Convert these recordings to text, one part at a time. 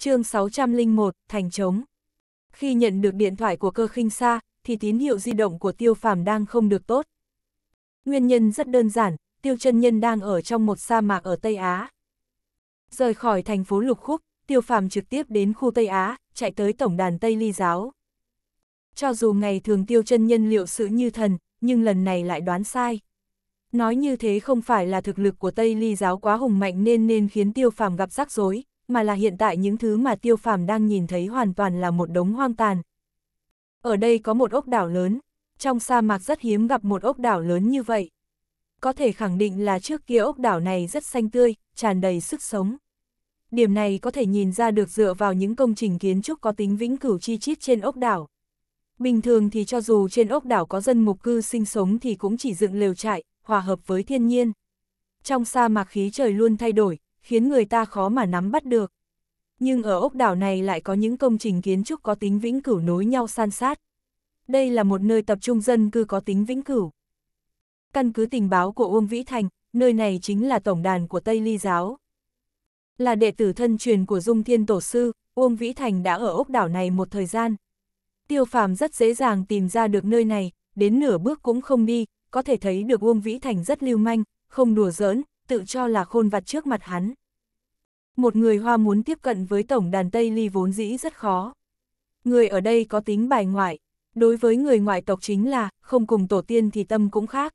chương 601, thành trống. Khi nhận được điện thoại của cơ khinh xa, thì tín hiệu di động của tiêu phàm đang không được tốt. Nguyên nhân rất đơn giản, tiêu chân nhân đang ở trong một sa mạc ở Tây Á. Rời khỏi thành phố Lục Khúc, tiêu phàm trực tiếp đến khu Tây Á, chạy tới tổng đàn Tây Ly Giáo. Cho dù ngày thường tiêu chân nhân liệu sự như thần, nhưng lần này lại đoán sai. Nói như thế không phải là thực lực của Tây Ly Giáo quá hùng mạnh nên nên khiến tiêu phàm gặp rắc rối, mà là hiện tại những thứ mà tiêu phàm đang nhìn thấy hoàn toàn là một đống hoang tàn. Ở đây có một ốc đảo lớn, trong sa mạc rất hiếm gặp một ốc đảo lớn như vậy. Có thể khẳng định là trước kia ốc đảo này rất xanh tươi, tràn đầy sức sống. Điểm này có thể nhìn ra được dựa vào những công trình kiến trúc có tính vĩnh cửu chi chít trên ốc đảo. Bình thường thì cho dù trên ốc đảo có dân mục cư sinh sống thì cũng chỉ dựng lều trại, hòa hợp với thiên nhiên. Trong sa mạc khí trời luôn thay đổi, khiến người ta khó mà nắm bắt được. Nhưng ở ốc đảo này lại có những công trình kiến trúc có tính vĩnh cửu nối nhau san sát. Đây là một nơi tập trung dân cư có tính vĩnh cửu. Căn cứ tình báo của Uông Vĩ Thành, nơi này chính là tổng đàn của Tây Ly Giáo. Là đệ tử thân truyền của Dung Thiên Tổ Sư, Uông Vĩ Thành đã ở ốc đảo này một thời gian. Tiêu phàm rất dễ dàng tìm ra được nơi này, đến nửa bước cũng không đi, có thể thấy được Uông Vĩ Thành rất lưu manh, không đùa giỡn, tự cho là khôn vặt trước mặt hắn. Một người Hoa muốn tiếp cận với tổng đàn Tây Ly vốn dĩ rất khó. Người ở đây có tính bài ngoại, đối với người ngoại tộc chính là không cùng tổ tiên thì tâm cũng khác.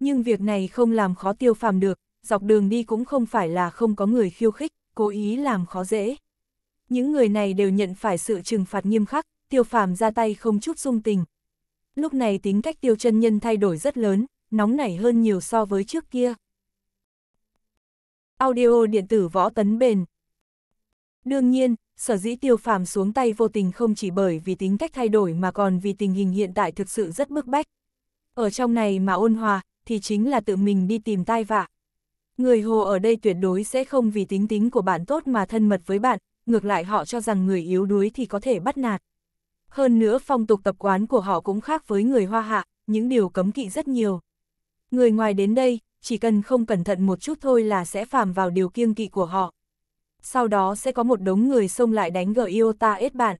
Nhưng việc này không làm khó tiêu phàm được, dọc đường đi cũng không phải là không có người khiêu khích, cố ý làm khó dễ. Những người này đều nhận phải sự trừng phạt nghiêm khắc, tiêu phàm ra tay không chút dung tình. Lúc này tính cách tiêu chân nhân thay đổi rất lớn, nóng nảy hơn nhiều so với trước kia audio điện tử võ tấn bền. Đương nhiên, sở dĩ tiêu phàm xuống tay vô tình không chỉ bởi vì tính cách thay đổi mà còn vì tình hình hiện tại thực sự rất bức bách. Ở trong này mà ôn hòa, thì chính là tự mình đi tìm tai vạ. Người hồ ở đây tuyệt đối sẽ không vì tính tính của bạn tốt mà thân mật với bạn, ngược lại họ cho rằng người yếu đuối thì có thể bắt nạt. Hơn nữa phong tục tập quán của họ cũng khác với người hoa hạ, những điều cấm kỵ rất nhiều. Người ngoài đến đây, chỉ cần không cẩn thận một chút thôi là sẽ phạm vào điều kiêng kỵ của họ. Sau đó sẽ có một đống người xông lại đánh gờ yêu ta ết bạn.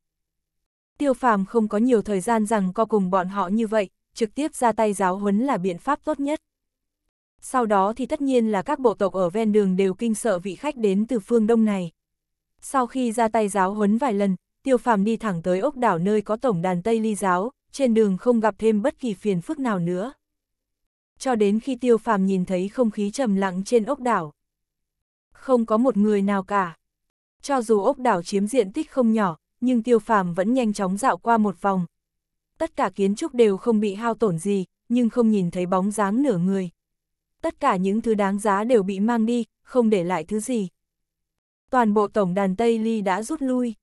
Tiêu phàm không có nhiều thời gian rằng co cùng bọn họ như vậy, trực tiếp ra tay giáo huấn là biện pháp tốt nhất. Sau đó thì tất nhiên là các bộ tộc ở ven đường đều kinh sợ vị khách đến từ phương đông này. Sau khi ra tay giáo huấn vài lần, tiêu phàm đi thẳng tới ốc đảo nơi có tổng đàn Tây Ly giáo, trên đường không gặp thêm bất kỳ phiền phức nào nữa cho đến khi tiêu phàm nhìn thấy không khí trầm lặng trên ốc đảo. Không có một người nào cả. Cho dù ốc đảo chiếm diện tích không nhỏ, nhưng tiêu phàm vẫn nhanh chóng dạo qua một vòng. Tất cả kiến trúc đều không bị hao tổn gì, nhưng không nhìn thấy bóng dáng nửa người. Tất cả những thứ đáng giá đều bị mang đi, không để lại thứ gì. Toàn bộ tổng đàn Tây Ly đã rút lui.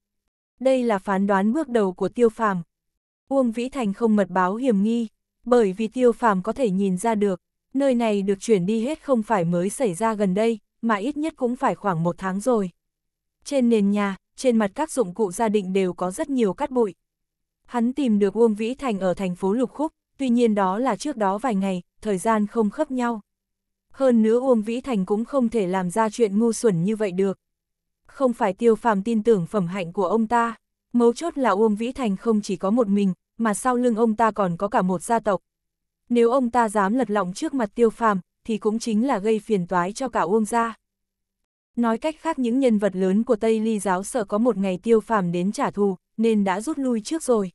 Đây là phán đoán bước đầu của tiêu phàm. Uông Vĩ Thành không mật báo hiểm nghi bởi vì tiêu phàm có thể nhìn ra được, nơi này được chuyển đi hết không phải mới xảy ra gần đây, mà ít nhất cũng phải khoảng một tháng rồi. Trên nền nhà, trên mặt các dụng cụ gia định đều có rất nhiều cát bụi. Hắn tìm được Uông Vĩ Thành ở thành phố Lục Khúc, tuy nhiên đó là trước đó vài ngày, thời gian không khớp nhau. Hơn nữa Uông Vĩ Thành cũng không thể làm ra chuyện ngu xuẩn như vậy được. Không phải tiêu phàm tin tưởng phẩm hạnh của ông ta, mấu chốt là Uông Vĩ Thành không chỉ có một mình, mà sau lưng ông ta còn có cả một gia tộc. Nếu ông ta dám lật lọng trước mặt tiêu phàm, thì cũng chính là gây phiền toái cho cả Uông gia. Nói cách khác những nhân vật lớn của Tây Ly giáo sợ có một ngày tiêu phàm đến trả thù, nên đã rút lui trước rồi.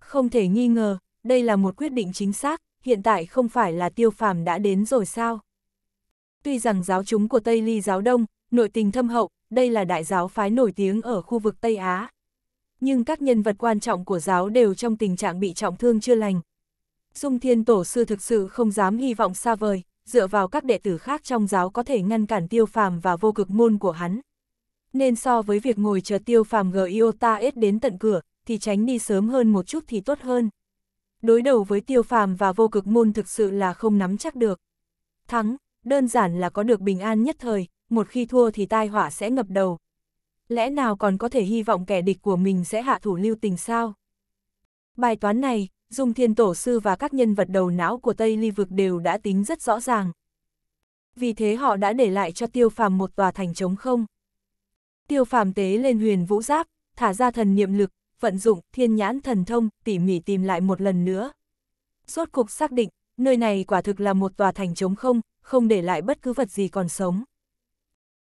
Không thể nghi ngờ, đây là một quyết định chính xác, hiện tại không phải là tiêu phàm đã đến rồi sao? Tuy rằng giáo chúng của Tây Ly giáo đông, nội tình thâm hậu, đây là đại giáo phái nổi tiếng ở khu vực Tây Á, nhưng các nhân vật quan trọng của giáo đều trong tình trạng bị trọng thương chưa lành. Dung Thiên Tổ Sư thực sự không dám hy vọng xa vời, dựa vào các đệ tử khác trong giáo có thể ngăn cản tiêu phàm và vô cực môn của hắn. Nên so với việc ngồi chờ tiêu phàm Giota S đến tận cửa, thì tránh đi sớm hơn một chút thì tốt hơn. Đối đầu với tiêu phàm và vô cực môn thực sự là không nắm chắc được. Thắng, đơn giản là có được bình an nhất thời, một khi thua thì tai họa sẽ ngập đầu lẽ nào còn có thể hy vọng kẻ địch của mình sẽ hạ thủ lưu tình sao? Bài toán này, Dung Thiên Tổ Sư và các nhân vật đầu não của Tây Ly Vực đều đã tính rất rõ ràng. Vì thế họ đã để lại cho Tiêu Phàm một tòa thành trống không. Tiêu Phàm tế lên huyền vũ giáp, thả ra thần niệm lực, vận dụng thiên nhãn thần thông, tỉ mỉ tìm lại một lần nữa. Rốt cục xác định, nơi này quả thực là một tòa thành trống không, không để lại bất cứ vật gì còn sống.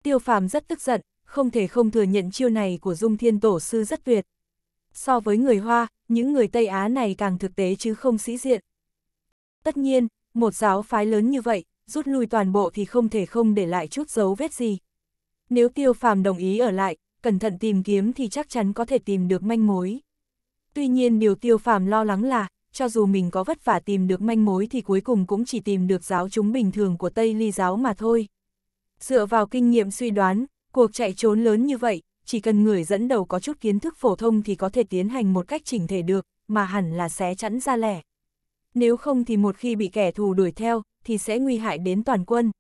Tiêu Phàm rất tức giận, không thể không thừa nhận chiêu này của Dung Thiên Tổ Sư rất tuyệt. So với người Hoa, những người Tây Á này càng thực tế chứ không sĩ diện. Tất nhiên, một giáo phái lớn như vậy, rút lui toàn bộ thì không thể không để lại chút dấu vết gì. Nếu Tiêu Phàm đồng ý ở lại, cẩn thận tìm kiếm thì chắc chắn có thể tìm được manh mối. Tuy nhiên điều Tiêu Phàm lo lắng là, cho dù mình có vất vả tìm được manh mối thì cuối cùng cũng chỉ tìm được giáo chúng bình thường của Tây Ly giáo mà thôi. Dựa vào kinh nghiệm suy đoán, Cuộc chạy trốn lớn như vậy, chỉ cần người dẫn đầu có chút kiến thức phổ thông thì có thể tiến hành một cách chỉnh thể được, mà hẳn là xé chẵn ra lẻ. Nếu không thì một khi bị kẻ thù đuổi theo, thì sẽ nguy hại đến toàn quân.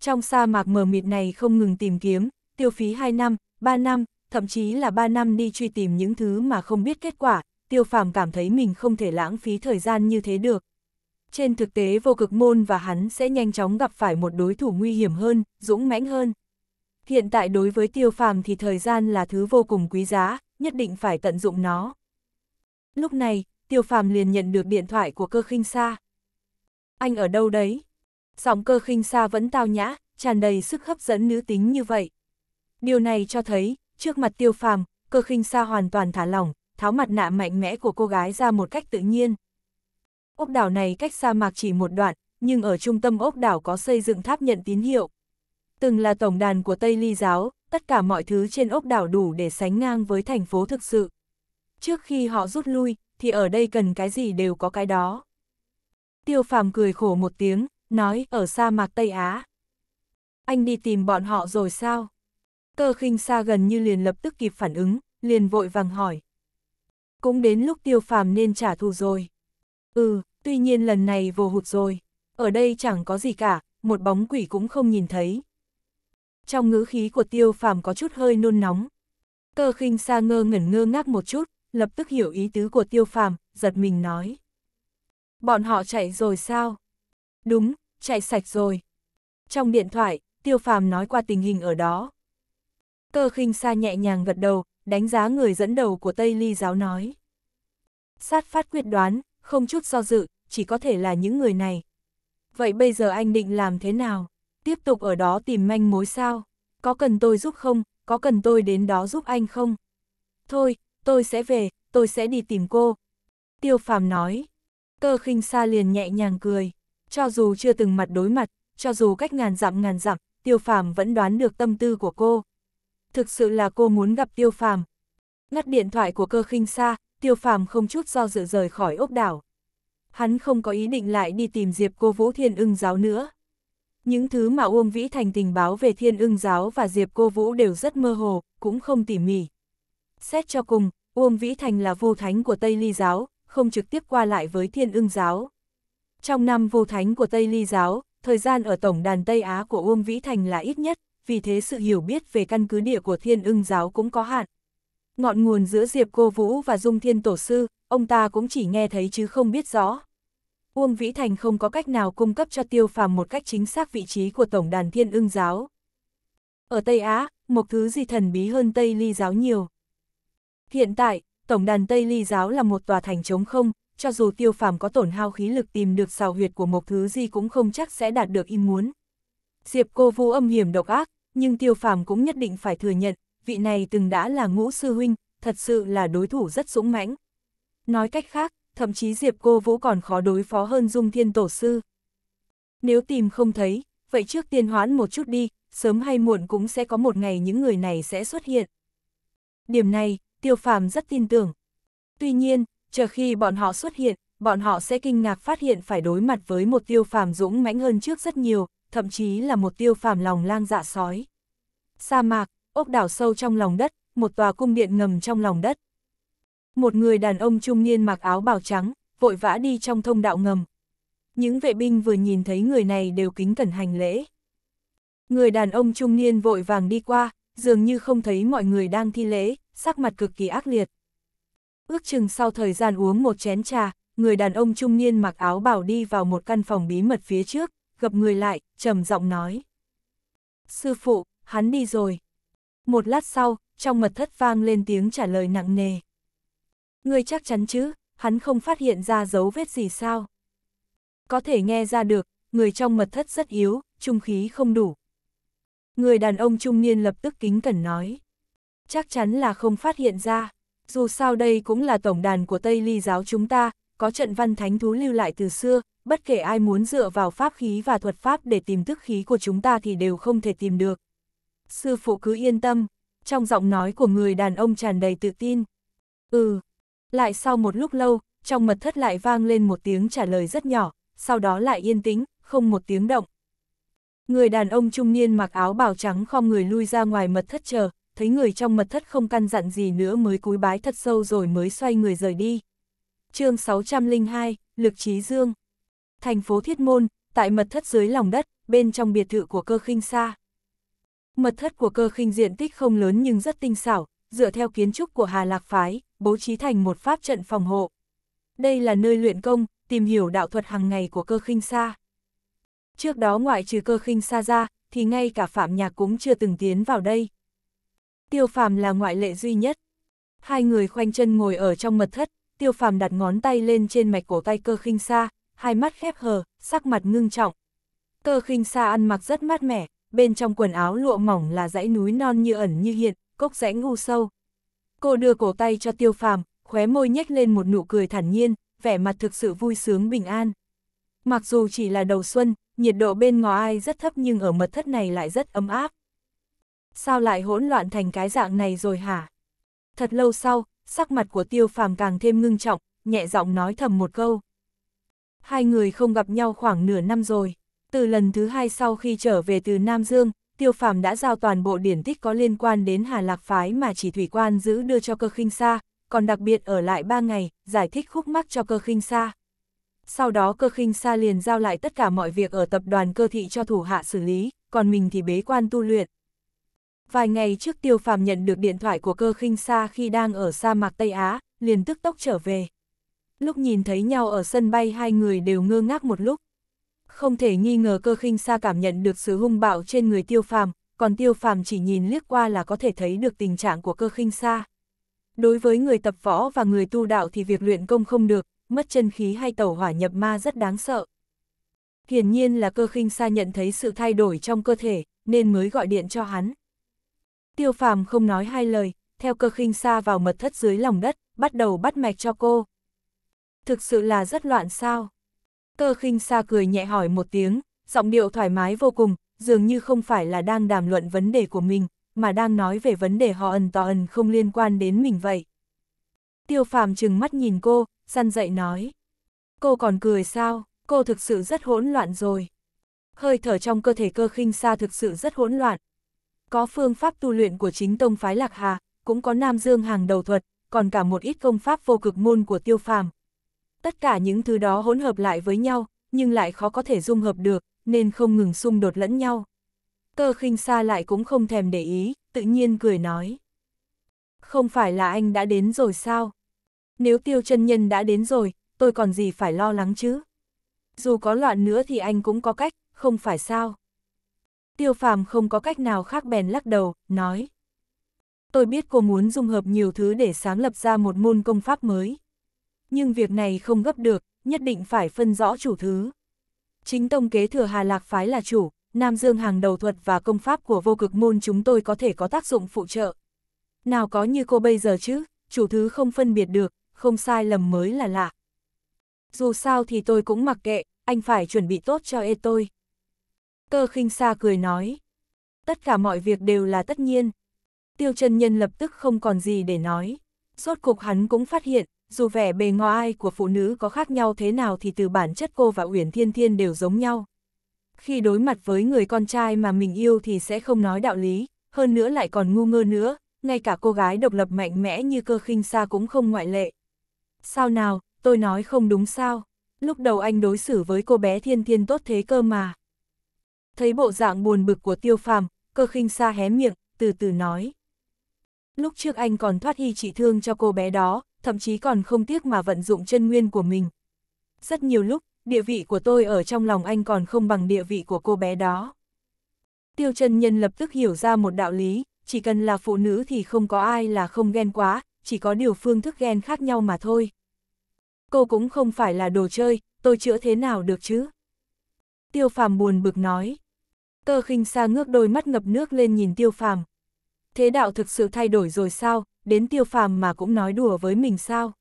Trong sa mạc mờ mịt này không ngừng tìm kiếm, tiêu phí 2 năm, 3 năm, thậm chí là 3 năm đi truy tìm những thứ mà không biết kết quả, tiêu phàm cảm thấy mình không thể lãng phí thời gian như thế được. Trên thực tế vô cực môn và hắn sẽ nhanh chóng gặp phải một đối thủ nguy hiểm hơn, dũng mãnh hơn. Hiện tại đối với tiêu phàm thì thời gian là thứ vô cùng quý giá, nhất định phải tận dụng nó. Lúc này, tiêu phàm liền nhận được điện thoại của cơ khinh sa. Anh ở đâu đấy? Giọng cơ khinh sa vẫn tao nhã, tràn đầy sức hấp dẫn nữ tính như vậy. Điều này cho thấy, trước mặt tiêu phàm, cơ khinh sa hoàn toàn thả lỏng, tháo mặt nạ mạnh mẽ của cô gái ra một cách tự nhiên. Ốc đảo này cách sa mạc chỉ một đoạn, nhưng ở trung tâm ốc đảo có xây dựng tháp nhận tín hiệu, từng là tổng đàn của Tây Ly giáo, tất cả mọi thứ trên ốc đảo đủ để sánh ngang với thành phố thực sự. Trước khi họ rút lui, thì ở đây cần cái gì đều có cái đó. Tiêu phàm cười khổ một tiếng, nói ở sa mạc Tây Á. Anh đi tìm bọn họ rồi sao? Cơ khinh xa gần như liền lập tức kịp phản ứng, liền vội vàng hỏi. Cũng đến lúc tiêu phàm nên trả thù rồi. Ừ, tuy nhiên lần này vô hụt rồi. Ở đây chẳng có gì cả, một bóng quỷ cũng không nhìn thấy trong ngữ khí của tiêu phàm có chút hơi nôn nóng. Cơ khinh xa ngơ ngẩn ngơ ngác một chút, lập tức hiểu ý tứ của tiêu phàm, giật mình nói. Bọn họ chạy rồi sao? Đúng, chạy sạch rồi. Trong điện thoại, tiêu phàm nói qua tình hình ở đó. Cơ khinh xa nhẹ nhàng gật đầu, đánh giá người dẫn đầu của Tây Ly giáo nói. Sát phát quyết đoán, không chút do dự, chỉ có thể là những người này. Vậy bây giờ anh định làm thế nào? Tiếp tục ở đó tìm manh mối sao? Có cần tôi giúp không? Có cần tôi đến đó giúp anh không? Thôi, tôi sẽ về, tôi sẽ đi tìm cô. Tiêu phàm nói. Cơ khinh xa liền nhẹ nhàng cười. Cho dù chưa từng mặt đối mặt, cho dù cách ngàn dặm ngàn dặm, tiêu phàm vẫn đoán được tâm tư của cô. Thực sự là cô muốn gặp tiêu phàm. Ngắt điện thoại của cơ khinh xa, tiêu phàm không chút do dự rời khỏi ốc đảo. Hắn không có ý định lại đi tìm Diệp cô Vũ Thiên ưng giáo nữa. Những thứ mà Uông Vĩ Thành tình báo về Thiên Ưng Giáo và Diệp Cô Vũ đều rất mơ hồ, cũng không tỉ mỉ. Xét cho cùng, Uông Vĩ Thành là vô thánh của Tây Ly Giáo, không trực tiếp qua lại với Thiên Ưng Giáo. Trong năm vô thánh của Tây Ly Giáo, thời gian ở Tổng đàn Tây Á của Uông Vĩ Thành là ít nhất, vì thế sự hiểu biết về căn cứ địa của Thiên Ưng Giáo cũng có hạn. Ngọn nguồn giữa Diệp Cô Vũ và Dung Thiên Tổ Sư, ông ta cũng chỉ nghe thấy chứ không biết rõ. Uông Vĩ Thành không có cách nào cung cấp cho tiêu phàm một cách chính xác vị trí của Tổng đàn Thiên ưng giáo. Ở Tây Á, một thứ gì thần bí hơn Tây Ly giáo nhiều. Hiện tại, Tổng đàn Tây Ly giáo là một tòa thành trống không, cho dù tiêu phàm có tổn hao khí lực tìm được xào huyệt của một thứ gì cũng không chắc sẽ đạt được ý muốn. Diệp cô vu âm hiểm độc ác, nhưng tiêu phàm cũng nhất định phải thừa nhận, vị này từng đã là ngũ sư huynh, thật sự là đối thủ rất dũng mãnh. Nói cách khác, thậm chí Diệp Cô Vũ còn khó đối phó hơn Dung Thiên Tổ Sư. Nếu tìm không thấy, vậy trước tiên hoãn một chút đi, sớm hay muộn cũng sẽ có một ngày những người này sẽ xuất hiện. Điểm này, Tiêu Phàm rất tin tưởng. Tuy nhiên, chờ khi bọn họ xuất hiện, bọn họ sẽ kinh ngạc phát hiện phải đối mặt với một Tiêu Phàm dũng mãnh hơn trước rất nhiều, thậm chí là một Tiêu Phàm lòng lang dạ sói. Sa mạc, ốc đảo sâu trong lòng đất, một tòa cung điện ngầm trong lòng đất. Một người đàn ông trung niên mặc áo bào trắng, vội vã đi trong thông đạo ngầm. Những vệ binh vừa nhìn thấy người này đều kính cẩn hành lễ. Người đàn ông trung niên vội vàng đi qua, dường như không thấy mọi người đang thi lễ, sắc mặt cực kỳ ác liệt. Ước chừng sau thời gian uống một chén trà, người đàn ông trung niên mặc áo bào đi vào một căn phòng bí mật phía trước, gặp người lại, trầm giọng nói. Sư phụ, hắn đi rồi. Một lát sau, trong mật thất vang lên tiếng trả lời nặng nề ngươi chắc chắn chứ, hắn không phát hiện ra dấu vết gì sao. Có thể nghe ra được, người trong mật thất rất yếu, trung khí không đủ. Người đàn ông trung niên lập tức kính cẩn nói. Chắc chắn là không phát hiện ra, dù sao đây cũng là tổng đàn của Tây Ly giáo chúng ta, có trận văn thánh thú lưu lại từ xưa, bất kể ai muốn dựa vào pháp khí và thuật pháp để tìm tức khí của chúng ta thì đều không thể tìm được. Sư phụ cứ yên tâm, trong giọng nói của người đàn ông tràn đầy tự tin. Ừ, lại sau một lúc lâu, trong mật thất lại vang lên một tiếng trả lời rất nhỏ, sau đó lại yên tĩnh, không một tiếng động. Người đàn ông trung niên mặc áo bào trắng khom người lui ra ngoài mật thất chờ, thấy người trong mật thất không căn dặn gì nữa mới cúi bái thật sâu rồi mới xoay người rời đi. chương 602, Lực Trí Dương Thành phố Thiết Môn, tại mật thất dưới lòng đất, bên trong biệt thự của cơ khinh xa. Mật thất của cơ khinh diện tích không lớn nhưng rất tinh xảo, dựa theo kiến trúc của Hà Lạc Phái, bố trí thành một pháp trận phòng hộ. Đây là nơi luyện công, tìm hiểu đạo thuật hàng ngày của cơ khinh sa. Trước đó ngoại trừ cơ khinh sa ra, thì ngay cả Phạm Nhạc cũng chưa từng tiến vào đây. Tiêu Phàm là ngoại lệ duy nhất. Hai người khoanh chân ngồi ở trong mật thất, Tiêu Phàm đặt ngón tay lên trên mạch cổ tay cơ khinh sa, hai mắt khép hờ, sắc mặt ngưng trọng. Cơ khinh sa ăn mặc rất mát mẻ, bên trong quần áo lụa mỏng là dãy núi non như ẩn như hiện, cốc rãnh u sâu, Cô đưa cổ tay cho tiêu phàm, khóe môi nhếch lên một nụ cười thản nhiên, vẻ mặt thực sự vui sướng bình an. Mặc dù chỉ là đầu xuân, nhiệt độ bên ngõ ai rất thấp nhưng ở mật thất này lại rất ấm áp. Sao lại hỗn loạn thành cái dạng này rồi hả? Thật lâu sau, sắc mặt của tiêu phàm càng thêm ngưng trọng, nhẹ giọng nói thầm một câu. Hai người không gặp nhau khoảng nửa năm rồi. Từ lần thứ hai sau khi trở về từ Nam Dương, Tiêu Phàm đã giao toàn bộ điển tích có liên quan đến Hà Lạc Phái mà chỉ thủy quan giữ đưa cho cơ khinh Sa, còn đặc biệt ở lại 3 ngày, giải thích khúc mắc cho cơ khinh Sa. Sau đó cơ khinh Sa liền giao lại tất cả mọi việc ở tập đoàn cơ thị cho thủ hạ xử lý, còn mình thì bế quan tu luyện. Vài ngày trước Tiêu Phàm nhận được điện thoại của cơ khinh Sa khi đang ở sa mạc Tây Á, liền tức tốc trở về. Lúc nhìn thấy nhau ở sân bay hai người đều ngơ ngác một lúc. Không thể nghi ngờ cơ khinh xa cảm nhận được sự hung bạo trên người tiêu phàm, còn tiêu phàm chỉ nhìn liếc qua là có thể thấy được tình trạng của cơ khinh xa. Đối với người tập võ và người tu đạo thì việc luyện công không được, mất chân khí hay tẩu hỏa nhập ma rất đáng sợ. Hiển nhiên là cơ khinh xa nhận thấy sự thay đổi trong cơ thể, nên mới gọi điện cho hắn. Tiêu phàm không nói hai lời, theo cơ khinh xa vào mật thất dưới lòng đất, bắt đầu bắt mạch cho cô. Thực sự là rất loạn sao. Cơ khinh xa cười nhẹ hỏi một tiếng, giọng điệu thoải mái vô cùng, dường như không phải là đang đàm luận vấn đề của mình, mà đang nói về vấn đề họ ẩn tò ẩn không liên quan đến mình vậy. Tiêu phàm chừng mắt nhìn cô, săn dậy nói. Cô còn cười sao, cô thực sự rất hỗn loạn rồi. Hơi thở trong cơ thể cơ khinh xa thực sự rất hỗn loạn. Có phương pháp tu luyện của chính tông phái Lạc Hà, cũng có Nam Dương hàng đầu thuật, còn cả một ít công pháp vô cực môn của tiêu phàm, Tất cả những thứ đó hỗn hợp lại với nhau, nhưng lại khó có thể dung hợp được, nên không ngừng xung đột lẫn nhau. Cơ khinh xa lại cũng không thèm để ý, tự nhiên cười nói. Không phải là anh đã đến rồi sao? Nếu tiêu chân nhân đã đến rồi, tôi còn gì phải lo lắng chứ? Dù có loạn nữa thì anh cũng có cách, không phải sao? Tiêu phàm không có cách nào khác bèn lắc đầu, nói. Tôi biết cô muốn dung hợp nhiều thứ để sáng lập ra một môn công pháp mới nhưng việc này không gấp được, nhất định phải phân rõ chủ thứ. Chính tông kế thừa Hà Lạc phái là chủ, Nam Dương hàng đầu thuật và công pháp của vô cực môn chúng tôi có thể có tác dụng phụ trợ. Nào có như cô bây giờ chứ, chủ thứ không phân biệt được, không sai lầm mới là lạ. Dù sao thì tôi cũng mặc kệ, anh phải chuẩn bị tốt cho ê tôi. Cơ khinh xa cười nói. Tất cả mọi việc đều là tất nhiên. Tiêu chân nhân lập tức không còn gì để nói. suốt cục hắn cũng phát hiện, dù vẻ bề ngoài của phụ nữ có khác nhau thế nào thì từ bản chất cô và Uyển Thiên Thiên đều giống nhau. Khi đối mặt với người con trai mà mình yêu thì sẽ không nói đạo lý, hơn nữa lại còn ngu ngơ nữa, ngay cả cô gái độc lập mạnh mẽ như cơ khinh xa cũng không ngoại lệ. Sao nào, tôi nói không đúng sao, lúc đầu anh đối xử với cô bé Thiên Thiên tốt thế cơ mà. Thấy bộ dạng buồn bực của tiêu phàm, cơ khinh xa hé miệng, từ từ nói. Lúc trước anh còn thoát hy trị thương cho cô bé đó, thậm chí còn không tiếc mà vận dụng chân nguyên của mình. Rất nhiều lúc, địa vị của tôi ở trong lòng anh còn không bằng địa vị của cô bé đó. Tiêu chân nhân lập tức hiểu ra một đạo lý, chỉ cần là phụ nữ thì không có ai là không ghen quá, chỉ có điều phương thức ghen khác nhau mà thôi. Cô cũng không phải là đồ chơi, tôi chữa thế nào được chứ? Tiêu phàm buồn bực nói. Cơ khinh xa ngước đôi mắt ngập nước lên nhìn tiêu phàm. Thế đạo thực sự thay đổi rồi sao, đến tiêu phàm mà cũng nói đùa với mình sao.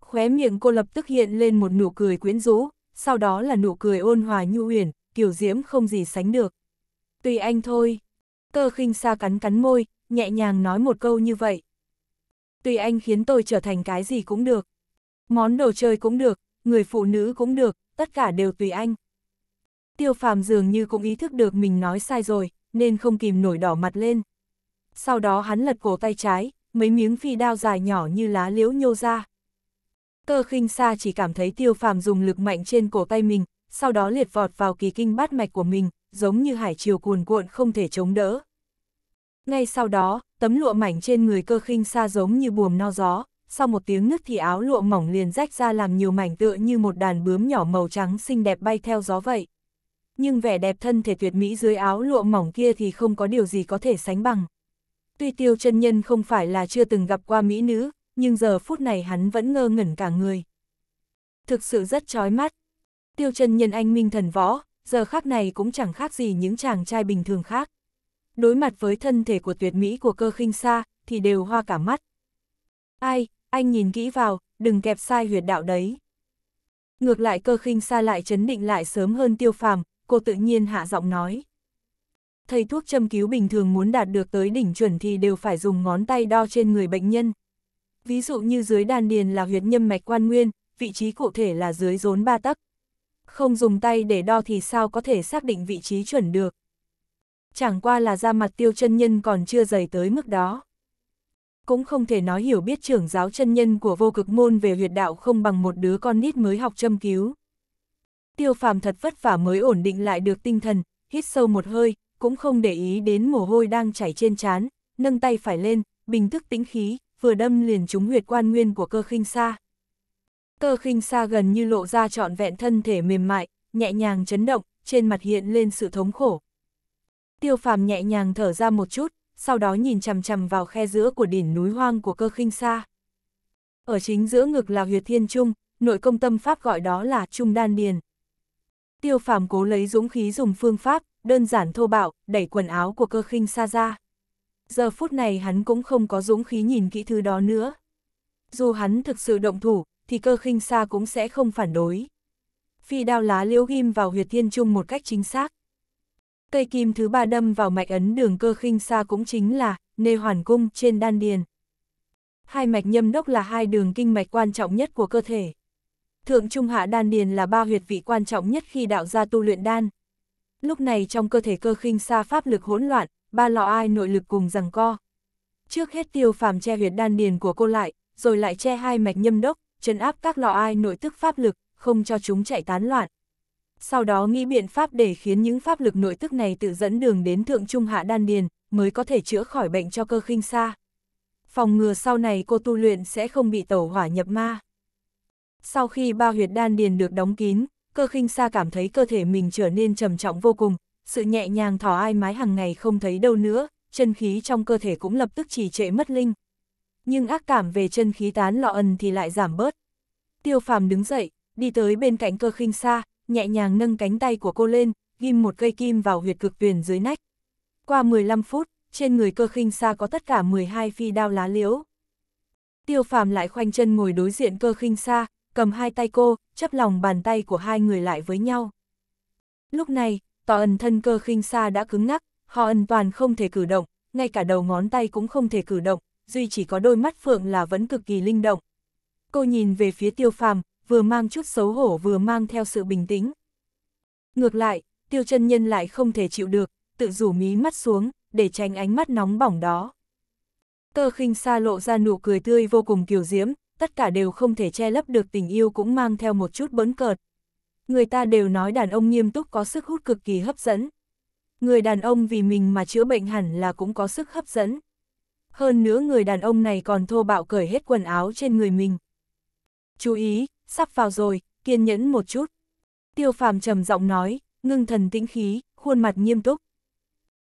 Khóe miệng cô lập tức hiện lên một nụ cười quyến rũ, sau đó là nụ cười ôn hòa nhu huyền, kiểu diễm không gì sánh được. Tùy anh thôi. Cơ khinh xa cắn cắn môi, nhẹ nhàng nói một câu như vậy. Tùy anh khiến tôi trở thành cái gì cũng được. Món đồ chơi cũng được, người phụ nữ cũng được, tất cả đều tùy anh. Tiêu phàm dường như cũng ý thức được mình nói sai rồi, nên không kìm nổi đỏ mặt lên. Sau đó hắn lật cổ tay trái, mấy miếng phi đao dài nhỏ như lá liễu nhô ra. Cơ khinh xa chỉ cảm thấy tiêu phàm dùng lực mạnh trên cổ tay mình, sau đó liệt vọt vào kỳ kinh bát mạch của mình, giống như hải chiều cuồn cuộn không thể chống đỡ. Ngay sau đó, tấm lụa mảnh trên người cơ khinh xa giống như buồm no gió, sau một tiếng nứt thì áo lụa mỏng liền rách ra làm nhiều mảnh tựa như một đàn bướm nhỏ màu trắng xinh đẹp bay theo gió vậy. Nhưng vẻ đẹp thân thể tuyệt mỹ dưới áo lụa mỏng kia thì không có điều gì có thể sánh bằng. Tuy tiêu chân nhân không phải là chưa từng gặp qua mỹ nữ, nhưng giờ phút này hắn vẫn ngơ ngẩn cả người. Thực sự rất chói mắt. Tiêu chân nhân anh minh thần võ, giờ khác này cũng chẳng khác gì những chàng trai bình thường khác. Đối mặt với thân thể của tuyệt mỹ của cơ khinh xa, thì đều hoa cả mắt. Ai, anh nhìn kỹ vào, đừng kẹp sai huyệt đạo đấy. Ngược lại cơ khinh xa lại chấn định lại sớm hơn tiêu phàm, cô tự nhiên hạ giọng nói thầy thuốc châm cứu bình thường muốn đạt được tới đỉnh chuẩn thì đều phải dùng ngón tay đo trên người bệnh nhân. Ví dụ như dưới đan điền là huyệt nhâm mạch quan nguyên, vị trí cụ thể là dưới rốn ba tấc. Không dùng tay để đo thì sao có thể xác định vị trí chuẩn được. Chẳng qua là da mặt tiêu chân nhân còn chưa dày tới mức đó. Cũng không thể nói hiểu biết trưởng giáo chân nhân của vô cực môn về huyệt đạo không bằng một đứa con nít mới học châm cứu. Tiêu phàm thật vất vả mới ổn định lại được tinh thần, hít sâu một hơi, cũng không để ý đến mồ hôi đang chảy trên trán, nâng tay phải lên, bình thức tĩnh khí, vừa đâm liền trúng huyệt quan nguyên của cơ khinh sa. Cơ khinh sa gần như lộ ra trọn vẹn thân thể mềm mại, nhẹ nhàng chấn động, trên mặt hiện lên sự thống khổ. Tiêu phàm nhẹ nhàng thở ra một chút, sau đó nhìn chằm chằm vào khe giữa của đỉnh núi hoang của cơ khinh sa. Ở chính giữa ngực là huyệt thiên trung, nội công tâm pháp gọi đó là trung đan điền. Tiêu phàm cố lấy dũng khí dùng phương pháp, đơn giản thô bạo, đẩy quần áo của cơ khinh xa ra. Giờ phút này hắn cũng không có dũng khí nhìn kỹ thứ đó nữa. Dù hắn thực sự động thủ, thì cơ khinh xa cũng sẽ không phản đối. Phi đao lá liễu ghim vào huyệt thiên trung một cách chính xác. Cây kim thứ ba đâm vào mạch ấn đường cơ khinh xa cũng chính là nê hoàn cung trên đan điền. Hai mạch nhâm đốc là hai đường kinh mạch quan trọng nhất của cơ thể. Thượng trung hạ đan điền là ba huyệt vị quan trọng nhất khi đạo gia tu luyện đan, lúc này trong cơ thể cơ khinh xa pháp lực hỗn loạn, ba lọ ai nội lực cùng rằng co. Trước hết tiêu phàm che huyệt đan điền của cô lại, rồi lại che hai mạch nhâm đốc, trấn áp các lọ ai nội tức pháp lực, không cho chúng chạy tán loạn. Sau đó nghĩ biện pháp để khiến những pháp lực nội tức này tự dẫn đường đến thượng trung hạ đan điền, mới có thể chữa khỏi bệnh cho cơ khinh xa. Phòng ngừa sau này cô tu luyện sẽ không bị tẩu hỏa nhập ma. Sau khi ba huyệt đan điền được đóng kín, cơ khinh xa cảm thấy cơ thể mình trở nên trầm trọng vô cùng, sự nhẹ nhàng thỏ ai mái hàng ngày không thấy đâu nữa, chân khí trong cơ thể cũng lập tức trì trệ mất linh. Nhưng ác cảm về chân khí tán lọ ẩn thì lại giảm bớt. Tiêu phàm đứng dậy, đi tới bên cạnh cơ khinh xa, nhẹ nhàng nâng cánh tay của cô lên, ghim một cây kim vào huyệt cực tuyền dưới nách. Qua 15 phút, trên người cơ khinh xa có tất cả 12 phi đao lá liễu. Tiêu phàm lại khoanh chân ngồi đối diện cơ khinh xa, cầm hai tay cô, chấp lòng bàn tay của hai người lại với nhau. Lúc này, tòa ẩn thân cơ khinh xa đã cứng ngắc, họ ẩn toàn không thể cử động, ngay cả đầu ngón tay cũng không thể cử động, duy chỉ có đôi mắt phượng là vẫn cực kỳ linh động. Cô nhìn về phía tiêu phàm, vừa mang chút xấu hổ vừa mang theo sự bình tĩnh. Ngược lại, tiêu chân nhân lại không thể chịu được, tự rủ mí mắt xuống, để tránh ánh mắt nóng bỏng đó. Cơ khinh xa lộ ra nụ cười tươi vô cùng kiều diễm, tất cả đều không thể che lấp được tình yêu cũng mang theo một chút bấn cợt. Người ta đều nói đàn ông nghiêm túc có sức hút cực kỳ hấp dẫn. Người đàn ông vì mình mà chữa bệnh hẳn là cũng có sức hấp dẫn. Hơn nữa người đàn ông này còn thô bạo cởi hết quần áo trên người mình. Chú ý, sắp vào rồi, kiên nhẫn một chút. Tiêu phàm trầm giọng nói, ngưng thần tĩnh khí, khuôn mặt nghiêm túc.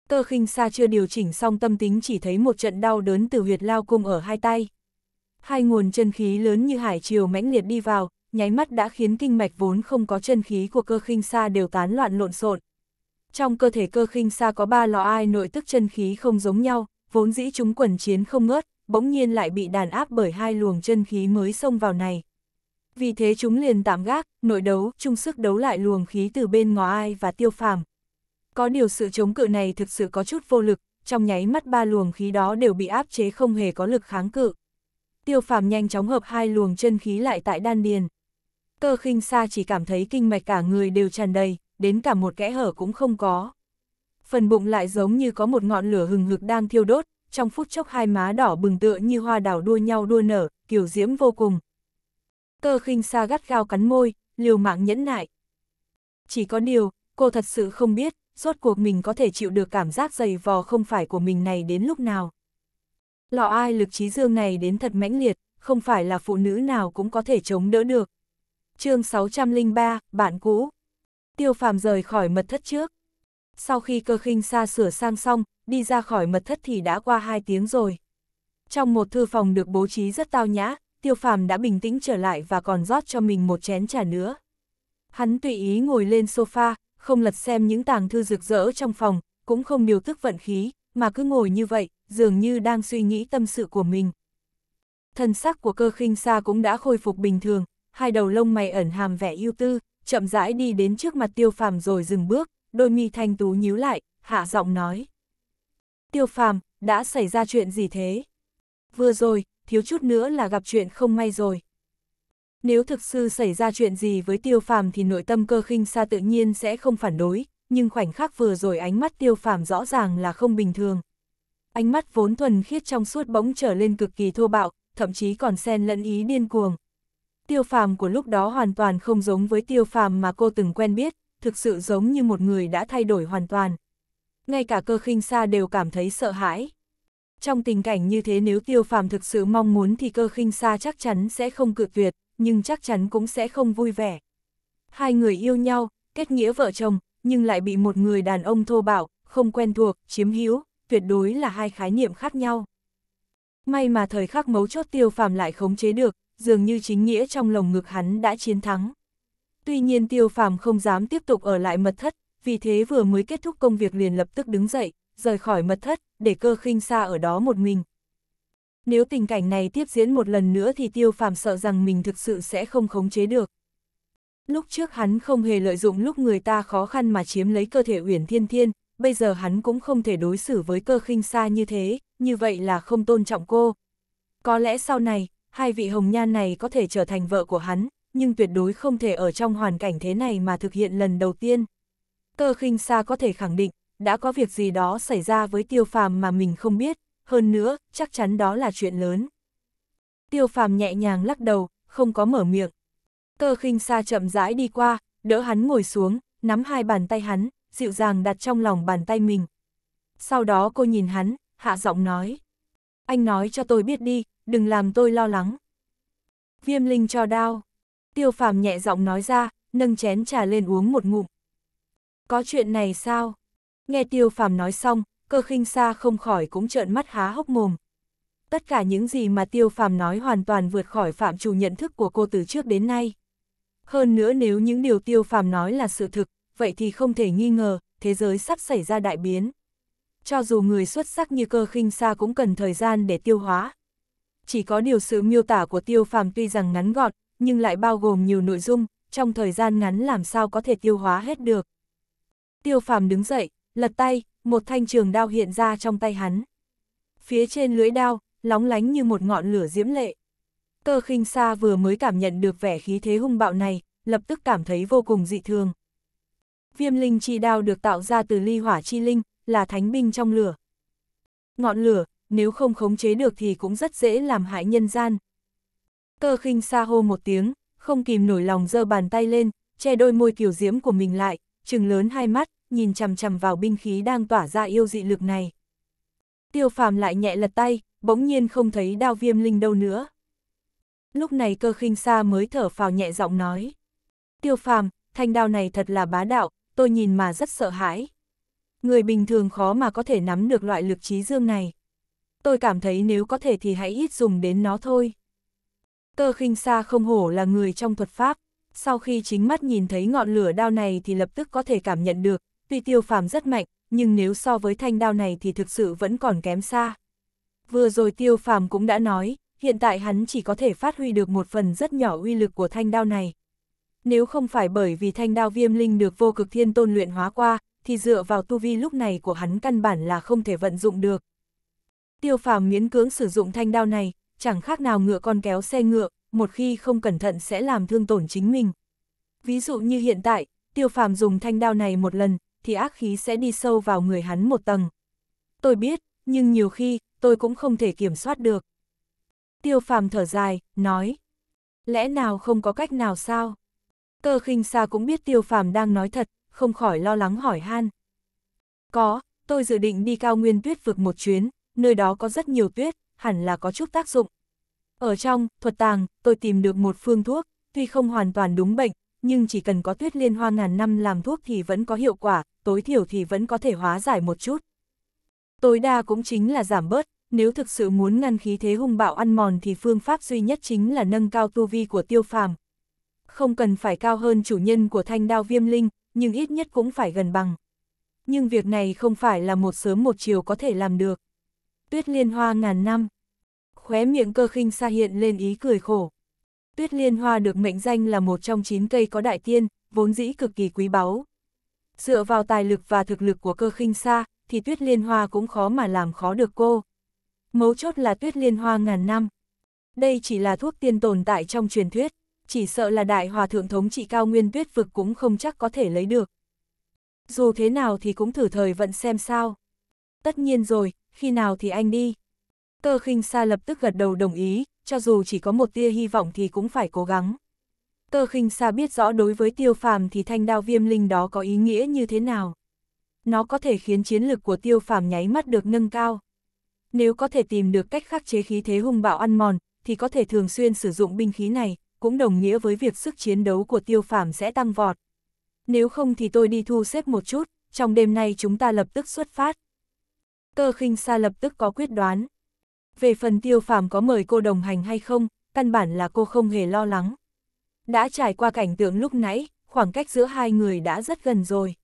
Cơ khinh xa chưa điều chỉnh xong tâm tính chỉ thấy một trận đau đớn từ huyệt lao cung ở hai tay hai nguồn chân khí lớn như hải triều mãnh liệt đi vào, nháy mắt đã khiến kinh mạch vốn không có chân khí của cơ khinh sa đều tán loạn lộn xộn. Trong cơ thể cơ khinh sa có ba lò ai nội tức chân khí không giống nhau, vốn dĩ chúng quần chiến không ngớt, bỗng nhiên lại bị đàn áp bởi hai luồng chân khí mới xông vào này. Vì thế chúng liền tạm gác, nội đấu, chung sức đấu lại luồng khí từ bên ngò ai và tiêu phàm. Có điều sự chống cự này thực sự có chút vô lực, trong nháy mắt ba luồng khí đó đều bị áp chế không hề có lực kháng cự tiêu phàm nhanh chóng hợp hai luồng chân khí lại tại đan điền. Cơ khinh xa chỉ cảm thấy kinh mạch cả người đều tràn đầy, đến cả một kẽ hở cũng không có. Phần bụng lại giống như có một ngọn lửa hừng hực đang thiêu đốt, trong phút chốc hai má đỏ bừng tựa như hoa đào đua nhau đua nở, kiểu diễm vô cùng. Cơ khinh xa gắt gao cắn môi, liều mạng nhẫn nại. Chỉ có điều, cô thật sự không biết, rốt cuộc mình có thể chịu được cảm giác dày vò không phải của mình này đến lúc nào lọ ai lực trí dương này đến thật mãnh liệt, không phải là phụ nữ nào cũng có thể chống đỡ được. chương 603, bạn cũ. Tiêu phàm rời khỏi mật thất trước. Sau khi cơ khinh xa sửa sang xong, đi ra khỏi mật thất thì đã qua 2 tiếng rồi. Trong một thư phòng được bố trí rất tao nhã, tiêu phàm đã bình tĩnh trở lại và còn rót cho mình một chén trà nữa. Hắn tùy ý ngồi lên sofa, không lật xem những tàng thư rực rỡ trong phòng, cũng không điều tức vận khí, mà cứ ngồi như vậy, dường như đang suy nghĩ tâm sự của mình. Thân sắc của cơ khinh xa cũng đã khôi phục bình thường, hai đầu lông mày ẩn hàm vẻ ưu tư, chậm rãi đi đến trước mặt tiêu phàm rồi dừng bước, đôi mi thanh tú nhíu lại, hạ giọng nói. Tiêu phàm, đã xảy ra chuyện gì thế? Vừa rồi, thiếu chút nữa là gặp chuyện không may rồi. Nếu thực sự xảy ra chuyện gì với tiêu phàm thì nội tâm cơ khinh xa tự nhiên sẽ không phản đối, nhưng khoảnh khắc vừa rồi ánh mắt tiêu phàm rõ ràng là không bình thường ánh mắt vốn thuần khiết trong suốt bỗng trở lên cực kỳ thô bạo, thậm chí còn xen lẫn ý điên cuồng. Tiêu phàm của lúc đó hoàn toàn không giống với tiêu phàm mà cô từng quen biết, thực sự giống như một người đã thay đổi hoàn toàn. Ngay cả cơ khinh xa đều cảm thấy sợ hãi. Trong tình cảnh như thế nếu tiêu phàm thực sự mong muốn thì cơ khinh xa chắc chắn sẽ không cự tuyệt, nhưng chắc chắn cũng sẽ không vui vẻ. Hai người yêu nhau, kết nghĩa vợ chồng, nhưng lại bị một người đàn ông thô bạo, không quen thuộc, chiếm hữu, tuyệt đối là hai khái niệm khác nhau. May mà thời khắc mấu chốt tiêu phàm lại khống chế được, dường như chính nghĩa trong lồng ngực hắn đã chiến thắng. Tuy nhiên tiêu phàm không dám tiếp tục ở lại mật thất, vì thế vừa mới kết thúc công việc liền lập tức đứng dậy, rời khỏi mật thất, để cơ khinh xa ở đó một mình. Nếu tình cảnh này tiếp diễn một lần nữa thì tiêu phàm sợ rằng mình thực sự sẽ không khống chế được. Lúc trước hắn không hề lợi dụng lúc người ta khó khăn mà chiếm lấy cơ thể Uyển Thiên Thiên, bây giờ hắn cũng không thể đối xử với cơ khinh xa như thế, như vậy là không tôn trọng cô. Có lẽ sau này, hai vị hồng nhan này có thể trở thành vợ của hắn, nhưng tuyệt đối không thể ở trong hoàn cảnh thế này mà thực hiện lần đầu tiên. Cơ khinh xa có thể khẳng định, đã có việc gì đó xảy ra với tiêu phàm mà mình không biết, hơn nữa, chắc chắn đó là chuyện lớn. Tiêu phàm nhẹ nhàng lắc đầu, không có mở miệng. Cơ khinh xa chậm rãi đi qua, đỡ hắn ngồi xuống, nắm hai bàn tay hắn, dịu dàng đặt trong lòng bàn tay mình. Sau đó cô nhìn hắn, hạ giọng nói. Anh nói cho tôi biết đi, đừng làm tôi lo lắng. Viêm linh cho đao. Tiêu phàm nhẹ giọng nói ra, nâng chén trà lên uống một ngụm. Có chuyện này sao? Nghe tiêu phàm nói xong, cơ khinh xa không khỏi cũng trợn mắt há hốc mồm. Tất cả những gì mà tiêu phàm nói hoàn toàn vượt khỏi phạm chủ nhận thức của cô từ trước đến nay. Hơn nữa nếu những điều tiêu phàm nói là sự thực, vậy thì không thể nghi ngờ, thế giới sắp xảy ra đại biến. Cho dù người xuất sắc như cơ khinh xa cũng cần thời gian để tiêu hóa. Chỉ có điều sự miêu tả của tiêu phàm tuy rằng ngắn gọn, nhưng lại bao gồm nhiều nội dung, trong thời gian ngắn làm sao có thể tiêu hóa hết được. Tiêu phàm đứng dậy, lật tay, một thanh trường đao hiện ra trong tay hắn. Phía trên lưỡi đao, lóng lánh như một ngọn lửa diễm lệ. Cơ khinh xa vừa mới cảm nhận được vẻ khí thế hung bạo này, lập tức cảm thấy vô cùng dị thường. Viêm linh chi đao được tạo ra từ ly hỏa chi linh, là thánh binh trong lửa. Ngọn lửa, nếu không khống chế được thì cũng rất dễ làm hại nhân gian. Cơ khinh xa hô một tiếng, không kìm nổi lòng giơ bàn tay lên, che đôi môi kiểu diễm của mình lại, trừng lớn hai mắt, nhìn chằm chằm vào binh khí đang tỏa ra yêu dị lực này. Tiêu phàm lại nhẹ lật tay, bỗng nhiên không thấy đao viêm linh đâu nữa. Lúc này cơ khinh xa mới thở phào nhẹ giọng nói. Tiêu phàm, thanh đao này thật là bá đạo, tôi nhìn mà rất sợ hãi. Người bình thường khó mà có thể nắm được loại lực trí dương này. Tôi cảm thấy nếu có thể thì hãy ít dùng đến nó thôi. Tơ khinh xa không hổ là người trong thuật pháp. Sau khi chính mắt nhìn thấy ngọn lửa đao này thì lập tức có thể cảm nhận được, tuy tiêu phàm rất mạnh, nhưng nếu so với thanh đao này thì thực sự vẫn còn kém xa. Vừa rồi tiêu phàm cũng đã nói, hiện tại hắn chỉ có thể phát huy được một phần rất nhỏ uy lực của thanh đao này, nếu không phải bởi vì thanh đao viêm linh được vô cực thiên tôn luyện hóa qua, thì dựa vào tu vi lúc này của hắn căn bản là không thể vận dụng được. Tiêu phàm miễn cưỡng sử dụng thanh đao này, chẳng khác nào ngựa con kéo xe ngựa, một khi không cẩn thận sẽ làm thương tổn chính mình. Ví dụ như hiện tại, tiêu phàm dùng thanh đao này một lần, thì ác khí sẽ đi sâu vào người hắn một tầng. Tôi biết, nhưng nhiều khi, tôi cũng không thể kiểm soát được. Tiêu phàm thở dài, nói. Lẽ nào không có cách nào sao? Cơ khinh xa cũng biết tiêu phàm đang nói thật, không khỏi lo lắng hỏi han. Có, tôi dự định đi cao nguyên tuyết vực một chuyến, nơi đó có rất nhiều tuyết, hẳn là có chút tác dụng. Ở trong, thuật tàng, tôi tìm được một phương thuốc, tuy không hoàn toàn đúng bệnh, nhưng chỉ cần có tuyết liên hoa ngàn năm làm thuốc thì vẫn có hiệu quả, tối thiểu thì vẫn có thể hóa giải một chút. Tối đa cũng chính là giảm bớt, nếu thực sự muốn ngăn khí thế hung bạo ăn mòn thì phương pháp duy nhất chính là nâng cao tu vi của tiêu phàm, không cần phải cao hơn chủ nhân của thanh đao viêm linh, nhưng ít nhất cũng phải gần bằng. Nhưng việc này không phải là một sớm một chiều có thể làm được. Tuyết liên hoa ngàn năm. Khóe miệng cơ khinh xa hiện lên ý cười khổ. Tuyết liên hoa được mệnh danh là một trong chín cây có đại tiên, vốn dĩ cực kỳ quý báu. Dựa vào tài lực và thực lực của cơ khinh xa, thì tuyết liên hoa cũng khó mà làm khó được cô. Mấu chốt là tuyết liên hoa ngàn năm. Đây chỉ là thuốc tiên tồn tại trong truyền thuyết chỉ sợ là đại hòa thượng thống trị cao nguyên tuyết vực cũng không chắc có thể lấy được. Dù thế nào thì cũng thử thời vận xem sao. Tất nhiên rồi, khi nào thì anh đi. Cơ khinh sa lập tức gật đầu đồng ý, cho dù chỉ có một tia hy vọng thì cũng phải cố gắng. Cơ khinh sa biết rõ đối với tiêu phàm thì thanh đao viêm linh đó có ý nghĩa như thế nào. Nó có thể khiến chiến lực của tiêu phàm nháy mắt được nâng cao. Nếu có thể tìm được cách khắc chế khí thế hung bạo ăn mòn, thì có thể thường xuyên sử dụng binh khí này, cũng đồng nghĩa với việc sức chiến đấu của tiêu phàm sẽ tăng vọt. Nếu không thì tôi đi thu xếp một chút, trong đêm nay chúng ta lập tức xuất phát. Cơ khinh xa lập tức có quyết đoán. Về phần tiêu phàm có mời cô đồng hành hay không, căn bản là cô không hề lo lắng. Đã trải qua cảnh tượng lúc nãy, khoảng cách giữa hai người đã rất gần rồi.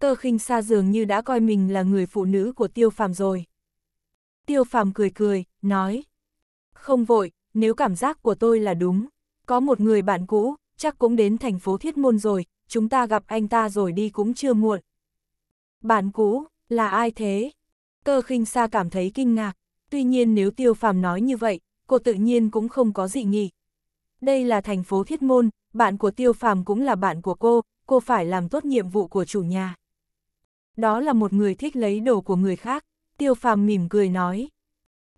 Cơ khinh xa dường như đã coi mình là người phụ nữ của tiêu phàm rồi. Tiêu phàm cười cười, nói. Không vội, nếu cảm giác của tôi là đúng, có một người bạn cũ, chắc cũng đến thành phố Thiết Môn rồi, chúng ta gặp anh ta rồi đi cũng chưa muộn. Bạn cũ, là ai thế? Cơ khinh xa cảm thấy kinh ngạc, tuy nhiên nếu tiêu phàm nói như vậy, cô tự nhiên cũng không có dị nghị. Đây là thành phố Thiết Môn, bạn của tiêu phàm cũng là bạn của cô, cô phải làm tốt nhiệm vụ của chủ nhà. Đó là một người thích lấy đồ của người khác, tiêu phàm mỉm cười nói.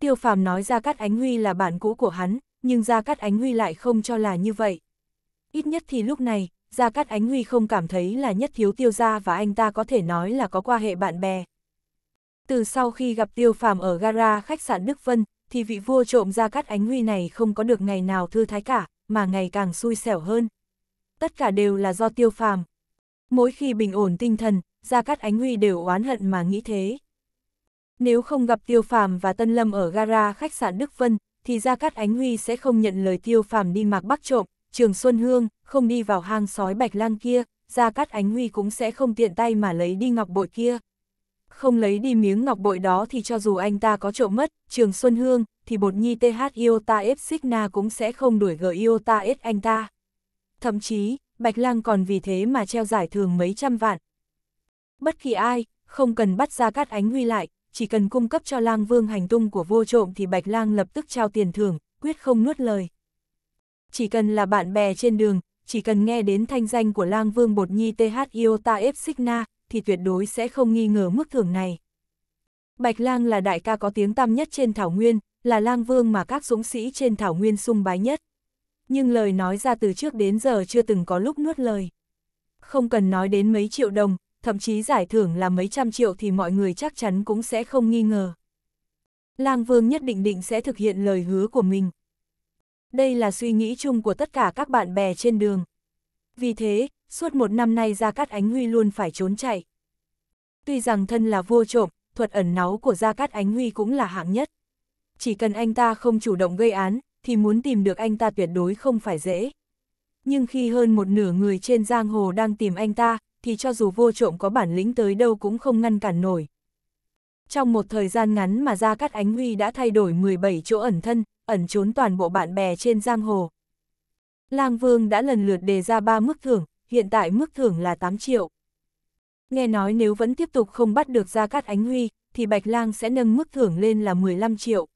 Tiêu phàm nói ra Cát Ánh Huy là bạn cũ của hắn, nhưng Gia Cát Ánh Huy lại không cho là như vậy. Ít nhất thì lúc này, Gia Cát Ánh Huy không cảm thấy là nhất thiếu tiêu gia và anh ta có thể nói là có quan hệ bạn bè. Từ sau khi gặp tiêu phàm ở gara khách sạn Đức Vân, thì vị vua trộm Gia Cát Ánh Huy này không có được ngày nào thư thái cả, mà ngày càng xui xẻo hơn. Tất cả đều là do tiêu phàm. Mỗi khi bình ổn tinh thần, Gia Cát Ánh Huy đều oán hận mà nghĩ thế. Nếu không gặp tiêu phàm và Tân Lâm ở gara khách sạn Đức Vân, thì ra Cát Ánh Huy sẽ không nhận lời tiêu phàm đi mạc bắc trộm, trường Xuân Hương, không đi vào hang sói bạch lang kia, ra Cát Ánh Huy cũng sẽ không tiện tay mà lấy đi ngọc bội kia. Không lấy đi miếng ngọc bội đó thì cho dù anh ta có trộm mất, trường Xuân Hương, thì bột nhi TH Iota F Signa cũng sẽ không đuổi gờ Iota S anh ta. Thậm chí, Bạch Lang còn vì thế mà treo giải thưởng mấy trăm vạn. Bất kỳ ai, không cần bắt ra Cát Ánh Huy lại, chỉ cần cung cấp cho lang vương hành tung của vô trộm thì bạch lang lập tức trao tiền thưởng, quyết không nuốt lời. Chỉ cần là bạn bè trên đường, chỉ cần nghe đến thanh danh của lang vương bột nhi THIOTA F Signa, thì tuyệt đối sẽ không nghi ngờ mức thưởng này. Bạch lang là đại ca có tiếng tăm nhất trên Thảo Nguyên, là lang vương mà các dũng sĩ trên Thảo Nguyên sung bái nhất. Nhưng lời nói ra từ trước đến giờ chưa từng có lúc nuốt lời. Không cần nói đến mấy triệu đồng, thậm chí giải thưởng là mấy trăm triệu thì mọi người chắc chắn cũng sẽ không nghi ngờ. Lang Vương nhất định định sẽ thực hiện lời hứa của mình. Đây là suy nghĩ chung của tất cả các bạn bè trên đường. Vì thế, suốt một năm nay Gia Cát Ánh Huy luôn phải trốn chạy. Tuy rằng thân là vua trộm, thuật ẩn náu của Gia Cát Ánh Huy cũng là hạng nhất. Chỉ cần anh ta không chủ động gây án, thì muốn tìm được anh ta tuyệt đối không phải dễ. Nhưng khi hơn một nửa người trên giang hồ đang tìm anh ta, thì cho dù vô trộm có bản lĩnh tới đâu cũng không ngăn cản nổi. Trong một thời gian ngắn mà Gia Cát Ánh Huy đã thay đổi 17 chỗ ẩn thân, ẩn trốn toàn bộ bạn bè trên giang hồ. Lang Vương đã lần lượt đề ra 3 mức thưởng, hiện tại mức thưởng là 8 triệu. Nghe nói nếu vẫn tiếp tục không bắt được Gia Cát Ánh Huy, thì Bạch Lang sẽ nâng mức thưởng lên là 15 triệu.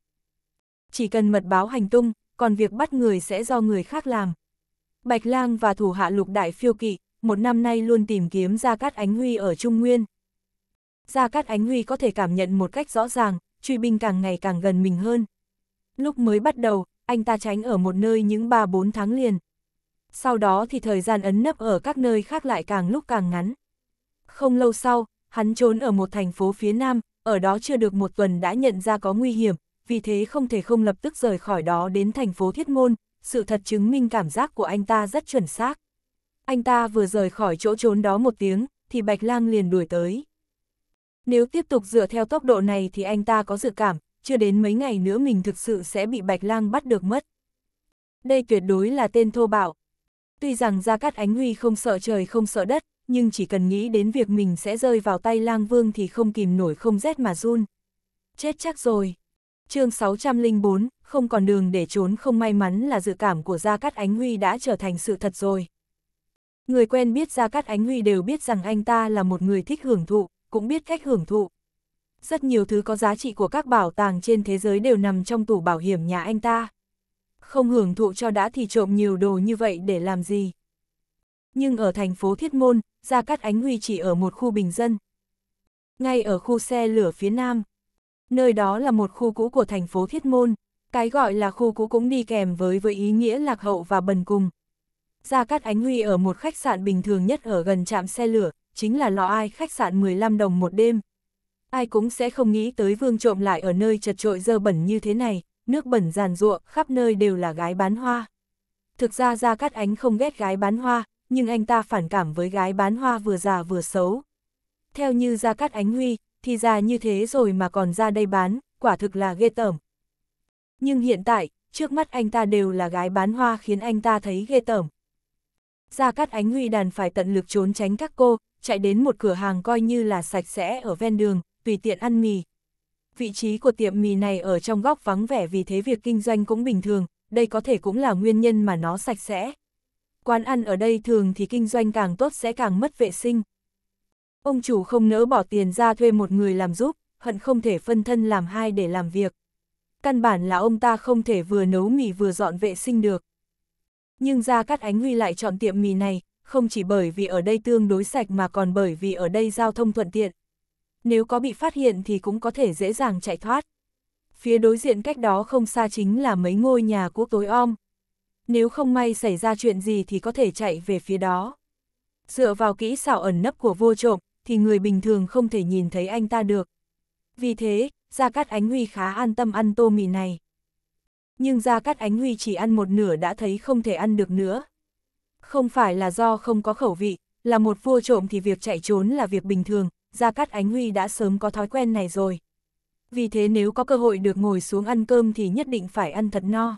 Chỉ cần mật báo hành tung, còn việc bắt người sẽ do người khác làm. Bạch Lang và thủ hạ lục đại phiêu kỵ, một năm nay luôn tìm kiếm Gia Cát Ánh Huy ở Trung Nguyên. Gia Cát Ánh Huy có thể cảm nhận một cách rõ ràng, truy binh càng ngày càng gần mình hơn. Lúc mới bắt đầu, anh ta tránh ở một nơi những 3-4 tháng liền. Sau đó thì thời gian ấn nấp ở các nơi khác lại càng lúc càng ngắn. Không lâu sau, hắn trốn ở một thành phố phía nam, ở đó chưa được một tuần đã nhận ra có nguy hiểm, vì thế không thể không lập tức rời khỏi đó đến thành phố Thiết Môn, sự thật chứng minh cảm giác của anh ta rất chuẩn xác anh ta vừa rời khỏi chỗ trốn đó một tiếng, thì Bạch Lang liền đuổi tới. Nếu tiếp tục dựa theo tốc độ này thì anh ta có dự cảm, chưa đến mấy ngày nữa mình thực sự sẽ bị Bạch Lang bắt được mất. Đây tuyệt đối là tên thô bạo. Tuy rằng Gia Cát Ánh Huy không sợ trời không sợ đất, nhưng chỉ cần nghĩ đến việc mình sẽ rơi vào tay Lang Vương thì không kìm nổi không rét mà run. Chết chắc rồi. chương 604, không còn đường để trốn không may mắn là dự cảm của Gia Cát Ánh Huy đã trở thành sự thật rồi. Người quen biết gia Cát Ánh Huy đều biết rằng anh ta là một người thích hưởng thụ, cũng biết cách hưởng thụ. Rất nhiều thứ có giá trị của các bảo tàng trên thế giới đều nằm trong tủ bảo hiểm nhà anh ta. Không hưởng thụ cho đã thì trộm nhiều đồ như vậy để làm gì. Nhưng ở thành phố Thiết Môn, Gia Cát Ánh Huy chỉ ở một khu bình dân. Ngay ở khu xe lửa phía nam. Nơi đó là một khu cũ của thành phố Thiết Môn. Cái gọi là khu cũ cũng đi kèm với với ý nghĩa lạc hậu và bần cùng, Gia Cát Ánh Huy ở một khách sạn bình thường nhất ở gần trạm xe lửa, chính là lò ai khách sạn 15 đồng một đêm. Ai cũng sẽ không nghĩ tới vương trộm lại ở nơi chật trội dơ bẩn như thế này, nước bẩn giàn ruộng, khắp nơi đều là gái bán hoa. Thực ra Gia Cát Ánh không ghét gái bán hoa, nhưng anh ta phản cảm với gái bán hoa vừa già vừa xấu. Theo như Gia Cát Ánh Huy, thì già như thế rồi mà còn ra đây bán, quả thực là ghê tởm. Nhưng hiện tại, trước mắt anh ta đều là gái bán hoa khiến anh ta thấy ghê tởm. Gia Cát Ánh Huy đàn phải tận lực trốn tránh các cô, chạy đến một cửa hàng coi như là sạch sẽ ở ven đường, tùy tiện ăn mì. Vị trí của tiệm mì này ở trong góc vắng vẻ vì thế việc kinh doanh cũng bình thường, đây có thể cũng là nguyên nhân mà nó sạch sẽ. Quán ăn ở đây thường thì kinh doanh càng tốt sẽ càng mất vệ sinh. Ông chủ không nỡ bỏ tiền ra thuê một người làm giúp, hận không thể phân thân làm hai để làm việc. Căn bản là ông ta không thể vừa nấu mì vừa dọn vệ sinh được nhưng Gia Cát Ánh Huy lại chọn tiệm mì này, không chỉ bởi vì ở đây tương đối sạch mà còn bởi vì ở đây giao thông thuận tiện. Nếu có bị phát hiện thì cũng có thể dễ dàng chạy thoát. Phía đối diện cách đó không xa chính là mấy ngôi nhà quốc tối om. Nếu không may xảy ra chuyện gì thì có thể chạy về phía đó. Dựa vào kỹ xảo ẩn nấp của vô trộm, thì người bình thường không thể nhìn thấy anh ta được. Vì thế, Gia Cát Ánh Huy khá an tâm ăn tô mì này nhưng Gia Cát Ánh Huy chỉ ăn một nửa đã thấy không thể ăn được nữa. Không phải là do không có khẩu vị, là một vua trộm thì việc chạy trốn là việc bình thường, Gia Cát Ánh Huy đã sớm có thói quen này rồi. Vì thế nếu có cơ hội được ngồi xuống ăn cơm thì nhất định phải ăn thật no.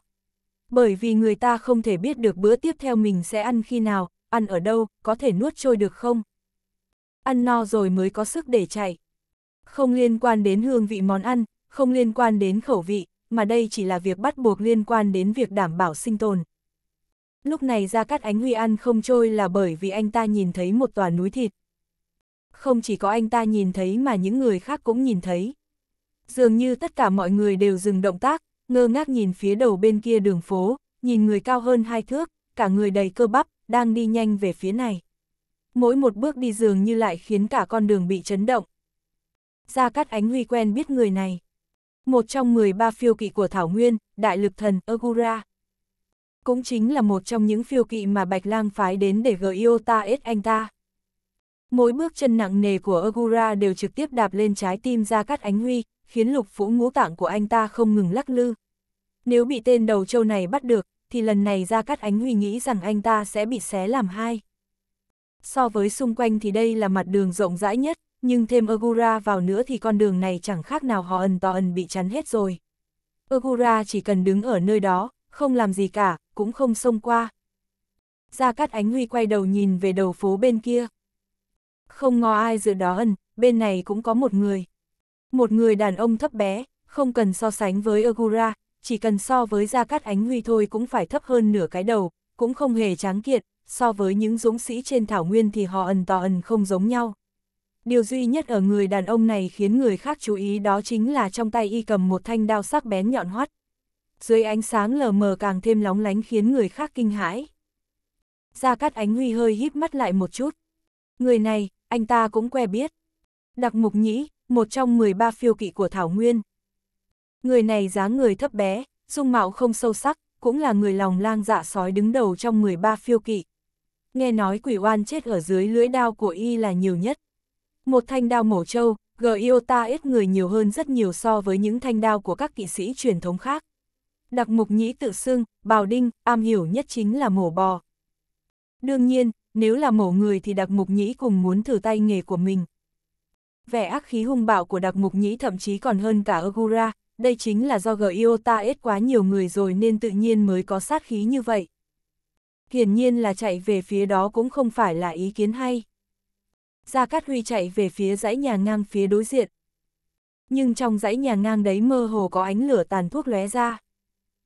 Bởi vì người ta không thể biết được bữa tiếp theo mình sẽ ăn khi nào, ăn ở đâu, có thể nuốt trôi được không? Ăn no rồi mới có sức để chạy. Không liên quan đến hương vị món ăn, không liên quan đến khẩu vị, mà đây chỉ là việc bắt buộc liên quan đến việc đảm bảo sinh tồn. Lúc này ra Cát ánh huy ăn không trôi là bởi vì anh ta nhìn thấy một tòa núi thịt. Không chỉ có anh ta nhìn thấy mà những người khác cũng nhìn thấy. Dường như tất cả mọi người đều dừng động tác, ngơ ngác nhìn phía đầu bên kia đường phố, nhìn người cao hơn hai thước, cả người đầy cơ bắp, đang đi nhanh về phía này. Mỗi một bước đi dường như lại khiến cả con đường bị chấn động. Gia Cát Ánh Huy quen biết người này một trong 13 phiêu kỵ của Thảo Nguyên, đại lực thần Agura. Cũng chính là một trong những phiêu kỵ mà Bạch Lang phái đến để gợi yêu ta ết anh ta. Mỗi bước chân nặng nề của Agura đều trực tiếp đạp lên trái tim ra cắt ánh huy, khiến lục phủ ngũ tạng của anh ta không ngừng lắc lư. Nếu bị tên đầu châu này bắt được, thì lần này ra cắt ánh huy nghĩ rằng anh ta sẽ bị xé làm hai. So với xung quanh thì đây là mặt đường rộng rãi nhất, nhưng thêm Agura vào nữa thì con đường này chẳng khác nào họ ẩn tò ẩn bị chắn hết rồi. Agura chỉ cần đứng ở nơi đó, không làm gì cả, cũng không xông qua. Gia Cát Ánh Huy quay đầu nhìn về đầu phố bên kia. Không ngó ai giữa đó ẩn, bên này cũng có một người. Một người đàn ông thấp bé, không cần so sánh với Agura, chỉ cần so với Gia Cát Ánh Huy thôi cũng phải thấp hơn nửa cái đầu, cũng không hề tráng kiện, so với những dũng sĩ trên thảo nguyên thì họ ẩn tò ẩn không giống nhau điều duy nhất ở người đàn ông này khiến người khác chú ý đó chính là trong tay y cầm một thanh đao sắc bén nhọn hoắt. Dưới ánh sáng lờ mờ càng thêm lóng lánh khiến người khác kinh hãi. Gia Cát Ánh Huy hơi híp mắt lại một chút. Người này, anh ta cũng que biết. Đặc Mục Nhĩ, một trong 13 phiêu kỵ của Thảo Nguyên. Người này dáng người thấp bé, dung mạo không sâu sắc, cũng là người lòng lang dạ sói đứng đầu trong 13 phiêu kỵ. Nghe nói quỷ oan chết ở dưới lưỡi đao của y là nhiều nhất. Một thanh đao mổ trâu, Giota ít người nhiều hơn rất nhiều so với những thanh đao của các kỵ sĩ truyền thống khác. Đặc mục nhĩ tự xưng, bào đinh, am hiểu nhất chính là mổ bò. Đương nhiên, nếu là mổ người thì đặc mục nhĩ cùng muốn thử tay nghề của mình. Vẻ ác khí hung bạo của đặc mục nhĩ thậm chí còn hơn cả Agura. đây chính là do Giota ít quá nhiều người rồi nên tự nhiên mới có sát khí như vậy. Hiển nhiên là chạy về phía đó cũng không phải là ý kiến hay. Gia Cát Huy chạy về phía dãy nhà ngang phía đối diện. Nhưng trong dãy nhà ngang đấy mơ hồ có ánh lửa tàn thuốc lóe ra.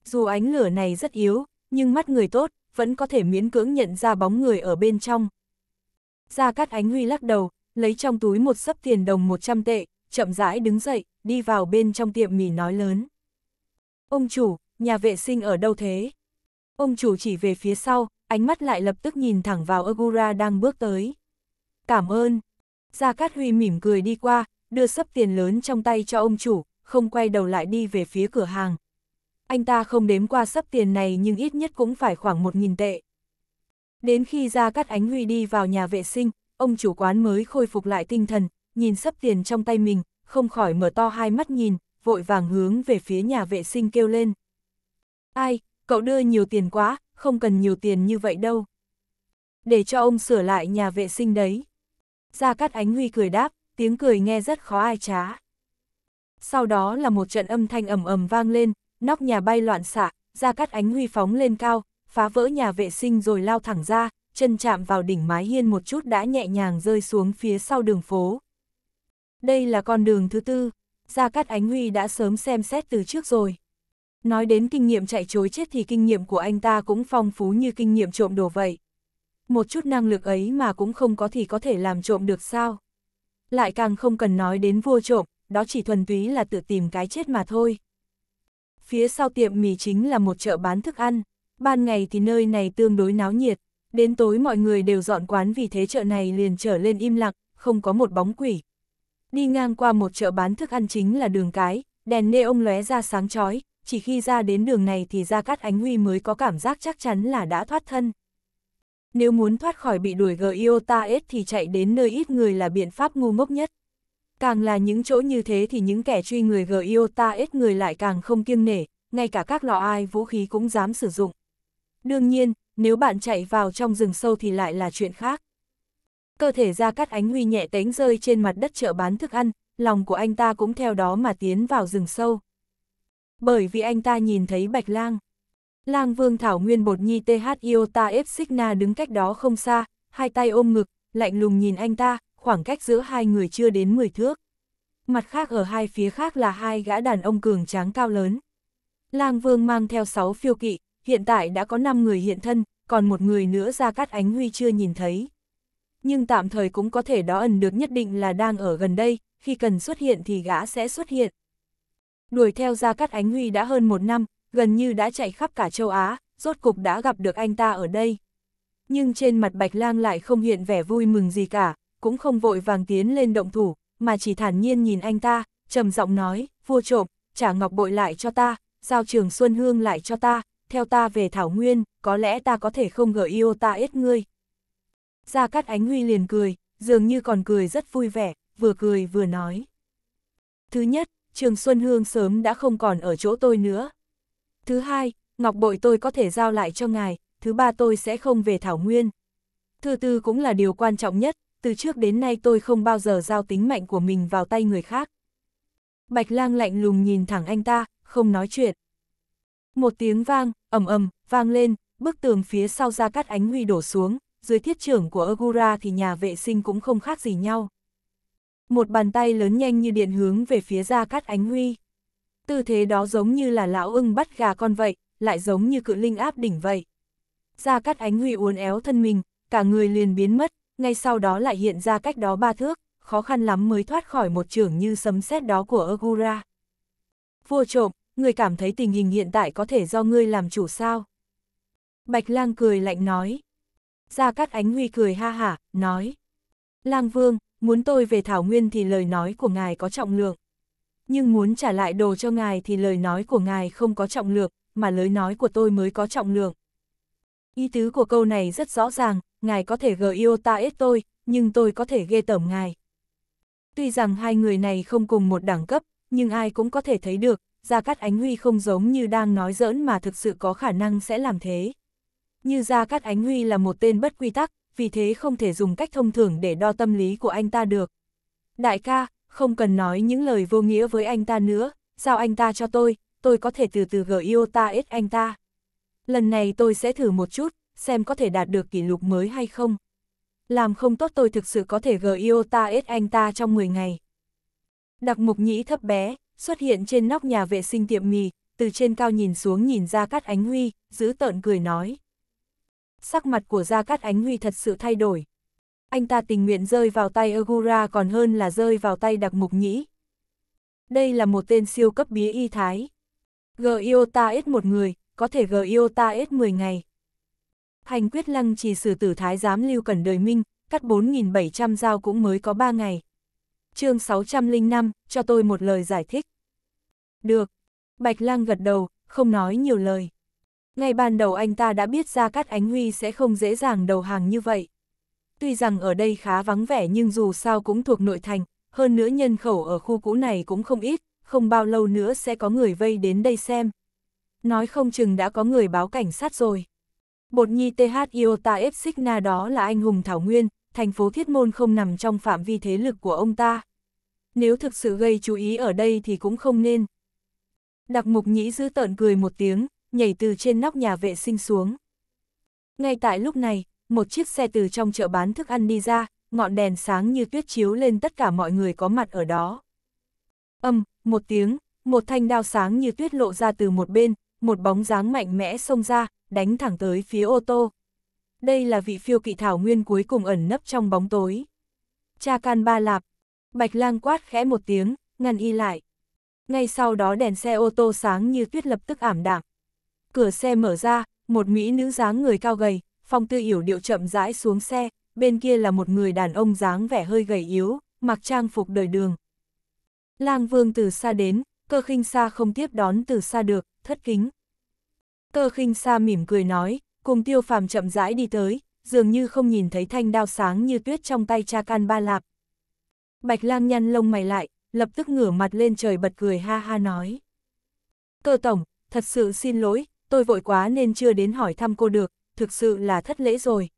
Dù ánh lửa này rất yếu, nhưng mắt người tốt, vẫn có thể miễn cưỡng nhận ra bóng người ở bên trong. Gia Cát Ánh Huy lắc đầu, lấy trong túi một sấp tiền đồng 100 tệ, chậm rãi đứng dậy, đi vào bên trong tiệm mì nói lớn. Ông chủ, nhà vệ sinh ở đâu thế? Ông chủ chỉ về phía sau, ánh mắt lại lập tức nhìn thẳng vào Agura đang bước tới cảm ơn. Gia Cát Huy mỉm cười đi qua, đưa sấp tiền lớn trong tay cho ông chủ, không quay đầu lại đi về phía cửa hàng. Anh ta không đếm qua sấp tiền này nhưng ít nhất cũng phải khoảng 1.000 tệ. Đến khi Gia Cát Ánh Huy đi vào nhà vệ sinh, ông chủ quán mới khôi phục lại tinh thần, nhìn sấp tiền trong tay mình, không khỏi mở to hai mắt nhìn, vội vàng hướng về phía nhà vệ sinh kêu lên. Ai, cậu đưa nhiều tiền quá, không cần nhiều tiền như vậy đâu. Để cho ông sửa lại nhà vệ sinh đấy. Gia Cát Ánh Huy cười đáp, tiếng cười nghe rất khó ai trá. Sau đó là một trận âm thanh ầm ầm vang lên, nóc nhà bay loạn xạ, Gia Cát Ánh Huy phóng lên cao, phá vỡ nhà vệ sinh rồi lao thẳng ra, chân chạm vào đỉnh mái hiên một chút đã nhẹ nhàng rơi xuống phía sau đường phố. Đây là con đường thứ tư, Gia Cát Ánh Huy đã sớm xem xét từ trước rồi. Nói đến kinh nghiệm chạy chối chết thì kinh nghiệm của anh ta cũng phong phú như kinh nghiệm trộm đồ vậy một chút năng lực ấy mà cũng không có thì có thể làm trộm được sao. Lại càng không cần nói đến vua trộm, đó chỉ thuần túy là tự tìm cái chết mà thôi. Phía sau tiệm mì chính là một chợ bán thức ăn, ban ngày thì nơi này tương đối náo nhiệt, đến tối mọi người đều dọn quán vì thế chợ này liền trở lên im lặng, không có một bóng quỷ. Đi ngang qua một chợ bán thức ăn chính là đường cái, đèn nê ông lóe ra sáng chói chỉ khi ra đến đường này thì ra cát ánh huy mới có cảm giác chắc chắn là đã thoát thân nếu muốn thoát khỏi bị đuổi s thì chạy đến nơi ít người là biện pháp ngu ngốc nhất. Càng là những chỗ như thế thì những kẻ truy người s người lại càng không kiêng nể, ngay cả các lọ ai vũ khí cũng dám sử dụng. Đương nhiên, nếu bạn chạy vào trong rừng sâu thì lại là chuyện khác. Cơ thể ra cắt ánh huy nhẹ tánh rơi trên mặt đất chợ bán thức ăn, lòng của anh ta cũng theo đó mà tiến vào rừng sâu. Bởi vì anh ta nhìn thấy bạch lang. Lang Vương Thảo Nguyên Bột Nhi THIOTA F Signa đứng cách đó không xa, hai tay ôm ngực, lạnh lùng nhìn anh ta, khoảng cách giữa hai người chưa đến 10 thước. Mặt khác ở hai phía khác là hai gã đàn ông cường tráng cao lớn. Lang Vương mang theo 6 phiêu kỵ, hiện tại đã có 5 người hiện thân, còn một người nữa ra cắt ánh huy chưa nhìn thấy. Nhưng tạm thời cũng có thể đó ẩn được nhất định là đang ở gần đây, khi cần xuất hiện thì gã sẽ xuất hiện. Đuổi theo ra cắt ánh huy đã hơn một năm, gần như đã chạy khắp cả châu Á, rốt cục đã gặp được anh ta ở đây. Nhưng trên mặt Bạch Lang lại không hiện vẻ vui mừng gì cả, cũng không vội vàng tiến lên động thủ, mà chỉ thản nhiên nhìn anh ta, trầm giọng nói, vua trộm, trả ngọc bội lại cho ta, giao trường Xuân Hương lại cho ta, theo ta về Thảo Nguyên, có lẽ ta có thể không ngờ yêu ta ít ngươi. Gia Cát Ánh Huy liền cười, dường như còn cười rất vui vẻ, vừa cười vừa nói. Thứ nhất, Trường Xuân Hương sớm đã không còn ở chỗ tôi nữa, Thứ hai, ngọc bội tôi có thể giao lại cho ngài, thứ ba tôi sẽ không về Thảo Nguyên. Thứ tư cũng là điều quan trọng nhất, từ trước đến nay tôi không bao giờ giao tính mạnh của mình vào tay người khác. Bạch lang lạnh lùng nhìn thẳng anh ta, không nói chuyện. Một tiếng vang, ầm ầm, vang lên, bức tường phía sau ra cắt ánh huy đổ xuống, dưới thiết trưởng của Agura thì nhà vệ sinh cũng không khác gì nhau. Một bàn tay lớn nhanh như điện hướng về phía ra cắt ánh huy tư thế đó giống như là lão ưng bắt gà con vậy, lại giống như cự linh áp đỉnh vậy. Gia Cát Ánh Huy uốn éo thân mình, cả người liền biến mất, ngay sau đó lại hiện ra cách đó ba thước, khó khăn lắm mới thoát khỏi một trường như sấm sét đó của agura. Vua trộm, người cảm thấy tình hình hiện tại có thể do ngươi làm chủ sao? Bạch lang cười lạnh nói. Gia Cát Ánh Huy cười ha hả, nói. Lang Vương, muốn tôi về Thảo Nguyên thì lời nói của ngài có trọng lượng nhưng muốn trả lại đồ cho ngài thì lời nói của ngài không có trọng lượng, mà lời nói của tôi mới có trọng lượng. Ý tứ của câu này rất rõ ràng, ngài có thể gờ yêu ta ít tôi, nhưng tôi có thể ghê tởm ngài. Tuy rằng hai người này không cùng một đẳng cấp, nhưng ai cũng có thể thấy được, Gia Cát Ánh Huy không giống như đang nói giỡn mà thực sự có khả năng sẽ làm thế. Như Gia Cát Ánh Huy là một tên bất quy tắc, vì thế không thể dùng cách thông thường để đo tâm lý của anh ta được. Đại ca, không cần nói những lời vô nghĩa với anh ta nữa, giao anh ta cho tôi, tôi có thể từ từ gợi yêu ta ít anh ta. Lần này tôi sẽ thử một chút, xem có thể đạt được kỷ lục mới hay không. Làm không tốt tôi thực sự có thể gợi yêu ta ít anh ta trong 10 ngày. Đặc mục nhĩ thấp bé, xuất hiện trên nóc nhà vệ sinh tiệm mì, từ trên cao nhìn xuống nhìn ra Cát Ánh Huy, giữ tợn cười nói. Sắc mặt của Gia Cát Ánh Huy thật sự thay đổi, anh ta tình nguyện rơi vào tay Agura còn hơn là rơi vào tay đặc mục nhĩ. Đây là một tên siêu cấp bía y thái. G Iota S một người, có thể G Iota S 10 ngày. Hành quyết lăng chỉ sử tử thái giám lưu cẩn đời minh, cắt 4.700 dao cũng mới có 3 ngày. chương 605, cho tôi một lời giải thích. Được. Bạch lăng gật đầu, không nói nhiều lời. Ngay ban đầu anh ta đã biết ra Cát Ánh Huy sẽ không dễ dàng đầu hàng như vậy tuy rằng ở đây khá vắng vẻ nhưng dù sao cũng thuộc nội thành, hơn nữa nhân khẩu ở khu cũ này cũng không ít, không bao lâu nữa sẽ có người vây đến đây xem. Nói không chừng đã có người báo cảnh sát rồi. Bột nhi THIOTA F-Signa đó là anh hùng Thảo Nguyên, thành phố Thiết Môn không nằm trong phạm vi thế lực của ông ta. Nếu thực sự gây chú ý ở đây thì cũng không nên. Đặc mục nhĩ giữ tợn cười một tiếng, nhảy từ trên nóc nhà vệ sinh xuống. Ngay tại lúc này, một chiếc xe từ trong chợ bán thức ăn đi ra, ngọn đèn sáng như tuyết chiếu lên tất cả mọi người có mặt ở đó. Âm, một tiếng, một thanh đao sáng như tuyết lộ ra từ một bên, một bóng dáng mạnh mẽ xông ra, đánh thẳng tới phía ô tô. Đây là vị phiêu kỵ thảo nguyên cuối cùng ẩn nấp trong bóng tối. Cha can ba lạp, bạch lang quát khẽ một tiếng, ngăn y lại. Ngay sau đó đèn xe ô tô sáng như tuyết lập tức ảm đạm. Cửa xe mở ra, một mỹ nữ dáng người cao gầy, Phong tư hiểu điệu chậm rãi xuống xe, bên kia là một người đàn ông dáng vẻ hơi gầy yếu, mặc trang phục đời đường. Lang vương từ xa đến, cơ khinh xa không tiếp đón từ xa được, thất kính. Cơ khinh xa mỉm cười nói, cùng tiêu phàm chậm rãi đi tới, dường như không nhìn thấy thanh đao sáng như tuyết trong tay cha can ba lạp. Bạch lang nhăn lông mày lại, lập tức ngửa mặt lên trời bật cười ha ha nói. Cơ tổng, thật sự xin lỗi, tôi vội quá nên chưa đến hỏi thăm cô được, thực sự là thất lễ rồi.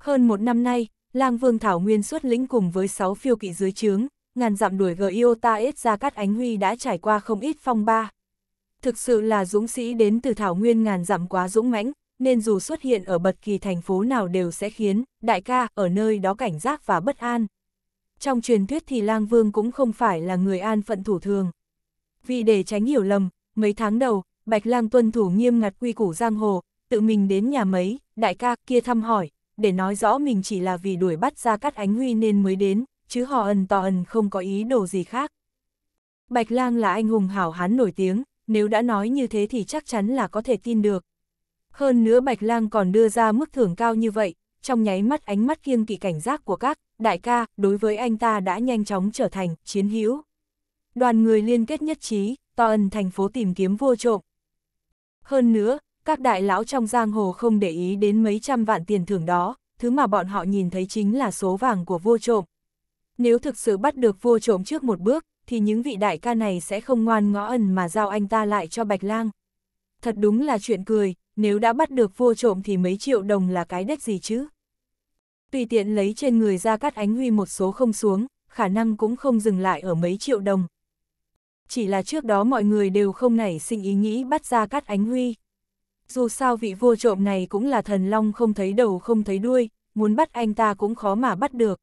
Hơn một năm nay, lang vương Thảo Nguyên xuất lĩnh cùng với sáu phiêu kỵ dưới trướng, ngàn dặm đuổi gờ Iota S ra cát ánh huy đã trải qua không ít phong ba. Thực sự là dũng sĩ đến từ Thảo Nguyên ngàn dặm quá dũng mãnh, nên dù xuất hiện ở bất kỳ thành phố nào đều sẽ khiến đại ca ở nơi đó cảnh giác và bất an. Trong truyền thuyết thì lang vương cũng không phải là người an phận thủ thường. Vì để tránh hiểu lầm, mấy tháng đầu, Bạch Lang tuân thủ nghiêm ngặt quy củ giang hồ, tự mình đến nhà mấy, đại ca kia thăm hỏi, để nói rõ mình chỉ là vì đuổi bắt ra cắt ánh huy nên mới đến, chứ họ ẩn tò ẩn không có ý đồ gì khác. Bạch lang là anh hùng hảo hán nổi tiếng, nếu đã nói như thế thì chắc chắn là có thể tin được. Hơn nữa Bạch Lang còn đưa ra mức thưởng cao như vậy, trong nháy mắt ánh mắt kiêng kỵ cảnh giác của các đại ca, đối với anh ta đã nhanh chóng trở thành chiến hữu. Đoàn người liên kết nhất trí, to ẩn thành phố tìm kiếm vô trộm. Hơn nữa, các đại lão trong giang hồ không để ý đến mấy trăm vạn tiền thưởng đó, thứ mà bọn họ nhìn thấy chính là số vàng của vua trộm. Nếu thực sự bắt được vua trộm trước một bước, thì những vị đại ca này sẽ không ngoan ngõ ẩn mà giao anh ta lại cho Bạch Lang. Thật đúng là chuyện cười, nếu đã bắt được vua trộm thì mấy triệu đồng là cái đếch gì chứ? Tùy tiện lấy trên người ra cắt ánh huy một số không xuống, khả năng cũng không dừng lại ở mấy triệu đồng. Chỉ là trước đó mọi người đều không nảy sinh ý nghĩ bắt ra cắt ánh huy dù sao vị vua trộm này cũng là thần long không thấy đầu không thấy đuôi, muốn bắt anh ta cũng khó mà bắt được.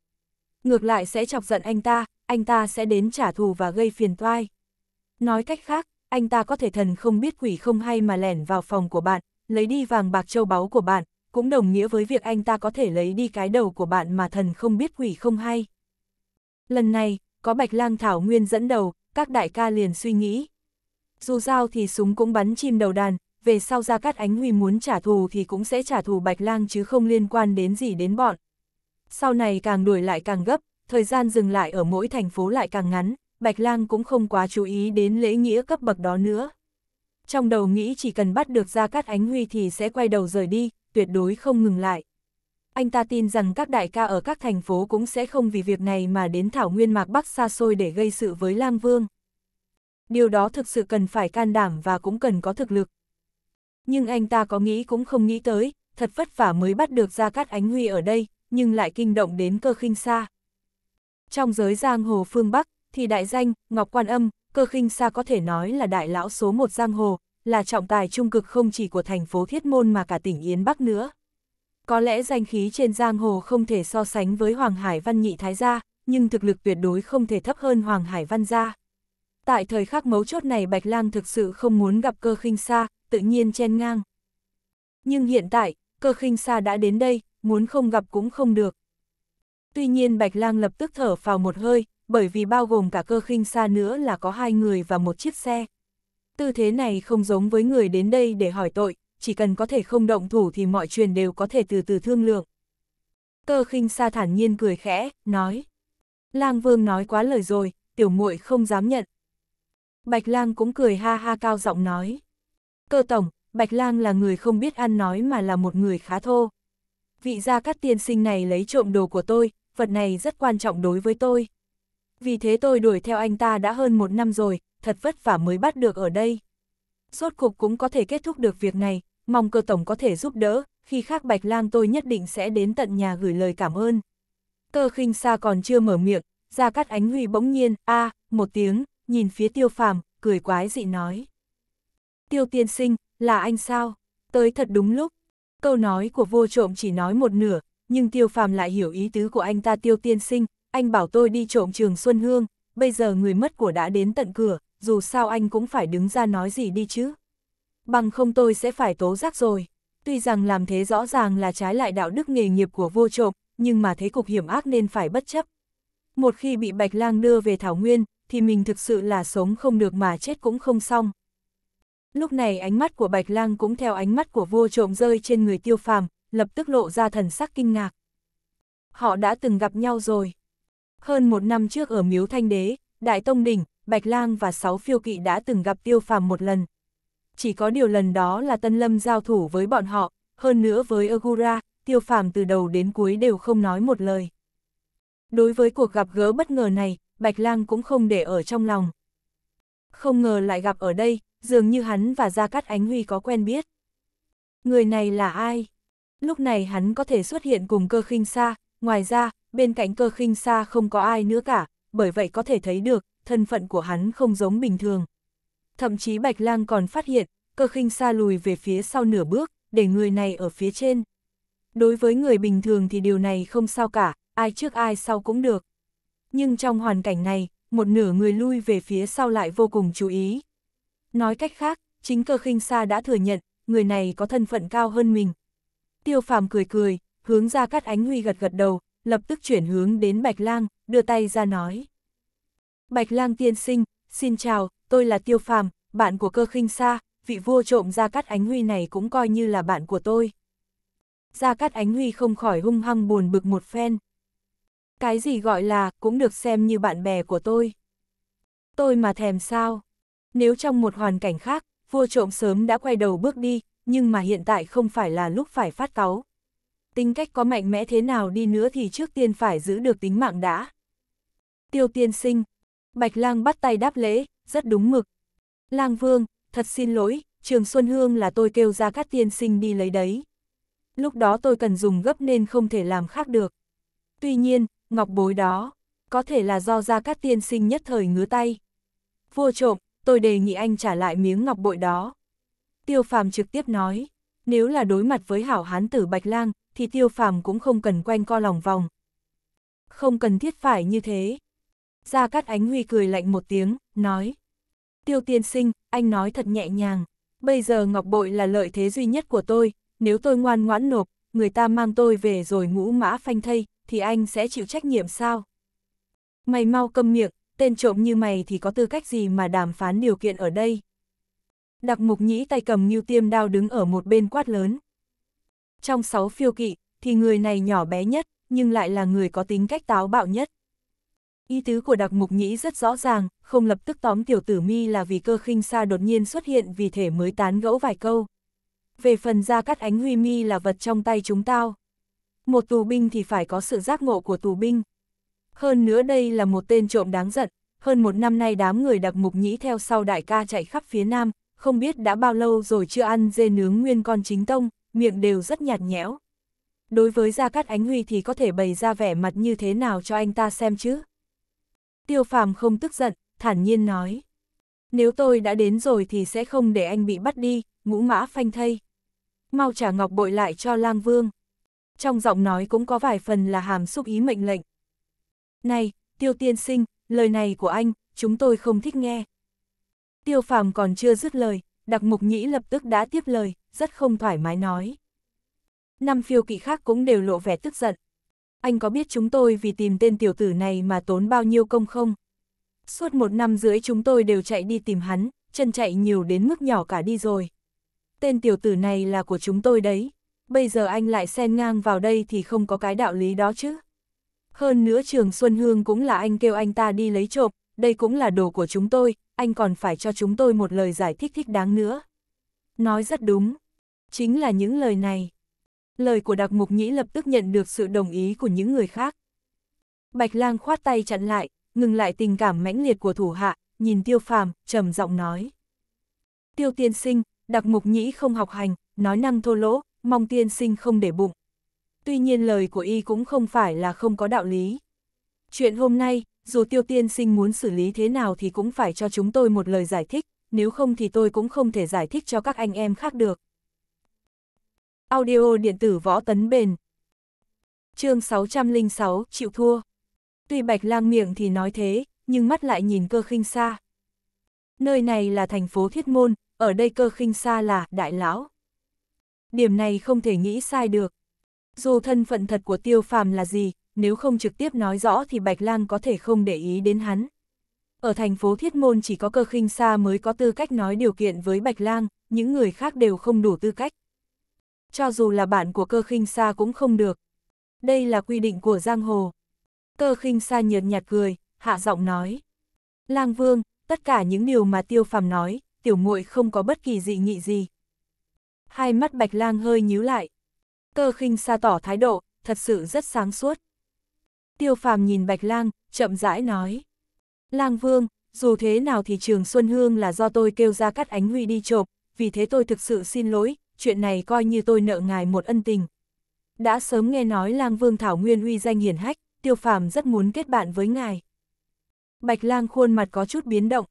Ngược lại sẽ chọc giận anh ta, anh ta sẽ đến trả thù và gây phiền toai. Nói cách khác, anh ta có thể thần không biết quỷ không hay mà lẻn vào phòng của bạn, lấy đi vàng bạc châu báu của bạn, cũng đồng nghĩa với việc anh ta có thể lấy đi cái đầu của bạn mà thần không biết quỷ không hay. Lần này, có Bạch Lang Thảo Nguyên dẫn đầu, các đại ca liền suy nghĩ. Dù sao thì súng cũng bắn chim đầu đàn, về sau Gia Cát Ánh huy muốn trả thù thì cũng sẽ trả thù Bạch Lang chứ không liên quan đến gì đến bọn. Sau này càng đuổi lại càng gấp, thời gian dừng lại ở mỗi thành phố lại càng ngắn, Bạch Lang cũng không quá chú ý đến lễ nghĩa cấp bậc đó nữa. Trong đầu nghĩ chỉ cần bắt được Gia Cát Ánh Huy thì sẽ quay đầu rời đi, tuyệt đối không ngừng lại. Anh ta tin rằng các đại ca ở các thành phố cũng sẽ không vì việc này mà đến Thảo Nguyên Mạc Bắc xa xôi để gây sự với Lang Vương. Điều đó thực sự cần phải can đảm và cũng cần có thực lực, nhưng anh ta có nghĩ cũng không nghĩ tới, thật vất vả mới bắt được Gia Cát Ánh Huy ở đây, nhưng lại kinh động đến cơ khinh xa. Trong giới giang hồ phương Bắc, thì đại danh, Ngọc Quan Âm, cơ khinh xa có thể nói là đại lão số một giang hồ, là trọng tài trung cực không chỉ của thành phố Thiết Môn mà cả tỉnh Yến Bắc nữa. Có lẽ danh khí trên giang hồ không thể so sánh với Hoàng Hải Văn Nhị Thái Gia, nhưng thực lực tuyệt đối không thể thấp hơn Hoàng Hải Văn Gia. Tại thời khắc mấu chốt này Bạch Lang thực sự không muốn gặp cơ khinh xa, tự nhiên chen ngang. Nhưng hiện tại, cơ khinh xa đã đến đây, muốn không gặp cũng không được. Tuy nhiên Bạch Lang lập tức thở vào một hơi, bởi vì bao gồm cả cơ khinh xa nữa là có hai người và một chiếc xe. Tư thế này không giống với người đến đây để hỏi tội, chỉ cần có thể không động thủ thì mọi chuyện đều có thể từ từ thương lượng. Cơ khinh xa thản nhiên cười khẽ, nói. Lang Vương nói quá lời rồi, tiểu muội không dám nhận, Bạch lang cũng cười ha ha cao giọng nói. Cơ tổng, Bạch lang là người không biết ăn nói mà là một người khá thô. Vị gia cát tiên sinh này lấy trộm đồ của tôi, vật này rất quan trọng đối với tôi. Vì thế tôi đuổi theo anh ta đã hơn một năm rồi, thật vất vả mới bắt được ở đây. Rốt cục cũng có thể kết thúc được việc này, mong cơ tổng có thể giúp đỡ, khi khác Bạch Lang tôi nhất định sẽ đến tận nhà gửi lời cảm ơn. Cơ khinh xa còn chưa mở miệng, ra cắt ánh huy bỗng nhiên, a một tiếng, nhìn phía tiêu phàm, cười quái dị nói. Tiêu tiên sinh, là anh sao? Tới thật đúng lúc. Câu nói của vô trộm chỉ nói một nửa, nhưng tiêu phàm lại hiểu ý tứ của anh ta tiêu tiên sinh, anh bảo tôi đi trộm trường Xuân Hương, bây giờ người mất của đã đến tận cửa, dù sao anh cũng phải đứng ra nói gì đi chứ. Bằng không tôi sẽ phải tố giác rồi. Tuy rằng làm thế rõ ràng là trái lại đạo đức nghề nghiệp của vô trộm, nhưng mà thế cục hiểm ác nên phải bất chấp. Một khi bị Bạch Lang đưa về Thảo Nguyên, thì mình thực sự là sống không được mà chết cũng không xong. Lúc này ánh mắt của Bạch Lang cũng theo ánh mắt của vua trộm rơi trên người tiêu phàm, lập tức lộ ra thần sắc kinh ngạc. Họ đã từng gặp nhau rồi. Hơn một năm trước ở Miếu Thanh Đế, Đại Tông Đỉnh, Bạch Lang và sáu phiêu kỵ đã từng gặp tiêu phàm một lần. Chỉ có điều lần đó là Tân Lâm giao thủ với bọn họ, hơn nữa với Agura, tiêu phàm từ đầu đến cuối đều không nói một lời. Đối với cuộc gặp gỡ bất ngờ này, Bạch Lang cũng không để ở trong lòng. Không ngờ lại gặp ở đây, dường như hắn và Gia Cát Ánh Huy có quen biết. Người này là ai? Lúc này hắn có thể xuất hiện cùng cơ khinh xa, ngoài ra, bên cạnh cơ khinh xa không có ai nữa cả, bởi vậy có thể thấy được, thân phận của hắn không giống bình thường. Thậm chí Bạch Lang còn phát hiện, cơ khinh xa lùi về phía sau nửa bước, để người này ở phía trên. Đối với người bình thường thì điều này không sao cả, ai trước ai sau cũng được nhưng trong hoàn cảnh này, một nửa người lui về phía sau lại vô cùng chú ý. Nói cách khác, chính cơ khinh xa đã thừa nhận, người này có thân phận cao hơn mình. Tiêu phàm cười cười, hướng ra cắt ánh huy gật gật đầu, lập tức chuyển hướng đến Bạch Lang, đưa tay ra nói. Bạch Lang tiên sinh, xin chào, tôi là Tiêu phàm, bạn của cơ khinh xa, vị vua trộm ra cắt ánh huy này cũng coi như là bạn của tôi. Gia Cát Ánh Huy không khỏi hung hăng buồn bực một phen. Cái gì gọi là, cũng được xem như bạn bè của tôi. Tôi mà thèm sao? Nếu trong một hoàn cảnh khác, vua trộm sớm đã quay đầu bước đi, nhưng mà hiện tại không phải là lúc phải phát cáu. Tính cách có mạnh mẽ thế nào đi nữa thì trước tiên phải giữ được tính mạng đã. Tiêu tiên sinh. Bạch lang bắt tay đáp lễ, rất đúng mực. Lang vương, thật xin lỗi, trường Xuân Hương là tôi kêu ra các tiên sinh đi lấy đấy. Lúc đó tôi cần dùng gấp nên không thể làm khác được. Tuy nhiên, Ngọc bối đó, có thể là do Gia Cát Tiên Sinh nhất thời ngứa tay. Vua trộm, tôi đề nghị anh trả lại miếng ngọc bội đó. Tiêu phàm trực tiếp nói, nếu là đối mặt với hảo hán tử Bạch Lang, thì tiêu phàm cũng không cần quanh co lòng vòng. Không cần thiết phải như thế. Gia Cát Ánh Huy cười lạnh một tiếng, nói. Tiêu tiên sinh, anh nói thật nhẹ nhàng. Bây giờ ngọc bội là lợi thế duy nhất của tôi, nếu tôi ngoan ngoãn nộp, người ta mang tôi về rồi ngũ mã phanh thây, thì anh sẽ chịu trách nhiệm sao? Mày mau câm miệng, tên trộm như mày thì có tư cách gì mà đàm phán điều kiện ở đây? Đặc mục nhĩ tay cầm như tiêm đao đứng ở một bên quát lớn. Trong sáu phiêu kỵ, thì người này nhỏ bé nhất, nhưng lại là người có tính cách táo bạo nhất. Ý tứ của đặc mục nhĩ rất rõ ràng, không lập tức tóm tiểu tử mi là vì cơ khinh xa đột nhiên xuất hiện vì thể mới tán gẫu vài câu. Về phần ra cắt ánh huy mi là vật trong tay chúng tao. Một tù binh thì phải có sự giác ngộ của tù binh. Hơn nữa đây là một tên trộm đáng giận, hơn một năm nay đám người đặc mục nhĩ theo sau đại ca chạy khắp phía nam, không biết đã bao lâu rồi chưa ăn dê nướng nguyên con chính tông, miệng đều rất nhạt nhẽo. Đối với Gia Cát Ánh Huy thì có thể bày ra vẻ mặt như thế nào cho anh ta xem chứ? Tiêu phàm không tức giận, thản nhiên nói. Nếu tôi đã đến rồi thì sẽ không để anh bị bắt đi, ngũ mã phanh thây. Mau trả ngọc bội lại cho lang vương trong giọng nói cũng có vài phần là hàm xúc ý mệnh lệnh. Này, tiêu tiên sinh, lời này của anh, chúng tôi không thích nghe. Tiêu phàm còn chưa dứt lời, đặc mục nhĩ lập tức đã tiếp lời, rất không thoải mái nói. Năm phiêu kỵ khác cũng đều lộ vẻ tức giận. Anh có biết chúng tôi vì tìm tên tiểu tử này mà tốn bao nhiêu công không? Suốt một năm rưỡi chúng tôi đều chạy đi tìm hắn, chân chạy nhiều đến mức nhỏ cả đi rồi. Tên tiểu tử này là của chúng tôi đấy, bây giờ anh lại xen ngang vào đây thì không có cái đạo lý đó chứ. Hơn nữa trường Xuân Hương cũng là anh kêu anh ta đi lấy trộm, đây cũng là đồ của chúng tôi, anh còn phải cho chúng tôi một lời giải thích thích đáng nữa. Nói rất đúng, chính là những lời này. Lời của Đặc Mục Nhĩ lập tức nhận được sự đồng ý của những người khác. Bạch Lang khoát tay chặn lại, ngừng lại tình cảm mãnh liệt của thủ hạ, nhìn Tiêu Phàm, trầm giọng nói. Tiêu tiên sinh, Đặc Mục Nhĩ không học hành, nói năng thô lỗ, mong tiên sinh không để bụng. Tuy nhiên lời của y cũng không phải là không có đạo lý. Chuyện hôm nay, dù tiêu tiên sinh muốn xử lý thế nào thì cũng phải cho chúng tôi một lời giải thích, nếu không thì tôi cũng không thể giải thích cho các anh em khác được. Audio điện tử võ tấn bền Chương 606, chịu thua Tuy bạch lang miệng thì nói thế, nhưng mắt lại nhìn cơ khinh xa. Nơi này là thành phố Thiết Môn, ở đây cơ khinh xa là Đại Lão điểm này không thể nghĩ sai được. Dù thân phận thật của tiêu phàm là gì, nếu không trực tiếp nói rõ thì Bạch Lang có thể không để ý đến hắn. Ở thành phố Thiết Môn chỉ có cơ khinh xa mới có tư cách nói điều kiện với Bạch Lang, những người khác đều không đủ tư cách. Cho dù là bạn của cơ khinh xa cũng không được. Đây là quy định của Giang Hồ. Cơ khinh xa nhợt nhạt cười, hạ giọng nói. Lang Vương, tất cả những điều mà Tiêu Phàm nói, tiểu muội không có bất kỳ dị nghị gì hai mắt bạch lang hơi nhíu lại. Cơ khinh xa tỏ thái độ, thật sự rất sáng suốt. Tiêu phàm nhìn bạch lang, chậm rãi nói. Lang vương, dù thế nào thì trường Xuân Hương là do tôi kêu ra cắt ánh huy đi chộp, vì thế tôi thực sự xin lỗi, chuyện này coi như tôi nợ ngài một ân tình. Đã sớm nghe nói lang vương Thảo Nguyên huy danh hiển hách, tiêu phàm rất muốn kết bạn với ngài. Bạch lang khuôn mặt có chút biến động.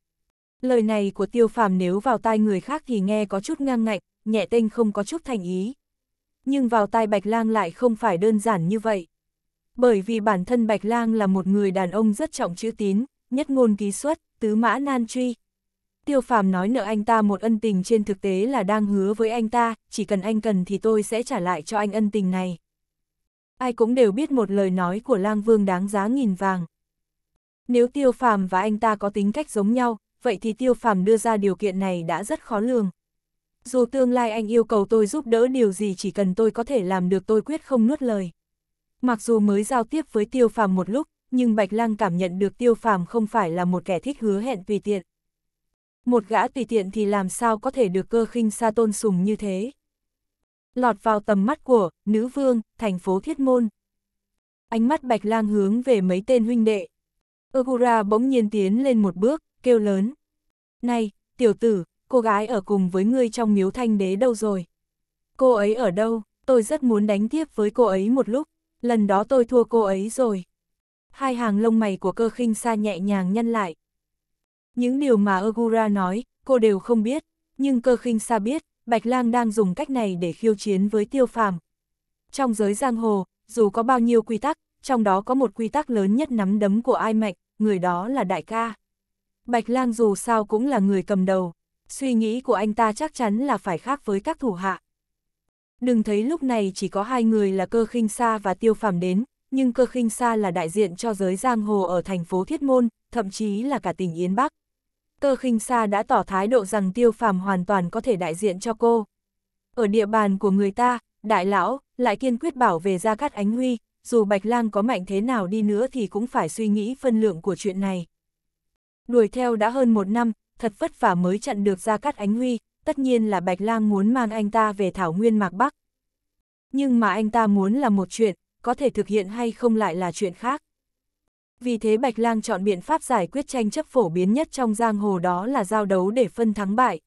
Lời này của tiêu phàm nếu vào tai người khác thì nghe có chút ngang ngạnh, nhẹ tênh không có chút thành ý. Nhưng vào tai Bạch Lang lại không phải đơn giản như vậy. Bởi vì bản thân Bạch Lang là một người đàn ông rất trọng chữ tín, nhất ngôn ký xuất, tứ mã nan truy. Tiêu Phàm nói nợ anh ta một ân tình trên thực tế là đang hứa với anh ta, chỉ cần anh cần thì tôi sẽ trả lại cho anh ân tình này. Ai cũng đều biết một lời nói của Lang Vương đáng giá nghìn vàng. Nếu Tiêu Phàm và anh ta có tính cách giống nhau, vậy thì Tiêu Phàm đưa ra điều kiện này đã rất khó lường. Dù tương lai anh yêu cầu tôi giúp đỡ điều gì chỉ cần tôi có thể làm được tôi quyết không nuốt lời. Mặc dù mới giao tiếp với tiêu phàm một lúc, nhưng Bạch Lăng cảm nhận được tiêu phàm không phải là một kẻ thích hứa hẹn tùy tiện. Một gã tùy tiện thì làm sao có thể được cơ khinh xa tôn sùng như thế. Lọt vào tầm mắt của, nữ vương, thành phố thiết môn. Ánh mắt Bạch Lang hướng về mấy tên huynh đệ. Ogura bỗng nhiên tiến lên một bước, kêu lớn. Này, tiểu tử, cô gái ở cùng với ngươi trong miếu thanh đế đâu rồi? Cô ấy ở đâu? Tôi rất muốn đánh tiếp với cô ấy một lúc, lần đó tôi thua cô ấy rồi. Hai hàng lông mày của cơ khinh xa nhẹ nhàng nhăn lại. Những điều mà Ogura nói, cô đều không biết, nhưng cơ khinh xa biết, Bạch Lang đang dùng cách này để khiêu chiến với tiêu phàm. Trong giới giang hồ, dù có bao nhiêu quy tắc, trong đó có một quy tắc lớn nhất nắm đấm của ai mạnh, người đó là đại ca. Bạch Lang dù sao cũng là người cầm đầu, Suy nghĩ của anh ta chắc chắn là phải khác với các thủ hạ. Đừng thấy lúc này chỉ có hai người là cơ khinh sa và tiêu phàm đến, nhưng cơ khinh sa là đại diện cho giới giang hồ ở thành phố Thiết Môn, thậm chí là cả tỉnh Yến Bắc. Cơ khinh sa đã tỏ thái độ rằng tiêu phàm hoàn toàn có thể đại diện cho cô. Ở địa bàn của người ta, đại lão lại kiên quyết bảo về Gia Cát Ánh Huy, dù Bạch Lang có mạnh thế nào đi nữa thì cũng phải suy nghĩ phân lượng của chuyện này. Đuổi theo đã hơn một năm, thật vất vả mới chặn được ra cắt ánh huy, tất nhiên là Bạch Lang muốn mang anh ta về Thảo Nguyên Mạc Bắc. Nhưng mà anh ta muốn là một chuyện, có thể thực hiện hay không lại là chuyện khác. Vì thế Bạch Lang chọn biện pháp giải quyết tranh chấp phổ biến nhất trong giang hồ đó là giao đấu để phân thắng bại.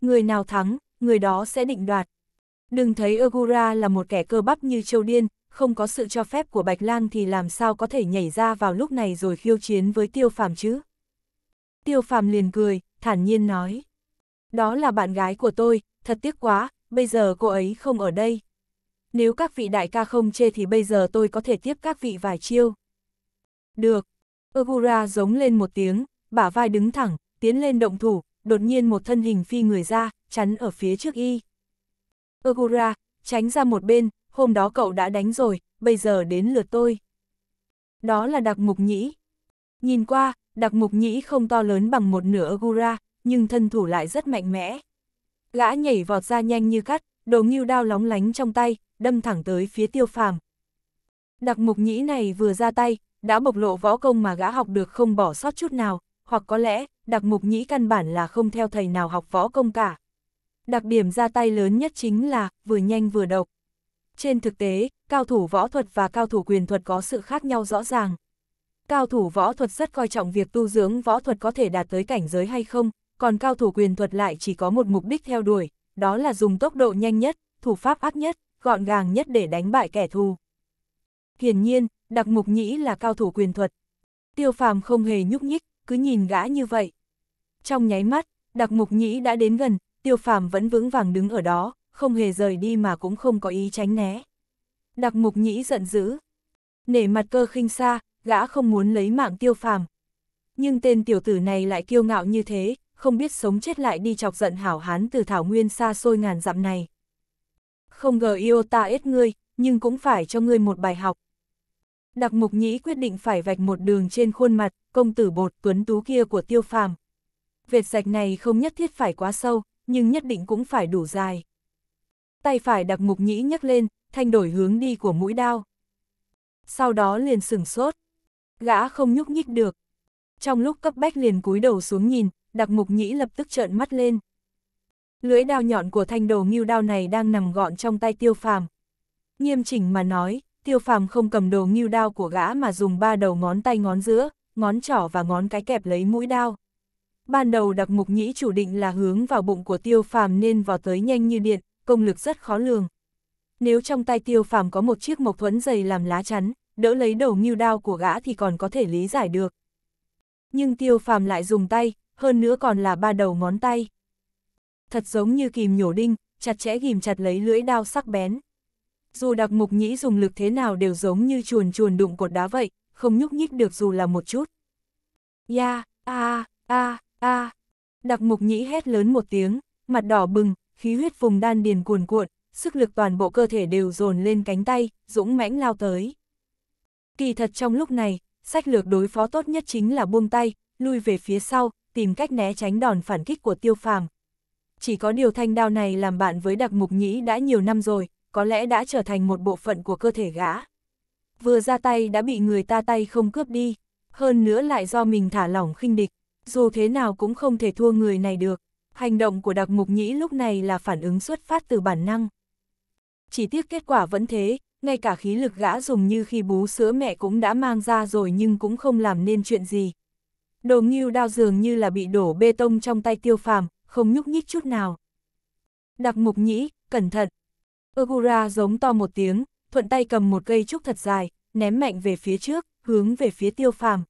Người nào thắng, người đó sẽ định đoạt. Đừng thấy agura là một kẻ cơ bắp như châu điên, không có sự cho phép của Bạch Lang thì làm sao có thể nhảy ra vào lúc này rồi khiêu chiến với tiêu phàm chứ. Tiêu phàm liền cười, thản nhiên nói. Đó là bạn gái của tôi, thật tiếc quá, bây giờ cô ấy không ở đây. Nếu các vị đại ca không chê thì bây giờ tôi có thể tiếp các vị vài chiêu. Được. Ogura giống lên một tiếng, bả vai đứng thẳng, tiến lên động thủ, đột nhiên một thân hình phi người ra, chắn ở phía trước y. Ogura, tránh ra một bên, hôm đó cậu đã đánh rồi, bây giờ đến lượt tôi. Đó là đặc mục nhĩ. Nhìn qua, đặc mục nhĩ không to lớn bằng một nửa Agura, nhưng thân thủ lại rất mạnh mẽ. Gã nhảy vọt ra nhanh như cắt, đồ ngưu đao lóng lánh trong tay, đâm thẳng tới phía tiêu phàm. Đặc mục nhĩ này vừa ra tay, đã bộc lộ võ công mà gã học được không bỏ sót chút nào, hoặc có lẽ, đặc mục nhĩ căn bản là không theo thầy nào học võ công cả. Đặc điểm ra tay lớn nhất chính là, vừa nhanh vừa độc. Trên thực tế, cao thủ võ thuật và cao thủ quyền thuật có sự khác nhau rõ ràng. Cao thủ võ thuật rất coi trọng việc tu dưỡng võ thuật có thể đạt tới cảnh giới hay không, còn cao thủ quyền thuật lại chỉ có một mục đích theo đuổi, đó là dùng tốc độ nhanh nhất, thủ pháp ác nhất, gọn gàng nhất để đánh bại kẻ thù. Hiển nhiên, đặc mục nhĩ là cao thủ quyền thuật. Tiêu phàm không hề nhúc nhích, cứ nhìn gã như vậy. Trong nháy mắt, đặc mục nhĩ đã đến gần, tiêu phàm vẫn vững vàng đứng ở đó, không hề rời đi mà cũng không có ý tránh né. Đặc mục nhĩ giận dữ. Nể mặt cơ khinh xa, gã không muốn lấy mạng tiêu phàm. Nhưng tên tiểu tử này lại kiêu ngạo như thế, không biết sống chết lại đi chọc giận hảo hán từ thảo nguyên xa xôi ngàn dặm này. Không ngờ yêu ta ít ngươi, nhưng cũng phải cho ngươi một bài học. Đặc mục nhĩ quyết định phải vạch một đường trên khuôn mặt, công tử bột tuấn tú kia của tiêu phàm. Vệt sạch này không nhất thiết phải quá sâu, nhưng nhất định cũng phải đủ dài. Tay phải đặc mục nhĩ nhấc lên, thanh đổi hướng đi của mũi đao. Sau đó liền sửng sốt, Gã không nhúc nhích được. Trong lúc cấp bách liền cúi đầu xuống nhìn, đặc mục nhĩ lập tức trợn mắt lên. Lưỡi đao nhọn của thanh đầu nghiêu đao này đang nằm gọn trong tay tiêu phàm. Nghiêm chỉnh mà nói, tiêu phàm không cầm đầu nghiêu đao của gã mà dùng ba đầu ngón tay ngón giữa, ngón trỏ và ngón cái kẹp lấy mũi đao. Ban đầu đặc mục nhĩ chủ định là hướng vào bụng của tiêu phàm nên vào tới nhanh như điện, công lực rất khó lường. Nếu trong tay tiêu phàm có một chiếc mộc thuẫn dày làm lá chắn, đỡ lấy đầu nghiêu đao của gã thì còn có thể lý giải được. Nhưng tiêu phàm lại dùng tay, hơn nữa còn là ba đầu ngón tay. Thật giống như kìm nhổ đinh, chặt chẽ ghim chặt lấy lưỡi đao sắc bén. Dù đặc mục nhĩ dùng lực thế nào đều giống như chuồn chuồn đụng cột đá vậy, không nhúc nhích được dù là một chút. Ya, a, a, a. Đặc mục nhĩ hét lớn một tiếng, mặt đỏ bừng, khí huyết vùng đan điền cuồn cuộn, sức lực toàn bộ cơ thể đều dồn lên cánh tay, dũng mãnh lao tới. Kỳ thật trong lúc này, sách lược đối phó tốt nhất chính là buông tay, lui về phía sau, tìm cách né tránh đòn phản kích của tiêu phàm. Chỉ có điều thanh đao này làm bạn với đặc mục nhĩ đã nhiều năm rồi, có lẽ đã trở thành một bộ phận của cơ thể gã. Vừa ra tay đã bị người ta tay không cướp đi, hơn nữa lại do mình thả lỏng khinh địch, dù thế nào cũng không thể thua người này được. Hành động của đặc mục nhĩ lúc này là phản ứng xuất phát từ bản năng. Chỉ tiếc kết quả vẫn thế, ngay cả khí lực gã dùng như khi bú sữa mẹ cũng đã mang ra rồi nhưng cũng không làm nên chuyện gì. Đồ nghiêu đao dường như là bị đổ bê tông trong tay tiêu phàm, không nhúc nhích chút nào. Đặc mục nhĩ, cẩn thận. Ogura giống to một tiếng, thuận tay cầm một cây trúc thật dài, ném mạnh về phía trước, hướng về phía tiêu phàm.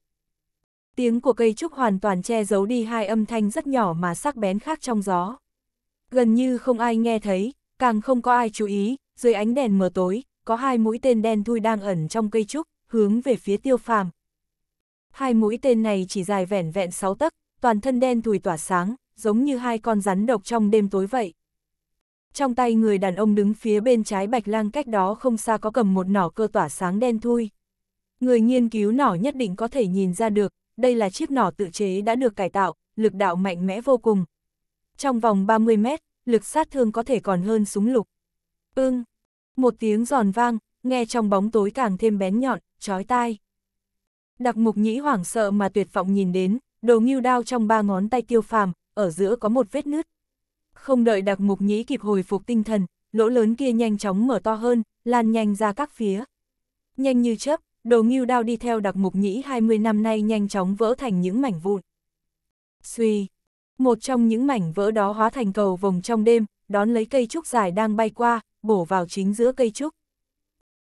Tiếng của cây trúc hoàn toàn che giấu đi hai âm thanh rất nhỏ mà sắc bén khác trong gió. Gần như không ai nghe thấy, càng không có ai chú ý, dưới ánh đèn mờ tối, có hai mũi tên đen thui đang ẩn trong cây trúc, hướng về phía tiêu phàm. Hai mũi tên này chỉ dài vẻn vẹn sáu tấc, toàn thân đen thùi tỏa sáng, giống như hai con rắn độc trong đêm tối vậy. Trong tay người đàn ông đứng phía bên trái bạch lang cách đó không xa có cầm một nỏ cơ tỏa sáng đen thui. Người nghiên cứu nỏ nhất định có thể nhìn ra được, đây là chiếc nỏ tự chế đã được cải tạo, lực đạo mạnh mẽ vô cùng. Trong vòng 30 mét, lực sát thương có thể còn hơn súng lục. Ưng, một tiếng giòn vang, nghe trong bóng tối càng thêm bén nhọn, chói tai. Đặc mục nhĩ hoảng sợ mà tuyệt vọng nhìn đến, đồ nghiêu đao trong ba ngón tay tiêu phàm, ở giữa có một vết nứt. Không đợi đặc mục nhĩ kịp hồi phục tinh thần, lỗ lớn kia nhanh chóng mở to hơn, lan nhanh ra các phía. Nhanh như chớp, đồ nghiêu đao đi theo đặc mục nhĩ 20 năm nay nhanh chóng vỡ thành những mảnh vụn. Xuy, một trong những mảnh vỡ đó hóa thành cầu vòng trong đêm, đón lấy cây trúc dài đang bay qua, bổ vào chính giữa cây trúc.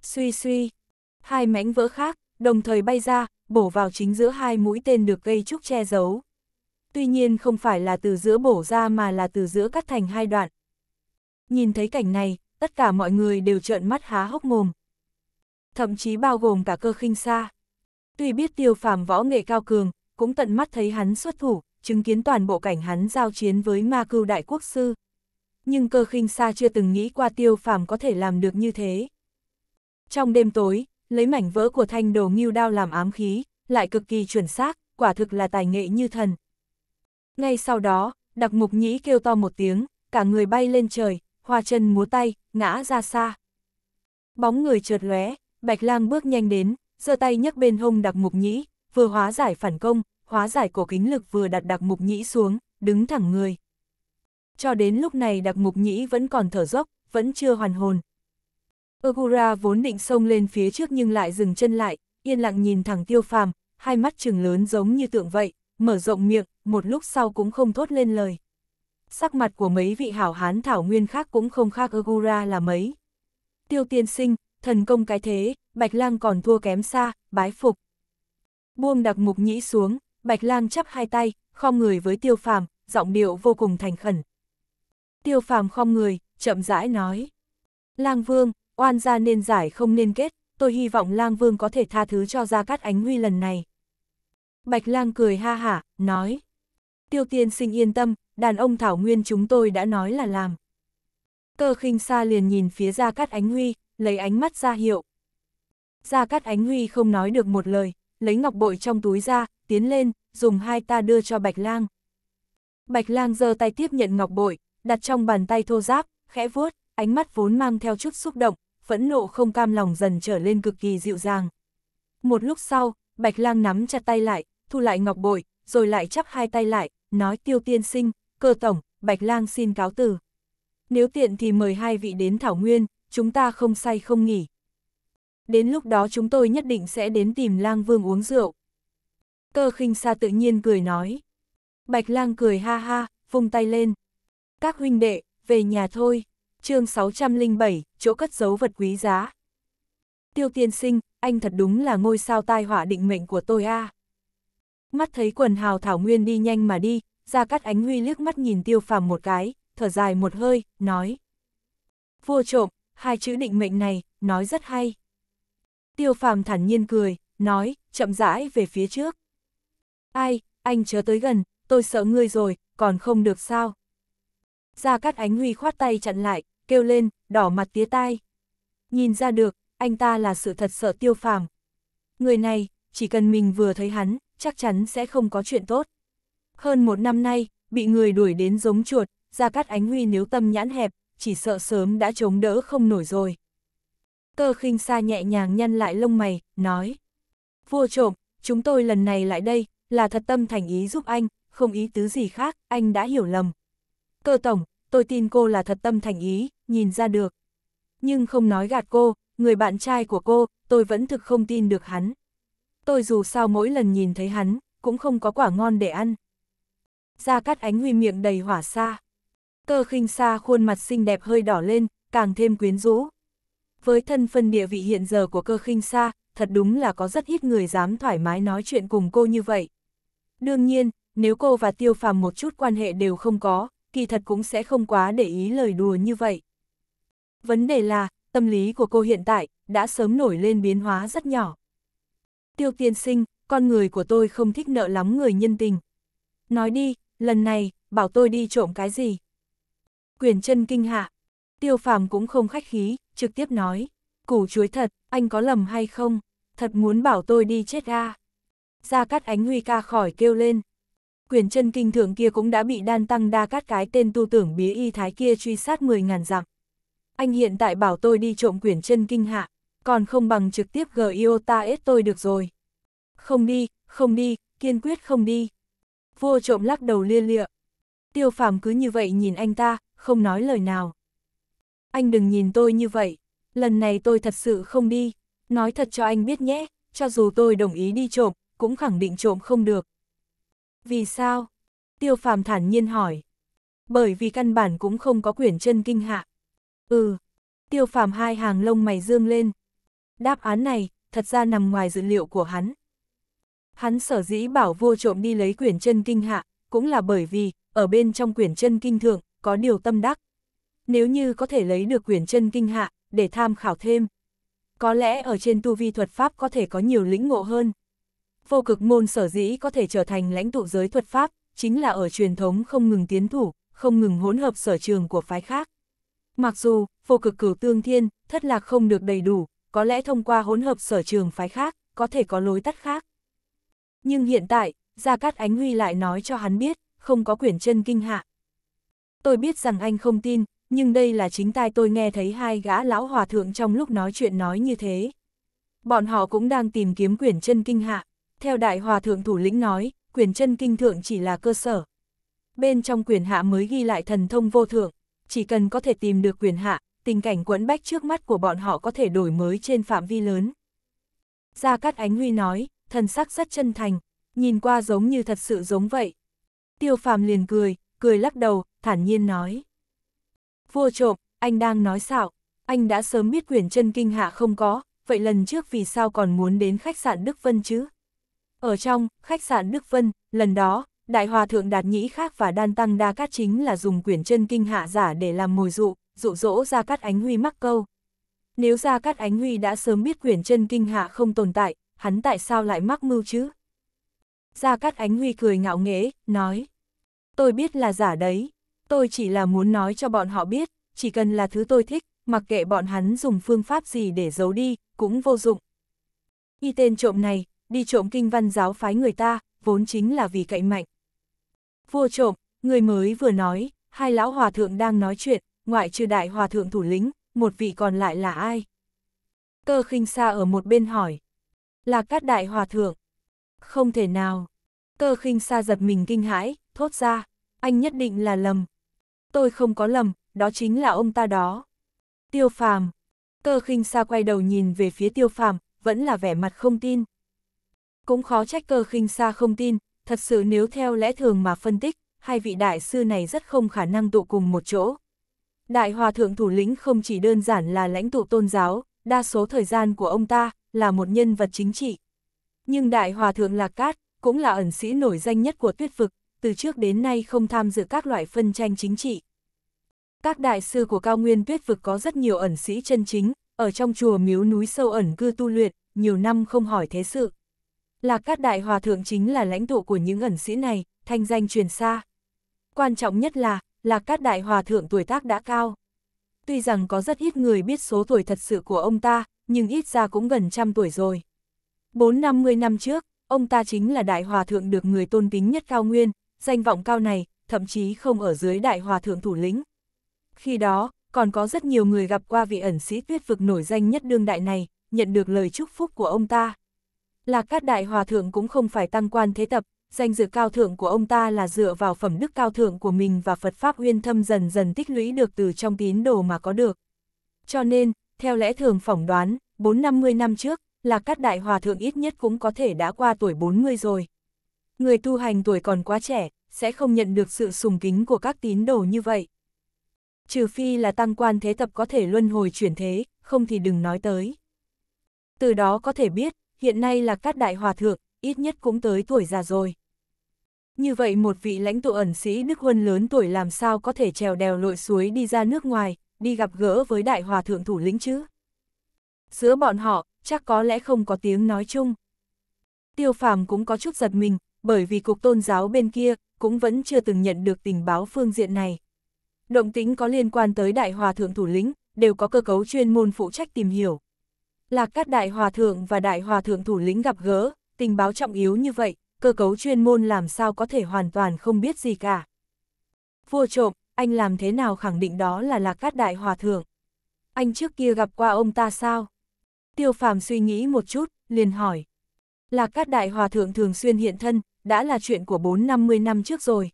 Suy suy, hai mảnh vỡ khác, đồng thời bay ra, bổ vào chính giữa hai mũi tên được cây trúc che giấu. Tuy nhiên không phải là từ giữa bổ ra mà là từ giữa cắt thành hai đoạn. Nhìn thấy cảnh này, tất cả mọi người đều trợn mắt há hốc mồm. Thậm chí bao gồm cả cơ khinh xa. Tuy biết tiêu phàm võ nghệ cao cường, cũng tận mắt thấy hắn xuất thủ, chứng kiến toàn bộ cảnh hắn giao chiến với ma cưu đại quốc sư nhưng cơ khinh xa chưa từng nghĩ qua tiêu phàm có thể làm được như thế. Trong đêm tối, lấy mảnh vỡ của thanh đồ nghiêu đao làm ám khí, lại cực kỳ chuẩn xác, quả thực là tài nghệ như thần. Ngay sau đó, đặc mục nhĩ kêu to một tiếng, cả người bay lên trời, hoa chân múa tay, ngã ra xa. Bóng người trượt lóe, bạch lang bước nhanh đến, giơ tay nhấc bên hông đặc mục nhĩ, vừa hóa giải phản công, hóa giải cổ kính lực vừa đặt đặc mục nhĩ xuống, đứng thẳng người cho đến lúc này đặc mục nhĩ vẫn còn thở dốc, vẫn chưa hoàn hồn. Ogura vốn định xông lên phía trước nhưng lại dừng chân lại, yên lặng nhìn thẳng tiêu phàm, hai mắt trừng lớn giống như tượng vậy, mở rộng miệng, một lúc sau cũng không thốt lên lời. Sắc mặt của mấy vị hảo hán thảo nguyên khác cũng không khác Ogura là mấy. Tiêu tiên sinh, thần công cái thế, Bạch lang còn thua kém xa, bái phục. Buông đặc mục nhĩ xuống, Bạch lang chắp hai tay, khom người với tiêu phàm, giọng điệu vô cùng thành khẩn. Tiêu phàm khom người, chậm rãi nói. Lang Vương, oan gia nên giải không nên kết, tôi hy vọng Lang Vương có thể tha thứ cho Gia Cát Ánh Huy lần này. Bạch Lang cười ha hả, nói. Tiêu tiên sinh yên tâm, đàn ông Thảo Nguyên chúng tôi đã nói là làm. Cơ khinh xa liền nhìn phía Gia Cát Ánh Huy, lấy ánh mắt ra hiệu. Gia Cát Ánh Huy không nói được một lời, lấy ngọc bội trong túi ra, tiến lên, dùng hai ta đưa cho Bạch Lang. Bạch Lang giơ tay tiếp nhận ngọc bội, đặt trong bàn tay thô giáp, khẽ vuốt, ánh mắt vốn mang theo chút xúc động, phẫn nộ không cam lòng dần trở lên cực kỳ dịu dàng. Một lúc sau, Bạch Lang nắm chặt tay lại, thu lại ngọc bội, rồi lại chắp hai tay lại, nói tiêu tiên sinh, cơ tổng, Bạch Lang xin cáo từ. Nếu tiện thì mời hai vị đến Thảo Nguyên, chúng ta không say không nghỉ. Đến lúc đó chúng tôi nhất định sẽ đến tìm Lang Vương uống rượu. Cơ khinh sa tự nhiên cười nói. Bạch Lang cười ha ha, vung tay lên. Các huynh đệ, về nhà thôi. chương 607, chỗ cất giấu vật quý giá. Tiêu tiên sinh, anh thật đúng là ngôi sao tai họa định mệnh của tôi a. À. Mắt thấy quần hào Thảo Nguyên đi nhanh mà đi, ra cắt ánh huy liếc mắt nhìn tiêu phàm một cái, thở dài một hơi, nói. Vua trộm, hai chữ định mệnh này, nói rất hay. Tiêu phàm thản nhiên cười, nói, chậm rãi về phía trước. Ai, anh chớ tới gần, tôi sợ ngươi rồi, còn không được sao. Gia Cát Ánh Huy khoát tay chặn lại, kêu lên, đỏ mặt tía tai. Nhìn ra được, anh ta là sự thật sợ tiêu phàm. Người này, chỉ cần mình vừa thấy hắn, chắc chắn sẽ không có chuyện tốt. Hơn một năm nay, bị người đuổi đến giống chuột, Gia Cát Ánh Huy nếu tâm nhãn hẹp, chỉ sợ sớm đã chống đỡ không nổi rồi. Cơ khinh xa nhẹ nhàng nhăn lại lông mày, nói. Vua trộm, chúng tôi lần này lại đây, là thật tâm thành ý giúp anh, không ý tứ gì khác, anh đã hiểu lầm. Cơ tổng, tôi tin cô là thật tâm thành ý, nhìn ra được. Nhưng không nói gạt cô, người bạn trai của cô, tôi vẫn thực không tin được hắn. Tôi dù sao mỗi lần nhìn thấy hắn, cũng không có quả ngon để ăn. Gia Cát Ánh Huy miệng đầy hỏa xa. Cơ khinh xa khuôn mặt xinh đẹp hơi đỏ lên, càng thêm quyến rũ. Với thân phân địa vị hiện giờ của cơ khinh xa, thật đúng là có rất ít người dám thoải mái nói chuyện cùng cô như vậy. Đương nhiên, nếu cô và Tiêu Phàm một chút quan hệ đều không có, kỳ thật cũng sẽ không quá để ý lời đùa như vậy. Vấn đề là, tâm lý của cô hiện tại, đã sớm nổi lên biến hóa rất nhỏ. Tiêu tiên sinh, con người của tôi không thích nợ lắm người nhân tình. Nói đi, lần này, bảo tôi đi trộm cái gì? Quyền chân kinh hạ. Tiêu phàm cũng không khách khí, trực tiếp nói. Củ chuối thật, anh có lầm hay không? Thật muốn bảo tôi đi chết ra? Gia Cát Ánh Huy ca khỏi kêu lên quyền chân kinh thường kia cũng đã bị đan tăng đa cát cái tên tu tưởng bí y thái kia truy sát 10.000 dặm. Anh hiện tại bảo tôi đi trộm quyển chân kinh hạ, còn không bằng trực tiếp gio ta ết tôi được rồi. Không đi, không đi, kiên quyết không đi. Vua trộm lắc đầu lia lịa. Tiêu phàm cứ như vậy nhìn anh ta, không nói lời nào. Anh đừng nhìn tôi như vậy, lần này tôi thật sự không đi. Nói thật cho anh biết nhé, cho dù tôi đồng ý đi trộm, cũng khẳng định trộm không được, vì sao? Tiêu phàm thản nhiên hỏi. Bởi vì căn bản cũng không có quyển chân kinh hạ. Ừ. Tiêu phàm hai hàng lông mày dương lên. Đáp án này, thật ra nằm ngoài dữ liệu của hắn. Hắn sở dĩ bảo vô trộm đi lấy quyển chân kinh hạ, cũng là bởi vì, ở bên trong quyển chân kinh thượng, có điều tâm đắc. Nếu như có thể lấy được quyển chân kinh hạ, để tham khảo thêm. Có lẽ ở trên tu vi thuật pháp có thể có nhiều lĩnh ngộ hơn. Vô cực môn sở dĩ có thể trở thành lãnh tụ giới thuật pháp, chính là ở truyền thống không ngừng tiến thủ, không ngừng hỗn hợp sở trường của phái khác. Mặc dù, vô cực cửu tương thiên, thất lạc không được đầy đủ, có lẽ thông qua hỗn hợp sở trường phái khác, có thể có lối tắt khác. Nhưng hiện tại, Gia Cát Ánh Huy lại nói cho hắn biết, không có quyển chân kinh hạ. Tôi biết rằng anh không tin, nhưng đây là chính tai tôi nghe thấy hai gã lão hòa thượng trong lúc nói chuyện nói như thế. Bọn họ cũng đang tìm kiếm quyển chân kinh hạ. Theo Đại Hòa Thượng Thủ Lĩnh nói, quyền chân kinh thượng chỉ là cơ sở. Bên trong quyền hạ mới ghi lại thần thông vô thượng, chỉ cần có thể tìm được quyền hạ, tình cảnh quẫn bách trước mắt của bọn họ có thể đổi mới trên phạm vi lớn. Gia Cát Ánh Huy nói, thần sắc rất chân thành, nhìn qua giống như thật sự giống vậy. Tiêu phàm liền cười, cười lắc đầu, thản nhiên nói. Vua trộm, anh đang nói xạo, anh đã sớm biết quyền chân kinh hạ không có, vậy lần trước vì sao còn muốn đến khách sạn Đức Vân chứ? Ở trong, khách sạn Đức Vân, lần đó, Đại Hòa Thượng Đạt Nhĩ Khác và Đan Tăng Đa Cát chính là dùng quyển chân kinh hạ giả để làm mồi dụ, dụ dỗ gia Cát Ánh Huy mắc câu. Nếu gia Cát Ánh Huy đã sớm biết quyển chân kinh hạ không tồn tại, hắn tại sao lại mắc mưu chứ? Gia Cát Ánh Huy cười ngạo nghễ, nói. Tôi biết là giả đấy, tôi chỉ là muốn nói cho bọn họ biết, chỉ cần là thứ tôi thích, mặc kệ bọn hắn dùng phương pháp gì để giấu đi, cũng vô dụng. Y tên trộm này, đi trộm kinh văn giáo phái người ta, vốn chính là vì cậy mạnh. Vua trộm, người mới vừa nói, hai lão hòa thượng đang nói chuyện, ngoại trừ đại hòa thượng thủ lĩnh, một vị còn lại là ai? Cơ khinh xa ở một bên hỏi. Là các đại hòa thượng. Không thể nào. Cơ khinh xa giật mình kinh hãi, thốt ra. Anh nhất định là lầm. Tôi không có lầm, đó chính là ông ta đó. Tiêu phàm. Cơ khinh xa quay đầu nhìn về phía tiêu phàm, vẫn là vẻ mặt không tin. Cũng khó trách cơ khinh xa không tin, thật sự nếu theo lẽ thường mà phân tích, hai vị đại sư này rất không khả năng tụ cùng một chỗ. Đại hòa thượng thủ lĩnh không chỉ đơn giản là lãnh tụ tôn giáo, đa số thời gian của ông ta là một nhân vật chính trị. Nhưng đại hòa thượng Lạc Cát cũng là ẩn sĩ nổi danh nhất của tuyết vực, từ trước đến nay không tham dự các loại phân tranh chính trị. Các đại sư của cao nguyên tuyết vực có rất nhiều ẩn sĩ chân chính, ở trong chùa miếu núi sâu ẩn cư tu luyện, nhiều năm không hỏi thế sự. Lạc Cát Đại Hòa Thượng chính là lãnh tụ của những ẩn sĩ này, thanh danh truyền xa. Quan trọng nhất là, Lạc Cát Đại Hòa Thượng tuổi tác đã cao. Tuy rằng có rất ít người biết số tuổi thật sự của ông ta, nhưng ít ra cũng gần trăm tuổi rồi. Bốn năm mươi năm trước, ông ta chính là Đại Hòa Thượng được người tôn kính nhất cao nguyên, danh vọng cao này, thậm chí không ở dưới Đại Hòa Thượng thủ lĩnh. Khi đó, còn có rất nhiều người gặp qua vị ẩn sĩ tuyết vực nổi danh nhất đương đại này, nhận được lời chúc phúc của ông ta. Lạc Cát Đại Hòa Thượng cũng không phải tăng quan thế tập, danh dự cao thượng của ông ta là dựa vào phẩm đức cao thượng của mình và Phật Pháp uyên thâm dần dần tích lũy được từ trong tín đồ mà có được. Cho nên, theo lẽ thường phỏng đoán, 4-50 năm trước, Lạc Cát Đại Hòa Thượng ít nhất cũng có thể đã qua tuổi 40 rồi. Người tu hành tuổi còn quá trẻ, sẽ không nhận được sự sùng kính của các tín đồ như vậy. Trừ phi là tăng quan thế tập có thể luân hồi chuyển thế, không thì đừng nói tới. Từ đó có thể biết, hiện nay là các đại hòa thượng, ít nhất cũng tới tuổi già rồi. Như vậy một vị lãnh tụ ẩn sĩ Đức Huân lớn tuổi làm sao có thể trèo đèo lội suối đi ra nước ngoài, đi gặp gỡ với đại hòa thượng thủ lĩnh chứ? Giữa bọn họ, chắc có lẽ không có tiếng nói chung. Tiêu phàm cũng có chút giật mình, bởi vì cục tôn giáo bên kia cũng vẫn chưa từng nhận được tình báo phương diện này. Động tính có liên quan tới đại hòa thượng thủ lĩnh, đều có cơ cấu chuyên môn phụ trách tìm hiểu là các đại hòa thượng và đại hòa thượng thủ lĩnh gặp gỡ, tình báo trọng yếu như vậy, cơ cấu chuyên môn làm sao có thể hoàn toàn không biết gì cả. Vua trộm, anh làm thế nào khẳng định đó là lạc cát đại hòa thượng? Anh trước kia gặp qua ông ta sao? Tiêu phàm suy nghĩ một chút, liền hỏi. Lạc cát đại hòa thượng thường xuyên hiện thân, đã là chuyện của 4-50 năm trước rồi.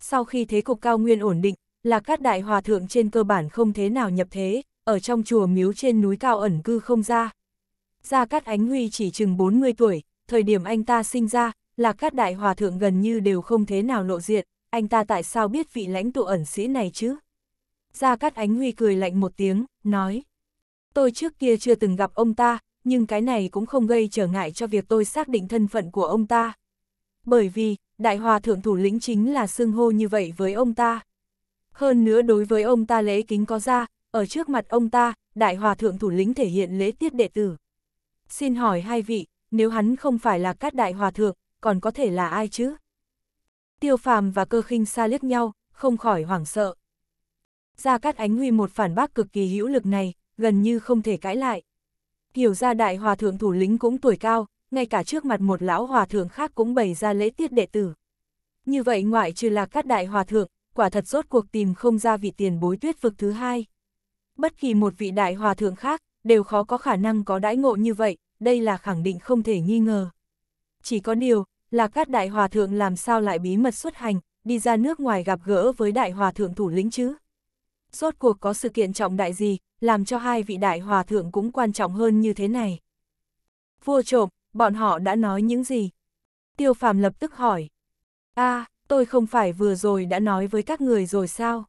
Sau khi thế cục cao nguyên ổn định, Lạc Cát Đại Hòa Thượng trên cơ bản không thế nào nhập thế, ở trong chùa miếu trên núi cao ẩn cư không ra. Gia Cát Ánh Huy chỉ chừng 40 tuổi, thời điểm anh ta sinh ra, là các đại hòa thượng gần như đều không thế nào lộ diện, anh ta tại sao biết vị lãnh tụ ẩn sĩ này chứ? Gia Cát Ánh Huy cười lạnh một tiếng, nói. Tôi trước kia chưa từng gặp ông ta, nhưng cái này cũng không gây trở ngại cho việc tôi xác định thân phận của ông ta. Bởi vì, Đại Hòa Thượng Thủ lĩnh chính là xưng hô như vậy với ông ta. Hơn nữa đối với ông ta lễ kính có ra, ở trước mặt ông ta, Đại Hòa Thượng thủ lĩnh thể hiện lễ tiết đệ tử. Xin hỏi hai vị, nếu hắn không phải là các Đại Hòa Thượng, còn có thể là ai chứ? Tiêu phàm và cơ khinh xa liếc nhau, không khỏi hoảng sợ. Gia Cát Ánh Huy một phản bác cực kỳ hữu lực này, gần như không thể cãi lại. Hiểu ra đại hòa thượng thủ lĩnh cũng tuổi cao, ngay cả trước mặt một lão hòa thượng khác cũng bày ra lễ tiết đệ tử. Như vậy ngoại trừ là các đại hòa thượng, quả thật rốt cuộc tìm không ra vị tiền bối tuyết vực thứ hai bất kỳ một vị đại hòa thượng khác, đều khó có khả năng có đãi ngộ như vậy, đây là khẳng định không thể nghi ngờ. Chỉ có điều, là các đại hòa thượng làm sao lại bí mật xuất hành, đi ra nước ngoài gặp gỡ với đại hòa thượng thủ lĩnh chứ? Rốt cuộc có sự kiện trọng đại gì, làm cho hai vị đại hòa thượng cũng quan trọng hơn như thế này? Vua trộm, bọn họ đã nói những gì? Tiêu phàm lập tức hỏi. a à, tôi không phải vừa rồi đã nói với các người rồi sao?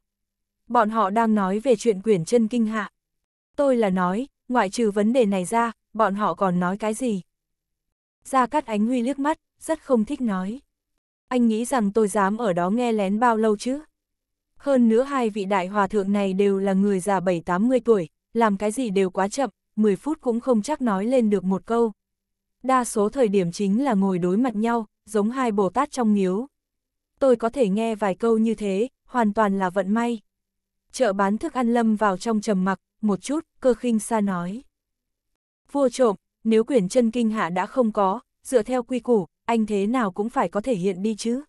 bọn họ đang nói về chuyện quyển chân kinh hạ. Tôi là nói, ngoại trừ vấn đề này ra, bọn họ còn nói cái gì? Gia Cát Ánh Huy liếc mắt, rất không thích nói. Anh nghĩ rằng tôi dám ở đó nghe lén bao lâu chứ? Hơn nữa hai vị đại hòa thượng này đều là người già 7-80 tuổi, làm cái gì đều quá chậm, 10 phút cũng không chắc nói lên được một câu. Đa số thời điểm chính là ngồi đối mặt nhau, giống hai Bồ Tát trong miếu. Tôi có thể nghe vài câu như thế, hoàn toàn là vận may chợ bán thức ăn lâm vào trong trầm mặc, một chút, cơ khinh xa nói. Vua trộm, nếu quyển chân kinh hạ đã không có, dựa theo quy củ, anh thế nào cũng phải có thể hiện đi chứ.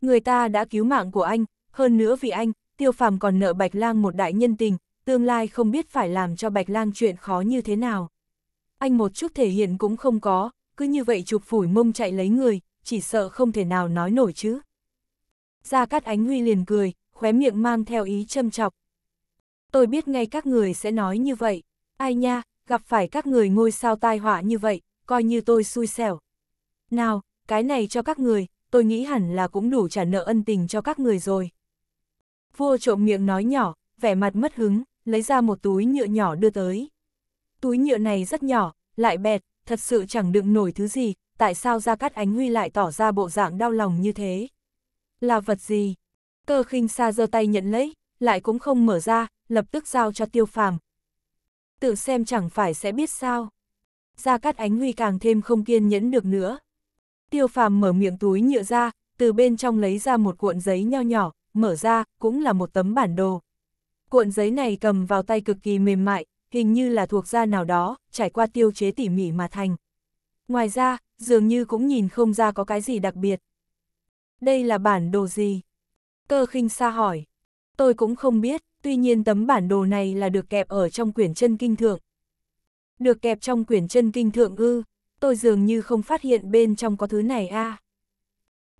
Người ta đã cứu mạng của anh, hơn nữa vì anh, tiêu phàm còn nợ Bạch lang một đại nhân tình, tương lai không biết phải làm cho Bạch lang chuyện khó như thế nào. Anh một chút thể hiện cũng không có, cứ như vậy chụp phủi mông chạy lấy người, chỉ sợ không thể nào nói nổi chứ. Gia Cát Ánh Huy liền cười, khóe miệng mang theo ý châm chọc. Tôi biết ngay các người sẽ nói như vậy, ai nha, gặp phải các người ngôi sao tai họa như vậy, coi như tôi xui xẻo. Nào, cái này cho các người, tôi nghĩ hẳn là cũng đủ trả nợ ân tình cho các người rồi. Vua trộm miệng nói nhỏ, vẻ mặt mất hứng, lấy ra một túi nhựa nhỏ đưa tới. Túi nhựa này rất nhỏ, lại bẹt, thật sự chẳng đựng nổi thứ gì, tại sao Gia Cát Ánh Huy lại tỏ ra bộ dạng đau lòng như thế? Là vật gì? Cơ khinh xa giơ tay nhận lấy, lại cũng không mở ra, lập tức giao cho tiêu phàm. Tự xem chẳng phải sẽ biết sao. Gia Cát Ánh Huy càng thêm không kiên nhẫn được nữa. Tiêu phàm mở miệng túi nhựa ra, từ bên trong lấy ra một cuộn giấy nho nhỏ, mở ra, cũng là một tấm bản đồ. Cuộn giấy này cầm vào tay cực kỳ mềm mại, hình như là thuộc gia nào đó, trải qua tiêu chế tỉ mỉ mà thành. Ngoài ra, dường như cũng nhìn không ra có cái gì đặc biệt. Đây là bản đồ gì? Cơ khinh xa hỏi. Tôi cũng không biết, tuy nhiên tấm bản đồ này là được kẹp ở trong quyển chân kinh thượng. Được kẹp trong quyển chân kinh thượng ư, tôi dường như không phát hiện bên trong có thứ này a. À.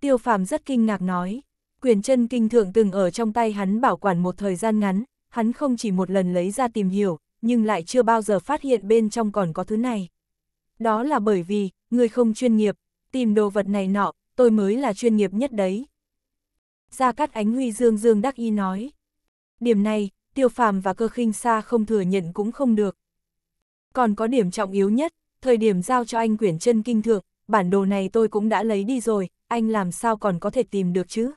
Tiêu phàm rất kinh ngạc nói, quyển chân kinh thượng từng ở trong tay hắn bảo quản một thời gian ngắn, hắn không chỉ một lần lấy ra tìm hiểu, nhưng lại chưa bao giờ phát hiện bên trong còn có thứ này. Đó là bởi vì, người không chuyên nghiệp, tìm đồ vật này nọ, tôi mới là chuyên nghiệp nhất đấy. Gia Cát Ánh Huy dương dương đắc y nói. Điểm này, tiêu phàm và cơ khinh sa không thừa nhận cũng không được. Còn có điểm trọng yếu nhất, thời điểm giao cho anh quyển chân kinh thượng, bản đồ này tôi cũng đã lấy đi rồi, anh làm sao còn có thể tìm được chứ?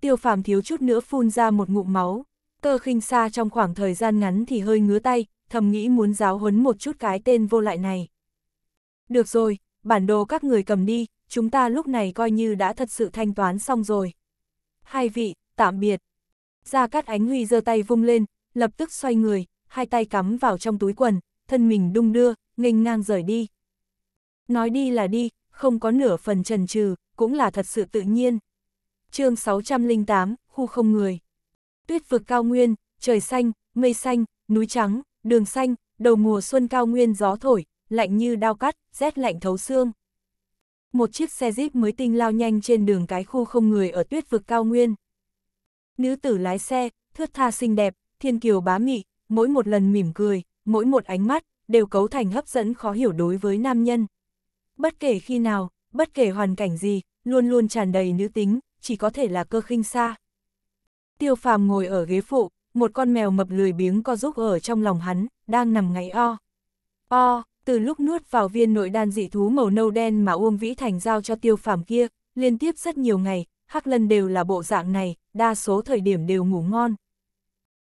Tiêu phàm thiếu chút nữa phun ra một ngụm máu, cơ khinh sa trong khoảng thời gian ngắn thì hơi ngứa tay, thầm nghĩ muốn giáo huấn một chút cái tên vô lại này. Được rồi, bản đồ các người cầm đi, chúng ta lúc này coi như đã thật sự thanh toán xong rồi hai vị, tạm biệt. Gia Cát Ánh Huy giơ tay vung lên, lập tức xoay người, hai tay cắm vào trong túi quần, thân mình đung đưa, nghênh ngang rời đi. Nói đi là đi, không có nửa phần trần trừ, cũng là thật sự tự nhiên. chương 608, khu không người. Tuyết vực cao nguyên, trời xanh, mây xanh, núi trắng, đường xanh, đầu mùa xuân cao nguyên gió thổi, lạnh như đao cắt, rét lạnh thấu xương. Một chiếc xe jeep mới tinh lao nhanh trên đường cái khu không người ở tuyết vực cao nguyên. Nữ tử lái xe, thướt tha xinh đẹp, thiên kiều bá mị, mỗi một lần mỉm cười, mỗi một ánh mắt, đều cấu thành hấp dẫn khó hiểu đối với nam nhân. Bất kể khi nào, bất kể hoàn cảnh gì, luôn luôn tràn đầy nữ tính, chỉ có thể là cơ khinh xa. Tiêu phàm ngồi ở ghế phụ, một con mèo mập lười biếng co giúp ở trong lòng hắn, đang nằm ngáy o. O, từ lúc nuốt vào viên nội đan dị thú màu nâu đen mà Uông Vĩ Thành giao cho tiêu phàm kia, liên tiếp rất nhiều ngày, Hắc Lân đều là bộ dạng này, đa số thời điểm đều ngủ ngon.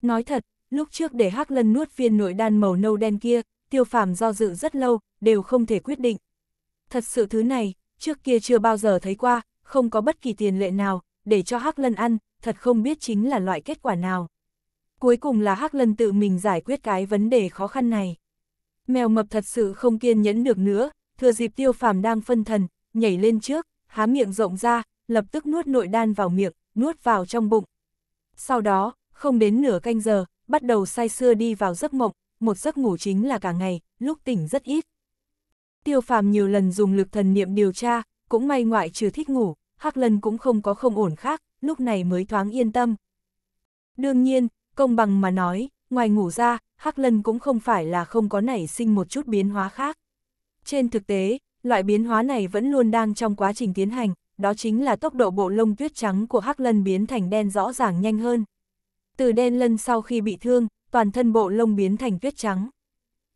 Nói thật, lúc trước để Hắc Lân nuốt viên nội đan màu nâu đen kia, tiêu phàm do dự rất lâu, đều không thể quyết định. Thật sự thứ này, trước kia chưa bao giờ thấy qua, không có bất kỳ tiền lệ nào, để cho Hắc Lân ăn, thật không biết chính là loại kết quả nào. Cuối cùng là Hắc Lân tự mình giải quyết cái vấn đề khó khăn này mèo mập thật sự không kiên nhẫn được nữa, thừa dịp tiêu phàm đang phân thần, nhảy lên trước, há miệng rộng ra, lập tức nuốt nội đan vào miệng, nuốt vào trong bụng. Sau đó, không đến nửa canh giờ, bắt đầu say sưa đi vào giấc mộng, một giấc ngủ chính là cả ngày, lúc tỉnh rất ít. Tiêu phàm nhiều lần dùng lực thần niệm điều tra, cũng may ngoại trừ thích ngủ, Hắc lần cũng không có không ổn khác, lúc này mới thoáng yên tâm. Đương nhiên, công bằng mà nói, ngoài ngủ ra, Hắc Lân cũng không phải là không có nảy sinh một chút biến hóa khác. Trên thực tế, loại biến hóa này vẫn luôn đang trong quá trình tiến hành, đó chính là tốc độ bộ lông tuyết trắng của Hắc Lân biến thành đen rõ ràng nhanh hơn. Từ đen lân sau khi bị thương, toàn thân bộ lông biến thành tuyết trắng.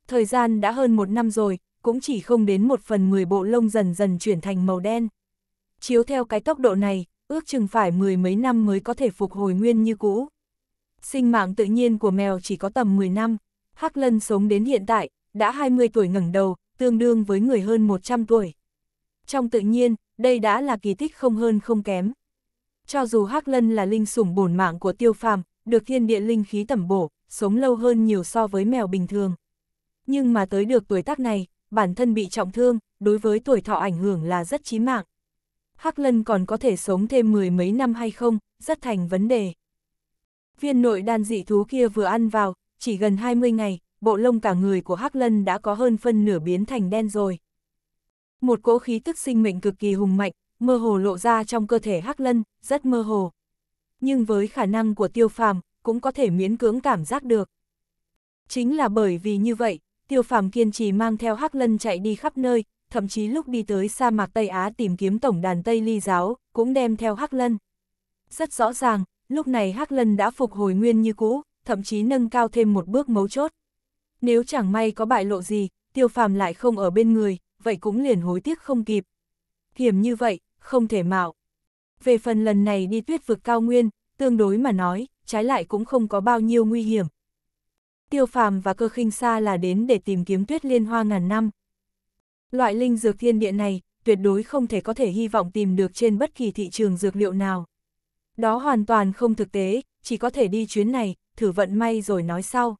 Thời gian đã hơn một năm rồi, cũng chỉ không đến một phần 10 bộ lông dần dần chuyển thành màu đen. Chiếu theo cái tốc độ này, ước chừng phải mười mấy năm mới có thể phục hồi nguyên như cũ sinh mạng tự nhiên của mèo chỉ có tầm 10 năm. Hắc Lân sống đến hiện tại, đã 20 tuổi ngẩng đầu, tương đương với người hơn 100 tuổi. Trong tự nhiên, đây đã là kỳ tích không hơn không kém. Cho dù Hắc Lân là linh sủng bổn mạng của tiêu phàm, được thiên địa linh khí tẩm bổ, sống lâu hơn nhiều so với mèo bình thường. Nhưng mà tới được tuổi tác này, bản thân bị trọng thương, đối với tuổi thọ ảnh hưởng là rất chí mạng. Hắc Lân còn có thể sống thêm mười mấy năm hay không, rất thành vấn đề. Viên nội đan dị thú kia vừa ăn vào, chỉ gần 20 ngày, bộ lông cả người của Hắc Lân đã có hơn phân nửa biến thành đen rồi. Một cỗ khí tức sinh mệnh cực kỳ hùng mạnh, mơ hồ lộ ra trong cơ thể Hắc Lân, rất mơ hồ. Nhưng với khả năng của Tiêu Phàm, cũng có thể miễn cưỡng cảm giác được. Chính là bởi vì như vậy, Tiêu Phàm kiên trì mang theo Hắc Lân chạy đi khắp nơi, thậm chí lúc đi tới sa mạc Tây Á tìm kiếm tổng đàn Tây Ly giáo, cũng đem theo Hắc Lân. Rất rõ ràng, lúc này Hắc Lân đã phục hồi nguyên như cũ, thậm chí nâng cao thêm một bước mấu chốt. Nếu chẳng may có bại lộ gì, tiêu phàm lại không ở bên người, vậy cũng liền hối tiếc không kịp. Hiểm như vậy, không thể mạo. Về phần lần này đi tuyết vực cao nguyên, tương đối mà nói, trái lại cũng không có bao nhiêu nguy hiểm. Tiêu phàm và cơ khinh xa là đến để tìm kiếm tuyết liên hoa ngàn năm. Loại linh dược thiên địa này, tuyệt đối không thể có thể hy vọng tìm được trên bất kỳ thị trường dược liệu nào. Đó hoàn toàn không thực tế, chỉ có thể đi chuyến này, thử vận may rồi nói sau.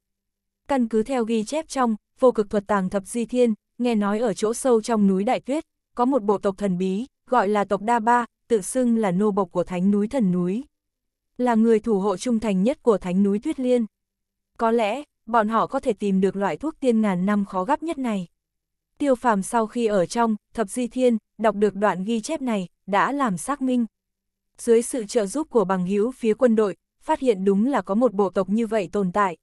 Căn cứ theo ghi chép trong, vô cực thuật tàng thập di thiên, nghe nói ở chỗ sâu trong núi Đại Tuyết, có một bộ tộc thần bí, gọi là tộc Đa Ba, tự xưng là nô bộc của thánh núi thần núi. Là người thủ hộ trung thành nhất của thánh núi Tuyết Liên. Có lẽ, bọn họ có thể tìm được loại thuốc tiên ngàn năm khó gấp nhất này. Tiêu phàm sau khi ở trong, thập di thiên, đọc được đoạn ghi chép này, đã làm xác minh dưới sự trợ giúp của bằng hữu phía quân đội, phát hiện đúng là có một bộ tộc như vậy tồn tại.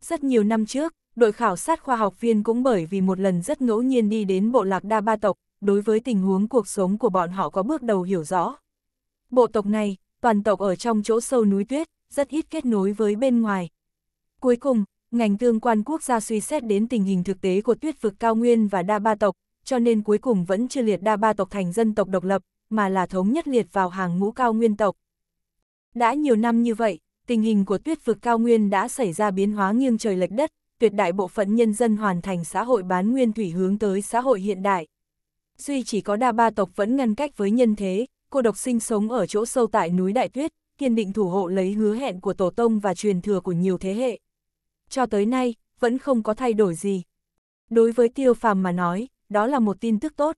Rất nhiều năm trước, đội khảo sát khoa học viên cũng bởi vì một lần rất ngẫu nhiên đi đến bộ lạc đa ba tộc, đối với tình huống cuộc sống của bọn họ có bước đầu hiểu rõ. Bộ tộc này, toàn tộc ở trong chỗ sâu núi tuyết, rất ít kết nối với bên ngoài. Cuối cùng, ngành tương quan quốc gia suy xét đến tình hình thực tế của tuyết vực cao nguyên và đa ba tộc, cho nên cuối cùng vẫn chưa liệt đa ba tộc thành dân tộc độc lập, mà là thống nhất liệt vào hàng ngũ cao nguyên tộc. Đã nhiều năm như vậy, tình hình của tuyết vực cao nguyên đã xảy ra biến hóa nghiêng trời lệch đất, tuyệt đại bộ phận nhân dân hoàn thành xã hội bán nguyên thủy hướng tới xã hội hiện đại. Duy chỉ có đa ba tộc vẫn ngăn cách với nhân thế, cô độc sinh sống ở chỗ sâu tại núi Đại Tuyết, kiên định thủ hộ lấy hứa hẹn của tổ tông và truyền thừa của nhiều thế hệ. Cho tới nay, vẫn không có thay đổi gì. Đối với tiêu phàm mà nói, đó là một tin tức tốt.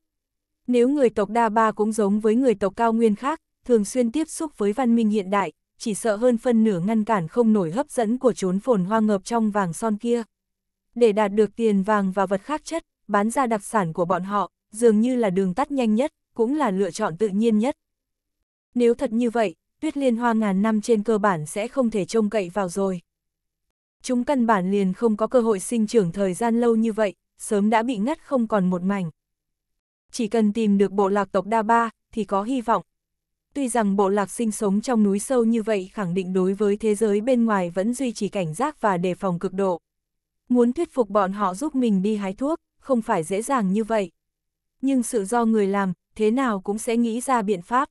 Nếu người tộc Đa Ba cũng giống với người tộc cao nguyên khác, thường xuyên tiếp xúc với văn minh hiện đại, chỉ sợ hơn phân nửa ngăn cản không nổi hấp dẫn của chốn phồn hoa ngập trong vàng son kia. Để đạt được tiền vàng và vật khác chất, bán ra đặc sản của bọn họ, dường như là đường tắt nhanh nhất, cũng là lựa chọn tự nhiên nhất. Nếu thật như vậy, tuyết liên hoa ngàn năm trên cơ bản sẽ không thể trông cậy vào rồi. Chúng căn bản liền không có cơ hội sinh trưởng thời gian lâu như vậy, sớm đã bị ngắt không còn một mảnh chỉ cần tìm được bộ lạc tộc Đa Ba, thì có hy vọng. Tuy rằng bộ lạc sinh sống trong núi sâu như vậy khẳng định đối với thế giới bên ngoài vẫn duy trì cảnh giác và đề phòng cực độ. Muốn thuyết phục bọn họ giúp mình đi hái thuốc, không phải dễ dàng như vậy. Nhưng sự do người làm, thế nào cũng sẽ nghĩ ra biện pháp.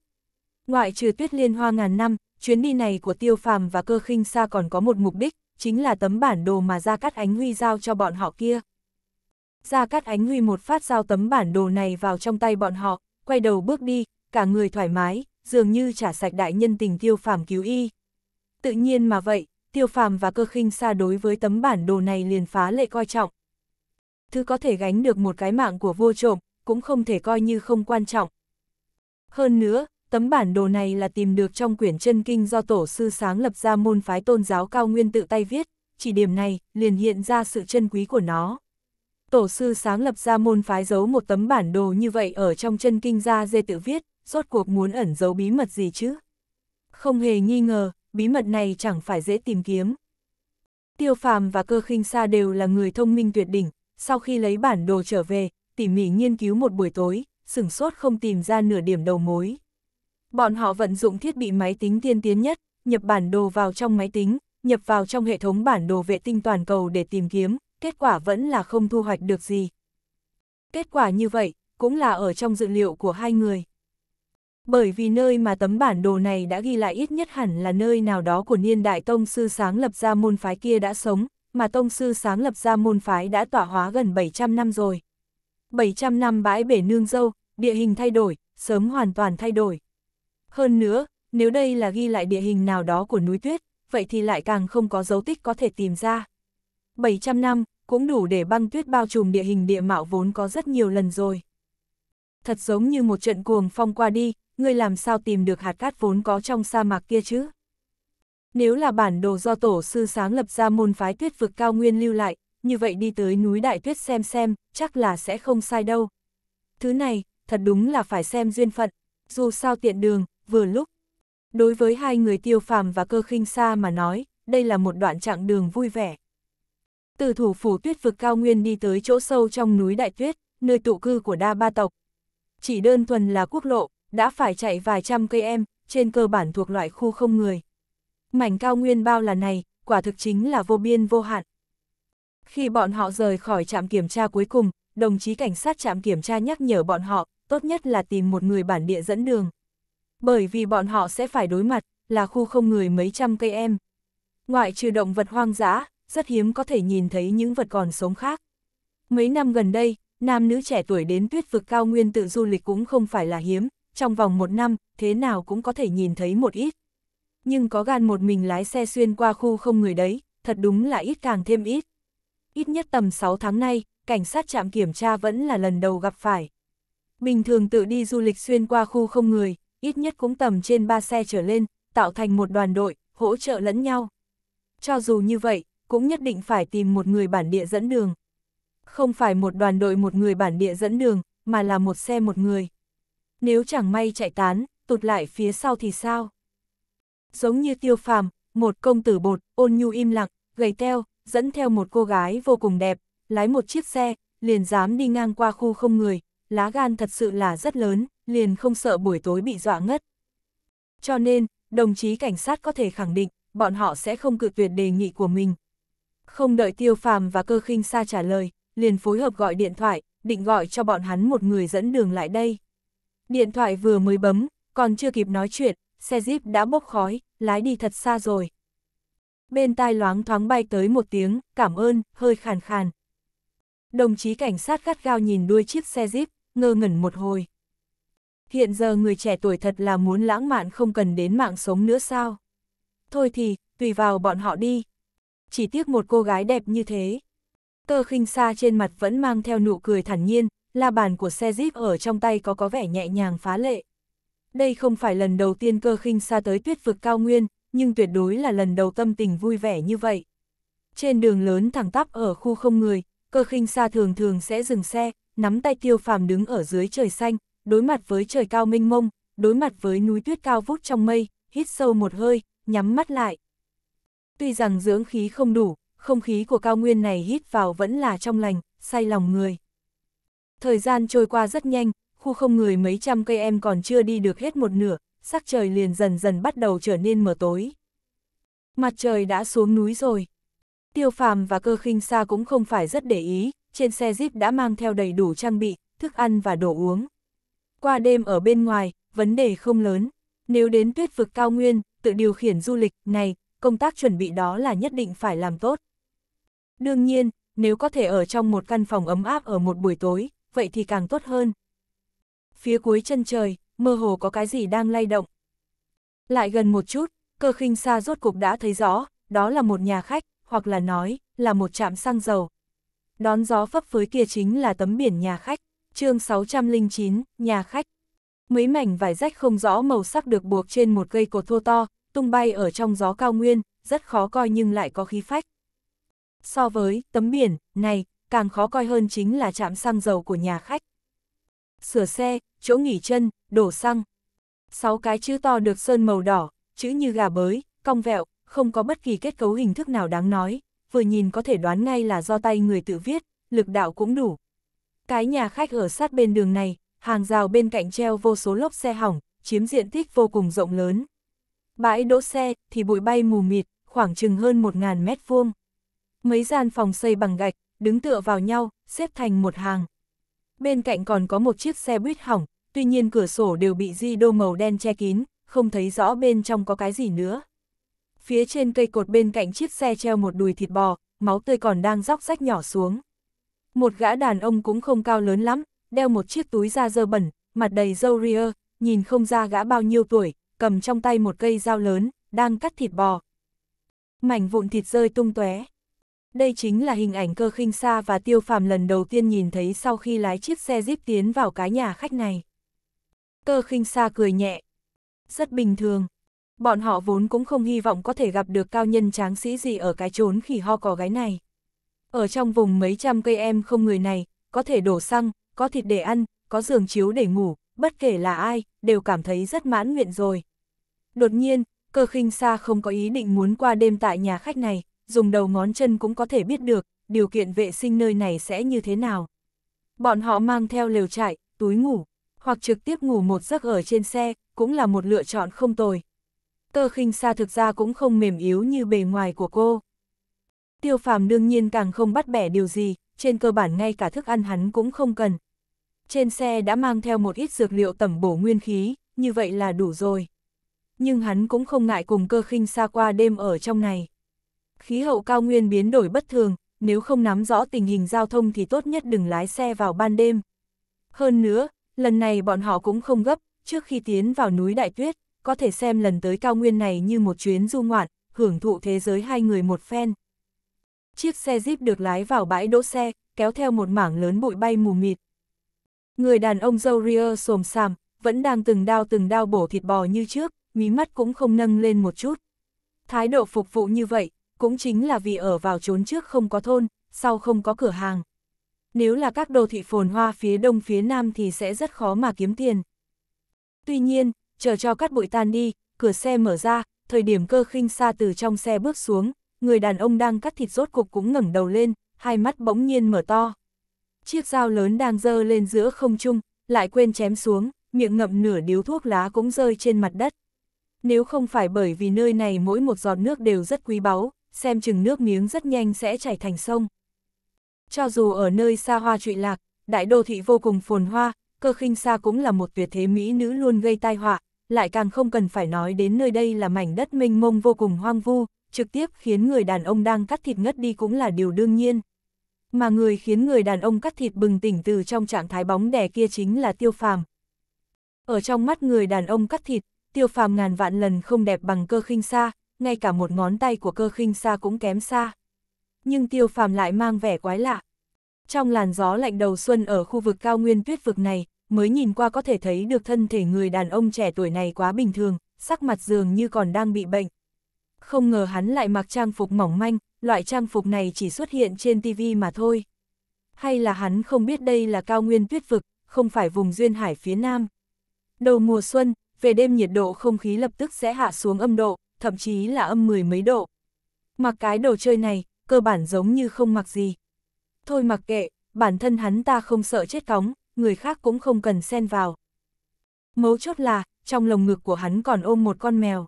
Ngoại trừ tuyết liên hoa ngàn năm, chuyến đi này của tiêu phàm và cơ khinh xa còn có một mục đích, chính là tấm bản đồ mà Gia Cát Ánh Huy giao cho bọn họ kia. Gia Cát Ánh Huy một phát giao tấm bản đồ này vào trong tay bọn họ, quay đầu bước đi, cả người thoải mái, dường như trả sạch đại nhân tình tiêu phàm cứu y. Tự nhiên mà vậy, tiêu phàm và cơ khinh xa đối với tấm bản đồ này liền phá lệ coi trọng. Thứ có thể gánh được một cái mạng của vô trộm, cũng không thể coi như không quan trọng. Hơn nữa, tấm bản đồ này là tìm được trong quyển chân kinh do tổ sư sáng lập ra môn phái tôn giáo cao nguyên tự tay viết, chỉ điểm này liền hiện ra sự chân quý của nó. Tổ sư sáng lập ra môn phái giấu một tấm bản đồ như vậy ở trong chân kinh gia dê tự viết, rốt cuộc muốn ẩn giấu bí mật gì chứ? Không hề nghi ngờ, bí mật này chẳng phải dễ tìm kiếm. Tiêu phàm và cơ khinh sa đều là người thông minh tuyệt đỉnh, sau khi lấy bản đồ trở về, tỉ mỉ nghiên cứu một buổi tối, sửng sốt không tìm ra nửa điểm đầu mối. Bọn họ vận dụng thiết bị máy tính tiên tiến nhất, nhập bản đồ vào trong máy tính, nhập vào trong hệ thống bản đồ vệ tinh toàn cầu để tìm kiếm, kết quả vẫn là không thu hoạch được gì. Kết quả như vậy, cũng là ở trong dự liệu của hai người. Bởi vì nơi mà tấm bản đồ này đã ghi lại ít nhất hẳn là nơi nào đó của niên đại tông sư sáng lập ra môn phái kia đã sống, mà tông sư sáng lập ra môn phái đã tỏa hóa gần 700 năm rồi. 700 năm bãi bể nương dâu, địa hình thay đổi, sớm hoàn toàn thay đổi. Hơn nữa, nếu đây là ghi lại địa hình nào đó của núi tuyết, vậy thì lại càng không có dấu tích có thể tìm ra. 700 năm, cũng đủ để băng tuyết bao trùm địa hình địa mạo vốn có rất nhiều lần rồi. Thật giống như một trận cuồng phong qua đi, ngươi làm sao tìm được hạt cát vốn có trong sa mạc kia chứ? Nếu là bản đồ do tổ sư sáng lập ra môn phái tuyết vực cao nguyên lưu lại, như vậy đi tới núi đại tuyết xem xem, chắc là sẽ không sai đâu. Thứ này, thật đúng là phải xem duyên phận, dù sao tiện đường, vừa lúc. Đối với hai người tiêu phàm và cơ khinh xa mà nói, đây là một đoạn chặng đường vui vẻ từ thủ phủ tuyết vực cao nguyên đi tới chỗ sâu trong núi Đại Tuyết, nơi tụ cư của đa ba tộc. Chỉ đơn thuần là quốc lộ, đã phải chạy vài trăm cây em, trên cơ bản thuộc loại khu không người. Mảnh cao nguyên bao là này, quả thực chính là vô biên vô hạn. Khi bọn họ rời khỏi trạm kiểm tra cuối cùng, đồng chí cảnh sát trạm kiểm tra nhắc nhở bọn họ, tốt nhất là tìm một người bản địa dẫn đường. Bởi vì bọn họ sẽ phải đối mặt, là khu không người mấy trăm cây em. Ngoại trừ động vật hoang dã, rất hiếm có thể nhìn thấy những vật còn sống khác. Mấy năm gần đây, nam nữ trẻ tuổi đến tuyết vực cao nguyên tự du lịch cũng không phải là hiếm, trong vòng một năm, thế nào cũng có thể nhìn thấy một ít. Nhưng có gan một mình lái xe xuyên qua khu không người đấy, thật đúng là ít càng thêm ít. Ít nhất tầm 6 tháng nay, cảnh sát trạm kiểm tra vẫn là lần đầu gặp phải. Bình thường tự đi du lịch xuyên qua khu không người, ít nhất cũng tầm trên 3 xe trở lên, tạo thành một đoàn đội, hỗ trợ lẫn nhau. Cho dù như vậy, cũng nhất định phải tìm một người bản địa dẫn đường. Không phải một đoàn đội một người bản địa dẫn đường, mà là một xe một người. Nếu chẳng may chạy tán, tụt lại phía sau thì sao? Giống như tiêu phàm, một công tử bột, ôn nhu im lặng, gầy teo, dẫn theo một cô gái vô cùng đẹp, lái một chiếc xe, liền dám đi ngang qua khu không người, lá gan thật sự là rất lớn, liền không sợ buổi tối bị dọa ngất. Cho nên, đồng chí cảnh sát có thể khẳng định, bọn họ sẽ không cự tuyệt đề nghị của mình, không đợi tiêu phàm và cơ khinh xa trả lời, liền phối hợp gọi điện thoại, định gọi cho bọn hắn một người dẫn đường lại đây. Điện thoại vừa mới bấm, còn chưa kịp nói chuyện, xe Jeep đã bốc khói, lái đi thật xa rồi. Bên tai loáng thoáng bay tới một tiếng, cảm ơn, hơi khàn khàn. Đồng chí cảnh sát gắt gao nhìn đuôi chiếc xe Jeep, ngơ ngẩn một hồi. Hiện giờ người trẻ tuổi thật là muốn lãng mạn không cần đến mạng sống nữa sao? Thôi thì, tùy vào bọn họ đi, chỉ tiếc một cô gái đẹp như thế. Tơ khinh xa trên mặt vẫn mang theo nụ cười thản nhiên, la bàn của xe Jeep ở trong tay có có vẻ nhẹ nhàng phá lệ. Đây không phải lần đầu tiên cơ khinh xa tới tuyết vực cao nguyên, nhưng tuyệt đối là lần đầu tâm tình vui vẻ như vậy. Trên đường lớn thẳng tắp ở khu không người, cơ khinh xa thường thường sẽ dừng xe, nắm tay tiêu phàm đứng ở dưới trời xanh, đối mặt với trời cao mênh mông, đối mặt với núi tuyết cao vút trong mây, hít sâu một hơi, nhắm mắt lại, tuy rằng dưỡng khí không đủ, không khí của cao nguyên này hít vào vẫn là trong lành, say lòng người. Thời gian trôi qua rất nhanh, khu không người mấy trăm cây em còn chưa đi được hết một nửa, sắc trời liền dần dần bắt đầu trở nên mờ tối. Mặt trời đã xuống núi rồi. Tiêu phàm và cơ khinh xa cũng không phải rất để ý, trên xe jeep đã mang theo đầy đủ trang bị, thức ăn và đồ uống. Qua đêm ở bên ngoài, vấn đề không lớn. Nếu đến tuyết vực cao nguyên, tự điều khiển du lịch này công tác chuẩn bị đó là nhất định phải làm tốt. Đương nhiên, nếu có thể ở trong một căn phòng ấm áp ở một buổi tối, vậy thì càng tốt hơn. Phía cuối chân trời, mơ hồ có cái gì đang lay động. Lại gần một chút, cơ khinh xa rốt cục đã thấy rõ, đó là một nhà khách, hoặc là nói, là một trạm xăng dầu. Đón gió phấp phới kia chính là tấm biển nhà khách, chương 609, nhà khách. Mấy mảnh vải rách không rõ màu sắc được buộc trên một cây cột thô to, tung bay ở trong gió cao nguyên, rất khó coi nhưng lại có khí phách. So với tấm biển này, càng khó coi hơn chính là trạm xăng dầu của nhà khách. Sửa xe, chỗ nghỉ chân, đổ xăng. Sáu cái chữ to được sơn màu đỏ, chữ như gà bới, cong vẹo, không có bất kỳ kết cấu hình thức nào đáng nói, vừa nhìn có thể đoán ngay là do tay người tự viết, lực đạo cũng đủ. Cái nhà khách ở sát bên đường này, hàng rào bên cạnh treo vô số lốp xe hỏng, chiếm diện tích vô cùng rộng lớn. Bãi đỗ xe thì bụi bay mù mịt, khoảng chừng hơn 1.000 mét vuông. Mấy gian phòng xây bằng gạch, đứng tựa vào nhau, xếp thành một hàng. Bên cạnh còn có một chiếc xe buýt hỏng, tuy nhiên cửa sổ đều bị di đô màu đen che kín, không thấy rõ bên trong có cái gì nữa. Phía trên cây cột bên cạnh chiếc xe treo một đùi thịt bò, máu tươi còn đang róc rách nhỏ xuống. Một gã đàn ông cũng không cao lớn lắm, đeo một chiếc túi da dơ bẩn, mặt đầy râu ria, nhìn không ra gã bao nhiêu tuổi, cầm trong tay một cây dao lớn, đang cắt thịt bò. Mảnh vụn thịt rơi tung tóe. Đây chính là hình ảnh cơ khinh xa và tiêu phàm lần đầu tiên nhìn thấy sau khi lái chiếc xe jeep tiến vào cái nhà khách này. Cơ khinh xa cười nhẹ. Rất bình thường. Bọn họ vốn cũng không hy vọng có thể gặp được cao nhân tráng sĩ gì ở cái chốn khỉ ho cò gái này. Ở trong vùng mấy trăm cây em không người này, có thể đổ xăng, có thịt để ăn, có giường chiếu để ngủ, bất kể là ai, đều cảm thấy rất mãn nguyện rồi. Đột nhiên, cơ khinh xa không có ý định muốn qua đêm tại nhà khách này, dùng đầu ngón chân cũng có thể biết được, điều kiện vệ sinh nơi này sẽ như thế nào. Bọn họ mang theo lều trại, túi ngủ, hoặc trực tiếp ngủ một giấc ở trên xe, cũng là một lựa chọn không tồi. Cơ khinh xa thực ra cũng không mềm yếu như bề ngoài của cô. Tiêu phàm đương nhiên càng không bắt bẻ điều gì, trên cơ bản ngay cả thức ăn hắn cũng không cần. Trên xe đã mang theo một ít dược liệu tẩm bổ nguyên khí, như vậy là đủ rồi nhưng hắn cũng không ngại cùng cơ khinh xa qua đêm ở trong này. Khí hậu cao nguyên biến đổi bất thường, nếu không nắm rõ tình hình giao thông thì tốt nhất đừng lái xe vào ban đêm. Hơn nữa, lần này bọn họ cũng không gấp, trước khi tiến vào núi Đại Tuyết, có thể xem lần tới cao nguyên này như một chuyến du ngoạn, hưởng thụ thế giới hai người một phen. Chiếc xe Jeep được lái vào bãi đỗ xe, kéo theo một mảng lớn bụi bay mù mịt. Người đàn ông dâu ria xồm xàm, vẫn đang từng đao từng đao bổ thịt bò như trước, mí mắt cũng không nâng lên một chút. Thái độ phục vụ như vậy, cũng chính là vì ở vào trốn trước không có thôn, sau không có cửa hàng. Nếu là các đô thị phồn hoa phía đông phía nam thì sẽ rất khó mà kiếm tiền. Tuy nhiên, chờ cho cắt bụi tan đi, cửa xe mở ra, thời điểm cơ khinh xa từ trong xe bước xuống, người đàn ông đang cắt thịt rốt cục cũng ngẩng đầu lên, hai mắt bỗng nhiên mở to. Chiếc dao lớn đang dơ lên giữa không trung, lại quên chém xuống, miệng ngậm nửa điếu thuốc lá cũng rơi trên mặt đất. Nếu không phải bởi vì nơi này mỗi một giọt nước đều rất quý báu, xem chừng nước miếng rất nhanh sẽ chảy thành sông. Cho dù ở nơi xa hoa trụy lạc, đại đô thị vô cùng phồn hoa, cơ khinh xa cũng là một tuyệt thế mỹ nữ luôn gây tai họa, lại càng không cần phải nói đến nơi đây là mảnh đất mênh mông vô cùng hoang vu, trực tiếp khiến người đàn ông đang cắt thịt ngất đi cũng là điều đương nhiên. Mà người khiến người đàn ông cắt thịt bừng tỉnh từ trong trạng thái bóng đè kia chính là tiêu phàm. Ở trong mắt người đàn ông cắt thịt, tiêu phàm ngàn vạn lần không đẹp bằng cơ khinh xa, ngay cả một ngón tay của cơ khinh xa cũng kém xa. Nhưng tiêu phàm lại mang vẻ quái lạ. Trong làn gió lạnh đầu xuân ở khu vực cao nguyên tuyết vực này, mới nhìn qua có thể thấy được thân thể người đàn ông trẻ tuổi này quá bình thường, sắc mặt dường như còn đang bị bệnh. Không ngờ hắn lại mặc trang phục mỏng manh, loại trang phục này chỉ xuất hiện trên TV mà thôi. Hay là hắn không biết đây là cao nguyên tuyết vực, không phải vùng duyên hải phía nam. Đầu mùa xuân, về đêm nhiệt độ không khí lập tức sẽ hạ xuống âm độ, thậm chí là âm mười mấy độ. Mặc cái đồ chơi này, cơ bản giống như không mặc gì. Thôi mặc kệ, bản thân hắn ta không sợ chết cóng, người khác cũng không cần xen vào. Mấu chốt là, trong lồng ngực của hắn còn ôm một con mèo.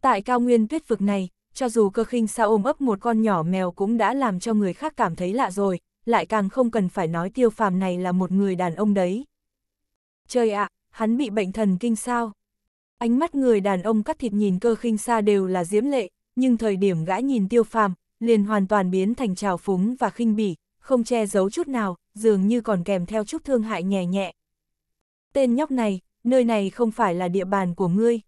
Tại cao nguyên tuyết vực này, cho dù cơ khinh sao ôm ấp một con nhỏ mèo cũng đã làm cho người khác cảm thấy lạ rồi, lại càng không cần phải nói tiêu phàm này là một người đàn ông đấy. Trời ạ, à, hắn bị bệnh thần kinh sao. Ánh mắt người đàn ông cắt thịt nhìn cơ khinh xa đều là diễm lệ, nhưng thời điểm gã nhìn tiêu phàm, liền hoàn toàn biến thành trào phúng và khinh bỉ, không che giấu chút nào, dường như còn kèm theo chút thương hại nhẹ nhẹ. Tên nhóc này, nơi này không phải là địa bàn của ngươi.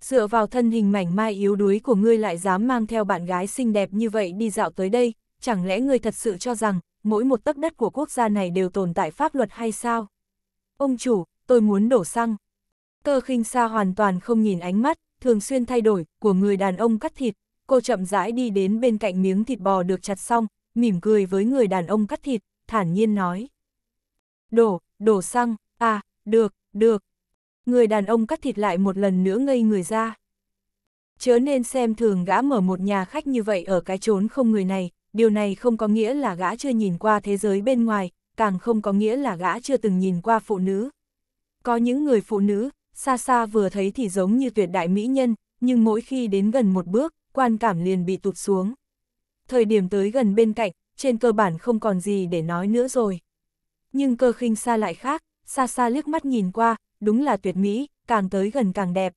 Dựa vào thân hình mảnh mai yếu đuối của ngươi lại dám mang theo bạn gái xinh đẹp như vậy đi dạo tới đây, chẳng lẽ ngươi thật sự cho rằng, mỗi một tấc đất của quốc gia này đều tồn tại pháp luật hay sao? Ông chủ, tôi muốn đổ xăng. Cơ khinh xa hoàn toàn không nhìn ánh mắt, thường xuyên thay đổi, của người đàn ông cắt thịt, cô chậm rãi đi đến bên cạnh miếng thịt bò được chặt xong, mỉm cười với người đàn ông cắt thịt, thản nhiên nói. Đổ, đổ xăng, à, được, được. Người đàn ông cắt thịt lại một lần nữa ngây người ra. Chớ nên xem thường gã mở một nhà khách như vậy ở cái trốn không người này, điều này không có nghĩa là gã chưa nhìn qua thế giới bên ngoài, càng không có nghĩa là gã chưa từng nhìn qua phụ nữ. Có những người phụ nữ, xa xa vừa thấy thì giống như tuyệt đại mỹ nhân, nhưng mỗi khi đến gần một bước, quan cảm liền bị tụt xuống. Thời điểm tới gần bên cạnh, trên cơ bản không còn gì để nói nữa rồi. Nhưng cơ khinh xa lại khác, xa xa liếc mắt nhìn qua, đúng là tuyệt mỹ, càng tới gần càng đẹp.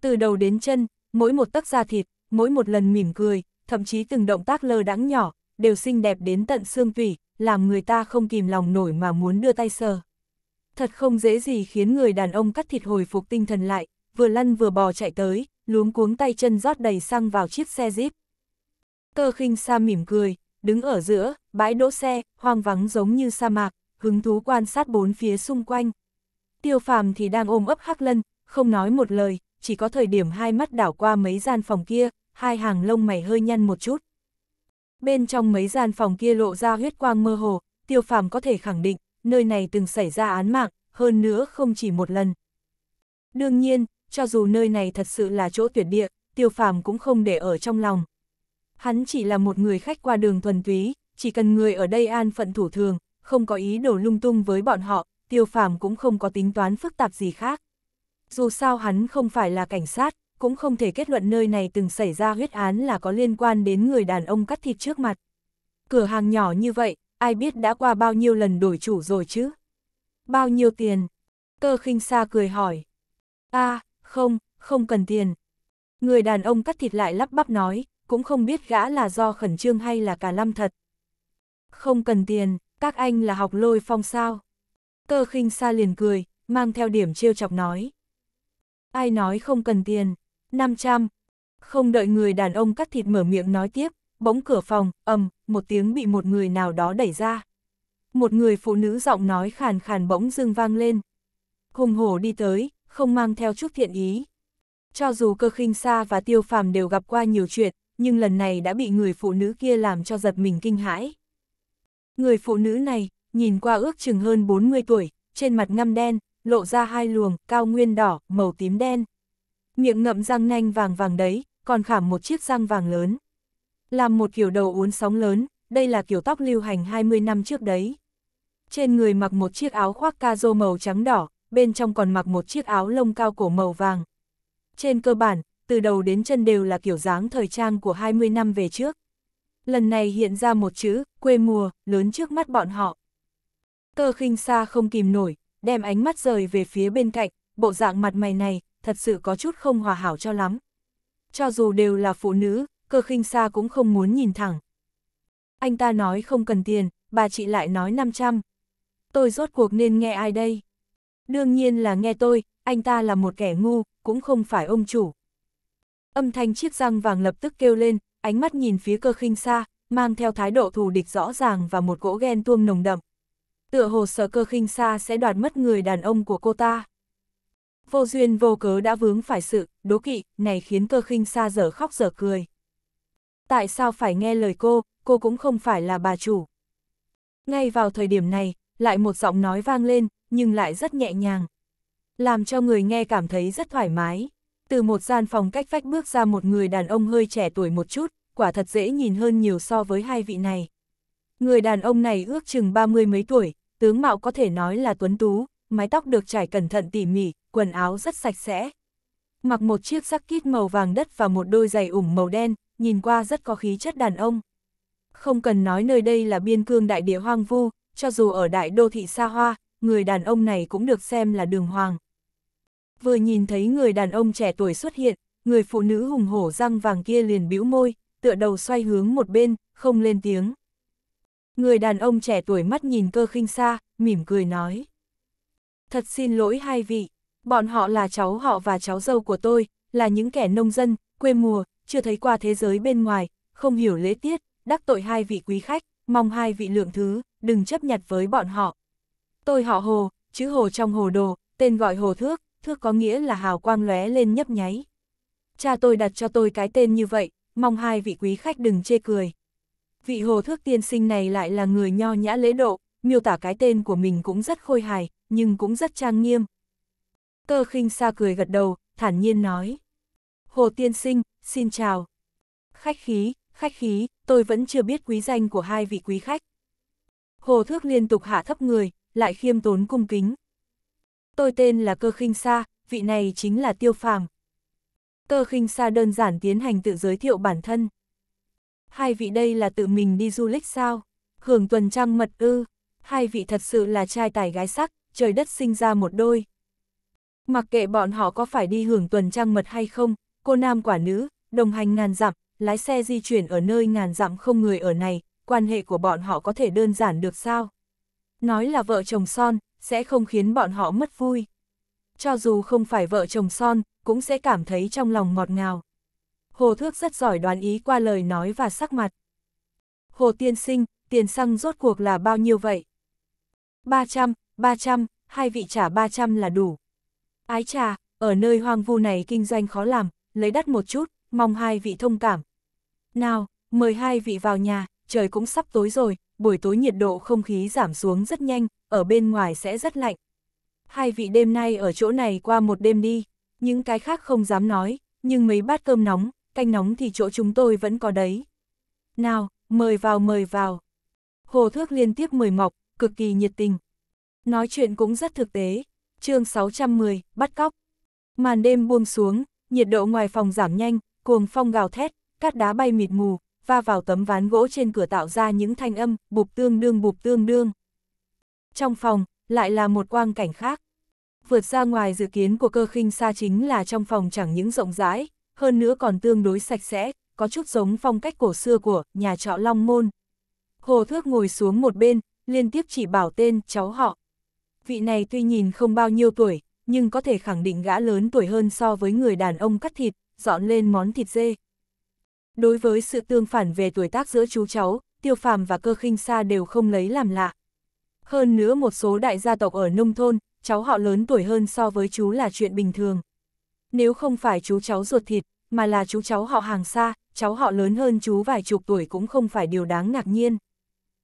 Từ đầu đến chân, mỗi một tấc da thịt, mỗi một lần mỉm cười, thậm chí từng động tác lơ đãng nhỏ, đều xinh đẹp đến tận xương tủy, làm người ta không kìm lòng nổi mà muốn đưa tay sờ thật không dễ gì khiến người đàn ông cắt thịt hồi phục tinh thần lại, vừa lăn vừa bò chạy tới, luống cuống tay chân rót đầy xăng vào chiếc xe Jeep. Cơ khinh sa mỉm cười, đứng ở giữa, bãi đỗ xe, hoang vắng giống như sa mạc, hứng thú quan sát bốn phía xung quanh. Tiêu phàm thì đang ôm ấp hắc lân, không nói một lời, chỉ có thời điểm hai mắt đảo qua mấy gian phòng kia, hai hàng lông mày hơi nhăn một chút. Bên trong mấy gian phòng kia lộ ra huyết quang mơ hồ, tiêu phàm có thể khẳng định, nơi này từng xảy ra án mạng, hơn nữa không chỉ một lần. Đương nhiên, cho dù nơi này thật sự là chỗ tuyệt địa, tiêu phàm cũng không để ở trong lòng. Hắn chỉ là một người khách qua đường thuần túy, chỉ cần người ở đây an phận thủ thường, không có ý đồ lung tung với bọn họ, tiêu phàm cũng không có tính toán phức tạp gì khác. Dù sao hắn không phải là cảnh sát, cũng không thể kết luận nơi này từng xảy ra huyết án là có liên quan đến người đàn ông cắt thịt trước mặt. Cửa hàng nhỏ như vậy, ai biết đã qua bao nhiêu lần đổi chủ rồi chứ? Bao nhiêu tiền? Cơ khinh xa cười hỏi. a à, không, không cần tiền. Người đàn ông cắt thịt lại lắp bắp nói, cũng không biết gã là do khẩn trương hay là cả lâm thật. Không cần tiền, các anh là học lôi phong sao. Cơ khinh xa liền cười, mang theo điểm trêu chọc nói. Ai nói không cần tiền, 500. Không đợi người đàn ông cắt thịt mở miệng nói tiếp, bỗng cửa phòng, ầm, một tiếng bị một người nào đó đẩy ra. Một người phụ nữ giọng nói khàn khàn bỗng dưng vang lên. Hùng hổ đi tới, không mang theo chút thiện ý. Cho dù cơ khinh xa và tiêu phàm đều gặp qua nhiều chuyện, nhưng lần này đã bị người phụ nữ kia làm cho giật mình kinh hãi. Người phụ nữ này, nhìn qua ước chừng hơn 40 tuổi, trên mặt ngăm đen, lộ ra hai luồng, cao nguyên đỏ, màu tím đen. Miệng ngậm răng nanh vàng vàng đấy, còn khảm một chiếc răng vàng lớn. Làm một kiểu đầu uốn sóng lớn, đây là kiểu tóc lưu hành 20 năm trước đấy. Trên người mặc một chiếc áo khoác ca rô màu trắng đỏ, bên trong còn mặc một chiếc áo lông cao cổ màu vàng. Trên cơ bản, từ đầu đến chân đều là kiểu dáng thời trang của 20 năm về trước. Lần này hiện ra một chữ, quê mùa, lớn trước mắt bọn họ. Cơ khinh xa không kìm nổi, đem ánh mắt rời về phía bên cạnh, bộ dạng mặt mày này, thật sự có chút không hòa hảo cho lắm. Cho dù đều là phụ nữ, cơ khinh xa cũng không muốn nhìn thẳng. Anh ta nói không cần tiền, bà chị lại nói 500. Tôi rốt cuộc nên nghe ai đây? Đương nhiên là nghe tôi, anh ta là một kẻ ngu, cũng không phải ông chủ. Âm thanh chiếc răng vàng lập tức kêu lên, ánh mắt nhìn phía cơ khinh xa, mang theo thái độ thù địch rõ ràng và một cỗ ghen tuông nồng đậm. Tựa hồ sợ cơ khinh xa sẽ đoạt mất người đàn ông của cô ta. Vô duyên vô cớ đã vướng phải sự, đố kỵ, này khiến cơ khinh xa dở khóc dở cười. Tại sao phải nghe lời cô, cô cũng không phải là bà chủ. Ngay vào thời điểm này, lại một giọng nói vang lên, nhưng lại rất nhẹ nhàng. Làm cho người nghe cảm thấy rất thoải mái. Từ một gian phòng cách vách bước ra một người đàn ông hơi trẻ tuổi một chút, quả thật dễ nhìn hơn nhiều so với hai vị này. Người đàn ông này ước chừng ba mươi mấy tuổi, tướng mạo có thể nói là tuấn tú, mái tóc được trải cẩn thận tỉ mỉ, quần áo rất sạch sẽ. Mặc một chiếc jacket màu vàng đất và một đôi giày ủng màu đen, nhìn qua rất có khí chất đàn ông. Không cần nói nơi đây là biên cương đại địa hoang vu, cho dù ở đại đô thị xa hoa, người đàn ông này cũng được xem là đường hoàng. Vừa nhìn thấy người đàn ông trẻ tuổi xuất hiện, người phụ nữ hùng hổ răng vàng kia liền bĩu môi, tựa đầu xoay hướng một bên, không lên tiếng. Người đàn ông trẻ tuổi mắt nhìn cơ khinh xa, mỉm cười nói. Thật xin lỗi hai vị, bọn họ là cháu họ và cháu dâu của tôi, là những kẻ nông dân, quê mùa, chưa thấy qua thế giới bên ngoài, không hiểu lễ tiết, đắc tội hai vị quý khách, mong hai vị lượng thứ, đừng chấp nhặt với bọn họ. Tôi họ Hồ, chữ Hồ trong hồ đồ, tên gọi Hồ Thước, thước có nghĩa là hào quang lóe lên nhấp nháy. Cha tôi đặt cho tôi cái tên như vậy, mong hai vị quý khách đừng chê cười. Vị Hồ Thước tiên sinh này lại là người nho nhã lễ độ, miêu tả cái tên của mình cũng rất khôi hài, nhưng cũng rất trang nghiêm. Tơ khinh xa cười gật đầu, thản nhiên nói. Hồ tiên sinh, xin chào. Khách khí, khách khí, tôi vẫn chưa biết quý danh của hai vị quý khách. Hồ Thước liên tục hạ thấp người, lại khiêm tốn cung kính. Tôi tên là Cơ Khinh Sa, vị này chính là Tiêu Phàm. Cơ Khinh Sa đơn giản tiến hành tự giới thiệu bản thân. Hai vị đây là tự mình đi du lịch sao? Hưởng tuần trăng mật ư? Hai vị thật sự là trai tài gái sắc, trời đất sinh ra một đôi. Mặc kệ bọn họ có phải đi hưởng tuần trăng mật hay không, cô nam quả nữ, đồng hành ngàn dặm, lái xe di chuyển ở nơi ngàn dặm không người ở này, quan hệ của bọn họ có thể đơn giản được sao? Nói là vợ chồng son, sẽ không khiến bọn họ mất vui. Cho dù không phải vợ chồng son, cũng sẽ cảm thấy trong lòng ngọt ngào. Hồ Thước rất giỏi đoán ý qua lời nói và sắc mặt. Hồ Tiên Sinh, tiền xăng rốt cuộc là bao nhiêu vậy? 300, 300, hai vị trả 300 là đủ. Ái trà, ở nơi hoang vu này kinh doanh khó làm, lấy đắt một chút, mong hai vị thông cảm. Nào, mời hai vị vào nhà, trời cũng sắp tối rồi, buổi tối nhiệt độ không khí giảm xuống rất nhanh, ở bên ngoài sẽ rất lạnh. Hai vị đêm nay ở chỗ này qua một đêm đi, những cái khác không dám nói, nhưng mấy bát cơm nóng, canh nóng thì chỗ chúng tôi vẫn có đấy. Nào, mời vào mời vào. Hồ Thước liên tiếp mời mọc, cực kỳ nhiệt tình. Nói chuyện cũng rất thực tế. chương 610, bắt cóc. Màn đêm buông xuống, nhiệt độ ngoài phòng giảm nhanh, cuồng phong gào thét, cát đá bay mịt mù, va vào tấm ván gỗ trên cửa tạo ra những thanh âm bụp tương đương bụp tương đương. Trong phòng, lại là một quang cảnh khác. Vượt ra ngoài dự kiến của cơ khinh xa chính là trong phòng chẳng những rộng rãi, hơn nữa còn tương đối sạch sẽ, có chút giống phong cách cổ xưa của nhà trọ Long Môn. Hồ Thước ngồi xuống một bên, liên tiếp chỉ bảo tên cháu họ. Vị này tuy nhìn không bao nhiêu tuổi, nhưng có thể khẳng định gã lớn tuổi hơn so với người đàn ông cắt thịt, dọn lên món thịt dê. Đối với sự tương phản về tuổi tác giữa chú cháu, tiêu phàm và cơ khinh sa đều không lấy làm lạ. Hơn nữa một số đại gia tộc ở nông thôn, cháu họ lớn tuổi hơn so với chú là chuyện bình thường. Nếu không phải chú cháu ruột thịt, mà là chú cháu họ hàng xa, cháu họ lớn hơn chú vài chục tuổi cũng không phải điều đáng ngạc nhiên.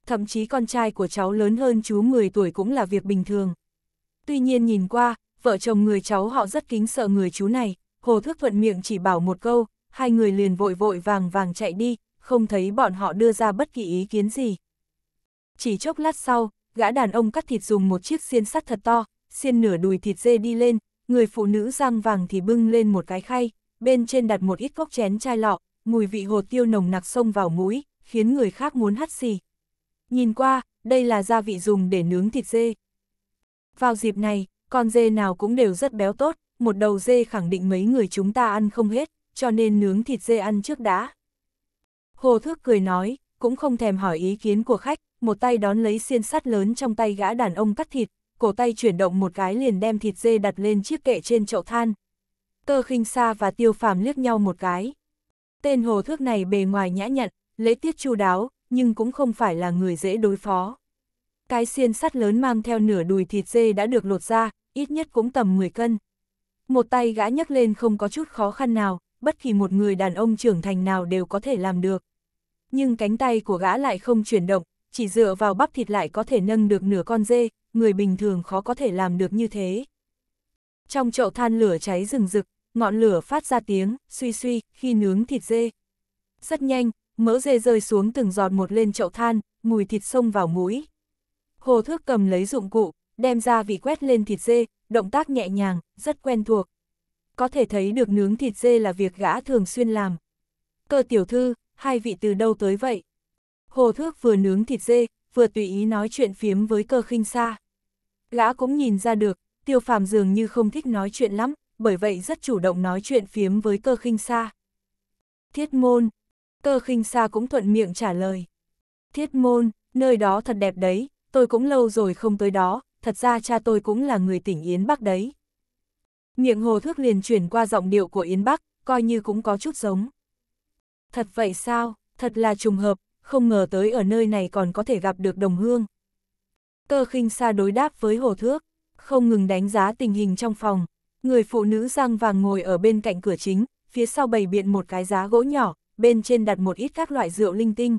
Thậm chí con trai của cháu lớn hơn chú 10 tuổi cũng là việc bình thường. Tuy nhiên nhìn qua, vợ chồng người cháu họ rất kính sợ người chú này. Hồ Thước thuận miệng chỉ bảo một câu, hai người liền vội vội vàng vàng chạy đi, không thấy bọn họ đưa ra bất kỳ ý kiến gì. Chỉ chốc lát sau, gã đàn ông cắt thịt dùng một chiếc xiên sắt thật to, xiên nửa đùi thịt dê đi lên, người phụ nữ răng vàng thì bưng lên một cái khay, bên trên đặt một ít cốc chén chai lọ, mùi vị hồ tiêu nồng nặc xông vào mũi, khiến người khác muốn hắt xì. Nhìn qua, đây là gia vị dùng để nướng thịt dê. Vào dịp này, con dê nào cũng đều rất béo tốt, một đầu dê khẳng định mấy người chúng ta ăn không hết, cho nên nướng thịt dê ăn trước đã. Hồ Thước cười nói, cũng không thèm hỏi ý kiến của khách, một tay đón lấy xiên sắt lớn trong tay gã đàn ông cắt thịt, cổ tay chuyển động một cái liền đem thịt dê đặt lên chiếc kệ trên chậu than. Cơ khinh xa và tiêu phàm liếc nhau một cái. Tên hồ thước này bề ngoài nhã nhặn, lễ tiết chu đáo, nhưng cũng không phải là người dễ đối phó. Cái xiên sắt lớn mang theo nửa đùi thịt dê đã được lột ra, ít nhất cũng tầm 10 cân. Một tay gã nhấc lên không có chút khó khăn nào, bất kỳ một người đàn ông trưởng thành nào đều có thể làm được. Nhưng cánh tay của gã lại không chuyển động, chỉ dựa vào bắp thịt lại có thể nâng được nửa con dê, người bình thường khó có thể làm được như thế. Trong chậu than lửa cháy rừng rực, ngọn lửa phát ra tiếng, suy suy, khi nướng thịt dê. Rất nhanh, mỡ dê rơi xuống từng giọt một lên chậu than, mùi thịt xông vào mũi. Hồ thước cầm lấy dụng cụ, đem ra vì quét lên thịt dê, động tác nhẹ nhàng, rất quen thuộc. Có thể thấy được nướng thịt dê là việc gã thường xuyên làm. Cơ tiểu thư, hai vị từ đâu tới vậy? Hồ Thước vừa nướng thịt dê, vừa tùy ý nói chuyện phiếm với cơ khinh xa. Gã cũng nhìn ra được, tiêu phàm dường như không thích nói chuyện lắm, bởi vậy rất chủ động nói chuyện phiếm với cơ khinh xa. Thiết môn, cơ khinh xa cũng thuận miệng trả lời. Thiết môn, nơi đó thật đẹp đấy, tôi cũng lâu rồi không tới đó, thật ra cha tôi cũng là người tỉnh Yến Bắc đấy. Miệng hồ thước liền chuyển qua giọng điệu của Yến Bắc, coi như cũng có chút giống. Thật vậy sao, thật là trùng hợp, không ngờ tới ở nơi này còn có thể gặp được đồng hương. Cơ khinh xa đối đáp với hồ thước, không ngừng đánh giá tình hình trong phòng. Người phụ nữ răng vàng ngồi ở bên cạnh cửa chính, phía sau bày biện một cái giá gỗ nhỏ, bên trên đặt một ít các loại rượu linh tinh.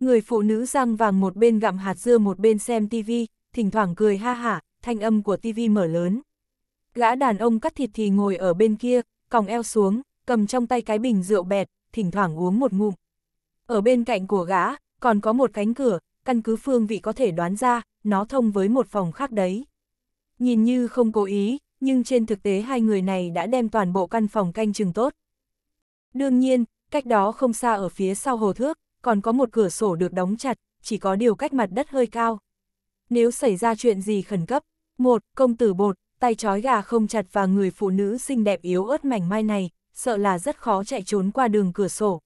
Người phụ nữ răng vàng một bên gặm hạt dưa một bên xem tivi, thỉnh thoảng cười ha hả, thanh âm của tivi mở lớn. Gã đàn ông cắt thịt thì ngồi ở bên kia, còng eo xuống, cầm trong tay cái bình rượu bẹt, thỉnh thoảng uống một ngụm. Ở bên cạnh của gã, còn có một cánh cửa, căn cứ phương vị có thể đoán ra, nó thông với một phòng khác đấy. Nhìn như không cố ý, nhưng trên thực tế hai người này đã đem toàn bộ căn phòng canh chừng tốt. Đương nhiên, cách đó không xa ở phía sau hồ thước, còn có một cửa sổ được đóng chặt, chỉ có điều cách mặt đất hơi cao nếu xảy ra chuyện gì khẩn cấp, một, công tử bột, tay trói gà không chặt và người phụ nữ xinh đẹp yếu ớt mảnh mai này, sợ là rất khó chạy trốn qua đường cửa sổ.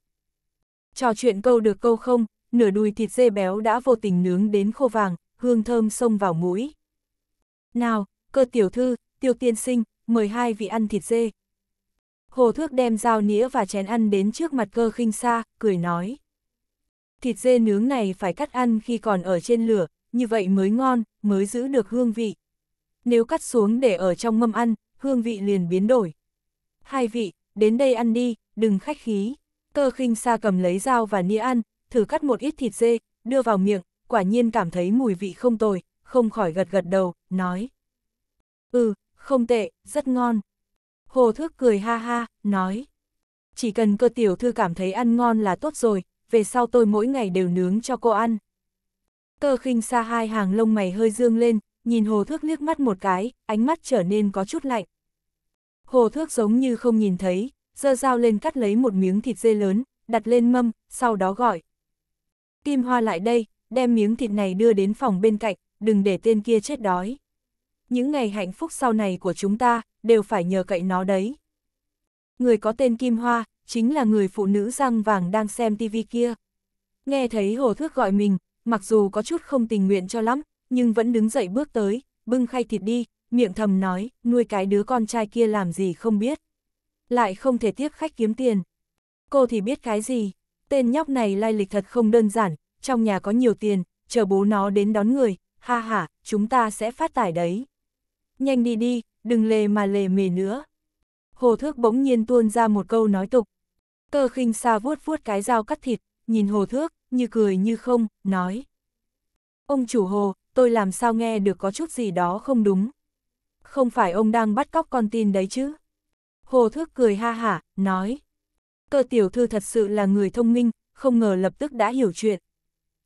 Trò chuyện câu được câu không, nửa đùi thịt dê béo đã vô tình nướng đến khô vàng, hương thơm xông vào mũi. Nào, cơ tiểu thư, tiêu tiên sinh, mời hai vị ăn thịt dê. Hồ Thước đem dao nĩa và chén ăn đến trước mặt cơ khinh xa, cười nói. Thịt dê nướng này phải cắt ăn khi còn ở trên lửa, như vậy mới ngon, mới giữ được hương vị. Nếu cắt xuống để ở trong mâm ăn, hương vị liền biến đổi. Hai vị, đến đây ăn đi, đừng khách khí. Cơ khinh xa cầm lấy dao và nĩa ăn, thử cắt một ít thịt dê, đưa vào miệng, quả nhiên cảm thấy mùi vị không tồi, không khỏi gật gật đầu, nói. Ừ, không tệ, rất ngon. Hồ Thước cười ha ha, nói. Chỉ cần cơ tiểu thư cảm thấy ăn ngon là tốt rồi, về sau tôi mỗi ngày đều nướng cho cô ăn. Cơ khinh xa hai hàng lông mày hơi dương lên, nhìn hồ thước liếc mắt một cái, ánh mắt trở nên có chút lạnh. Hồ thước giống như không nhìn thấy, giơ dao lên cắt lấy một miếng thịt dê lớn, đặt lên mâm, sau đó gọi. Kim hoa lại đây, đem miếng thịt này đưa đến phòng bên cạnh, đừng để tên kia chết đói. Những ngày hạnh phúc sau này của chúng ta, đều phải nhờ cậy nó đấy. Người có tên Kim Hoa, chính là người phụ nữ răng vàng đang xem tivi kia. Nghe thấy hồ thước gọi mình, mặc dù có chút không tình nguyện cho lắm, nhưng vẫn đứng dậy bước tới, bưng khay thịt đi, miệng thầm nói, nuôi cái đứa con trai kia làm gì không biết. Lại không thể tiếp khách kiếm tiền. Cô thì biết cái gì, tên nhóc này lai lịch thật không đơn giản, trong nhà có nhiều tiền, chờ bố nó đến đón người, ha ha, chúng ta sẽ phát tải đấy. Nhanh đi đi, đừng lề mà lề mề nữa. Hồ Thước bỗng nhiên tuôn ra một câu nói tục. Cơ khinh xa vuốt vuốt cái dao cắt thịt, nhìn hồ thước, như cười như không, nói. Ông chủ hồ, tôi làm sao nghe được có chút gì đó không đúng. Không phải ông đang bắt cóc con tin đấy chứ. Hồ thước cười ha hả, nói. Cơ tiểu thư thật sự là người thông minh, không ngờ lập tức đã hiểu chuyện.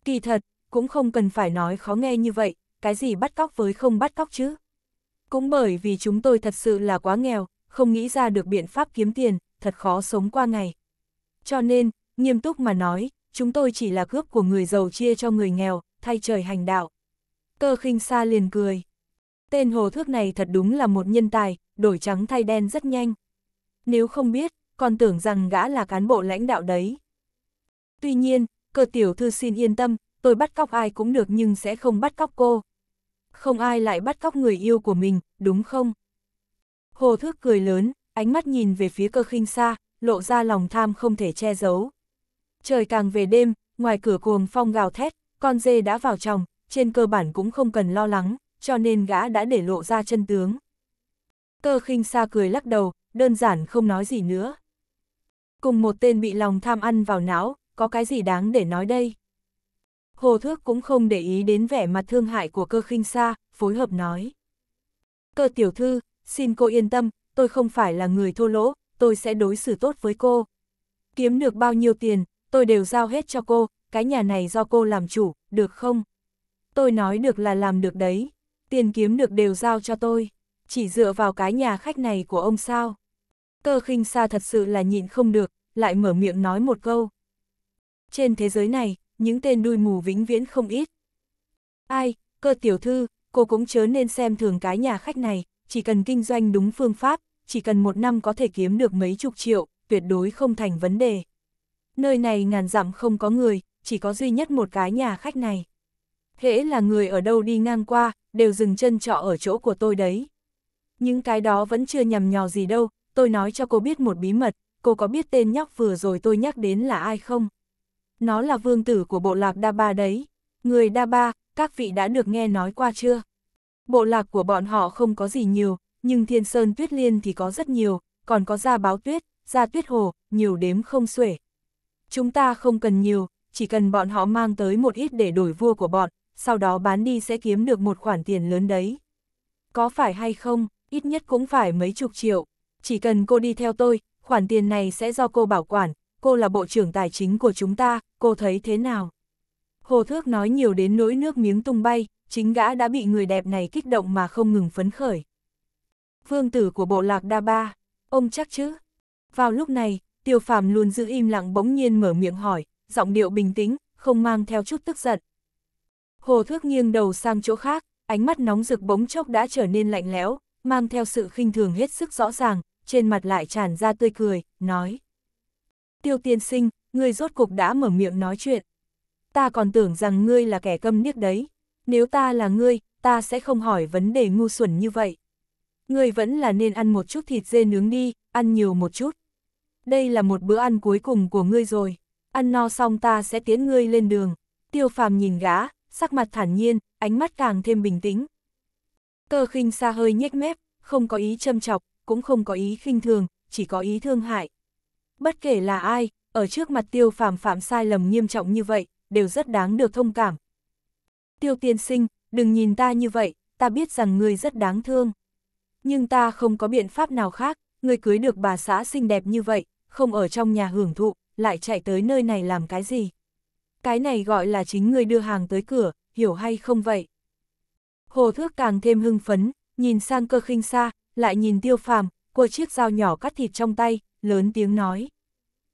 Kỳ thật, cũng không cần phải nói khó nghe như vậy, cái gì bắt cóc với không bắt cóc chứ. Cũng bởi vì chúng tôi thật sự là quá nghèo, không nghĩ ra được biện pháp kiếm tiền, thật khó sống qua ngày. Cho nên, Nghiêm túc mà nói, chúng tôi chỉ là cướp của người giàu chia cho người nghèo, thay trời hành đạo. Cơ khinh xa liền cười. Tên hồ thước này thật đúng là một nhân tài, đổi trắng thay đen rất nhanh. Nếu không biết, còn tưởng rằng gã là cán bộ lãnh đạo đấy. Tuy nhiên, cơ tiểu thư xin yên tâm, tôi bắt cóc ai cũng được nhưng sẽ không bắt cóc cô. Không ai lại bắt cóc người yêu của mình, đúng không? Hồ thước cười lớn, ánh mắt nhìn về phía cơ khinh xa, lộ ra lòng tham không thể che giấu. Trời càng về đêm, ngoài cửa cuồng phong gào thét, con dê đã vào chồng, trên cơ bản cũng không cần lo lắng, cho nên gã đã để lộ ra chân tướng. Cơ khinh xa cười lắc đầu, đơn giản không nói gì nữa. Cùng một tên bị lòng tham ăn vào não, có cái gì đáng để nói đây? Hồ Thước cũng không để ý đến vẻ mặt thương hại của cơ khinh xa, phối hợp nói. Cơ tiểu thư, xin cô yên tâm, tôi không phải là người thô lỗ, tôi sẽ đối xử tốt với cô. Kiếm được bao nhiêu tiền, tôi đều giao hết cho cô, cái nhà này do cô làm chủ, được không? Tôi nói được là làm được đấy, tiền kiếm được đều giao cho tôi, chỉ dựa vào cái nhà khách này của ông sao? Cơ khinh xa thật sự là nhịn không được, lại mở miệng nói một câu. Trên thế giới này, những tên đuôi mù vĩnh viễn không ít. Ai, cơ tiểu thư, cô cũng chớ nên xem thường cái nhà khách này, chỉ cần kinh doanh đúng phương pháp, chỉ cần một năm có thể kiếm được mấy chục triệu, tuyệt đối không thành vấn đề nơi này ngàn dặm không có người, chỉ có duy nhất một cái nhà khách này. Thế là người ở đâu đi ngang qua, đều dừng chân trọ ở chỗ của tôi đấy. Những cái đó vẫn chưa nhầm nhò gì đâu, tôi nói cho cô biết một bí mật, cô có biết tên nhóc vừa rồi tôi nhắc đến là ai không? Nó là vương tử của bộ lạc Đa Ba đấy. Người Đa Ba, các vị đã được nghe nói qua chưa? Bộ lạc của bọn họ không có gì nhiều, nhưng thiên sơn tuyết liên thì có rất nhiều, còn có gia báo tuyết, gia tuyết hồ, nhiều đếm không xuể chúng ta không cần nhiều, chỉ cần bọn họ mang tới một ít để đổi vua của bọn, sau đó bán đi sẽ kiếm được một khoản tiền lớn đấy. Có phải hay không, ít nhất cũng phải mấy chục triệu. Chỉ cần cô đi theo tôi, khoản tiền này sẽ do cô bảo quản, cô là bộ trưởng tài chính của chúng ta, cô thấy thế nào? Hồ Thước nói nhiều đến nỗi nước miếng tung bay, chính gã đã bị người đẹp này kích động mà không ngừng phấn khởi. Vương tử của bộ lạc Đa Ba, ông chắc chứ? Vào lúc này, Tiêu phàm luôn giữ im lặng bỗng nhiên mở miệng hỏi, giọng điệu bình tĩnh, không mang theo chút tức giận. Hồ thước nghiêng đầu sang chỗ khác, ánh mắt nóng rực bỗng chốc đã trở nên lạnh lẽo, mang theo sự khinh thường hết sức rõ ràng, trên mặt lại tràn ra tươi cười, nói. Tiêu tiên sinh, ngươi rốt cục đã mở miệng nói chuyện. Ta còn tưởng rằng ngươi là kẻ câm niếc đấy. Nếu ta là ngươi, ta sẽ không hỏi vấn đề ngu xuẩn như vậy. Ngươi vẫn là nên ăn một chút thịt dê nướng đi, ăn nhiều một chút đây là một bữa ăn cuối cùng của ngươi rồi, ăn no xong ta sẽ tiến ngươi lên đường. Tiêu phàm nhìn gã, sắc mặt thản nhiên, ánh mắt càng thêm bình tĩnh. Tơ khinh xa hơi nhếch mép, không có ý châm chọc, cũng không có ý khinh thường, chỉ có ý thương hại. Bất kể là ai, ở trước mặt tiêu phàm phạm sai lầm nghiêm trọng như vậy, đều rất đáng được thông cảm. Tiêu tiên sinh, đừng nhìn ta như vậy, ta biết rằng ngươi rất đáng thương. Nhưng ta không có biện pháp nào khác, ngươi cưới được bà xã xinh đẹp như vậy, không ở trong nhà hưởng thụ, lại chạy tới nơi này làm cái gì? Cái này gọi là chính người đưa hàng tới cửa, hiểu hay không vậy? Hồ Thước càng thêm hưng phấn, nhìn sang cơ khinh xa, lại nhìn tiêu phàm, cua chiếc dao nhỏ cắt thịt trong tay, lớn tiếng nói.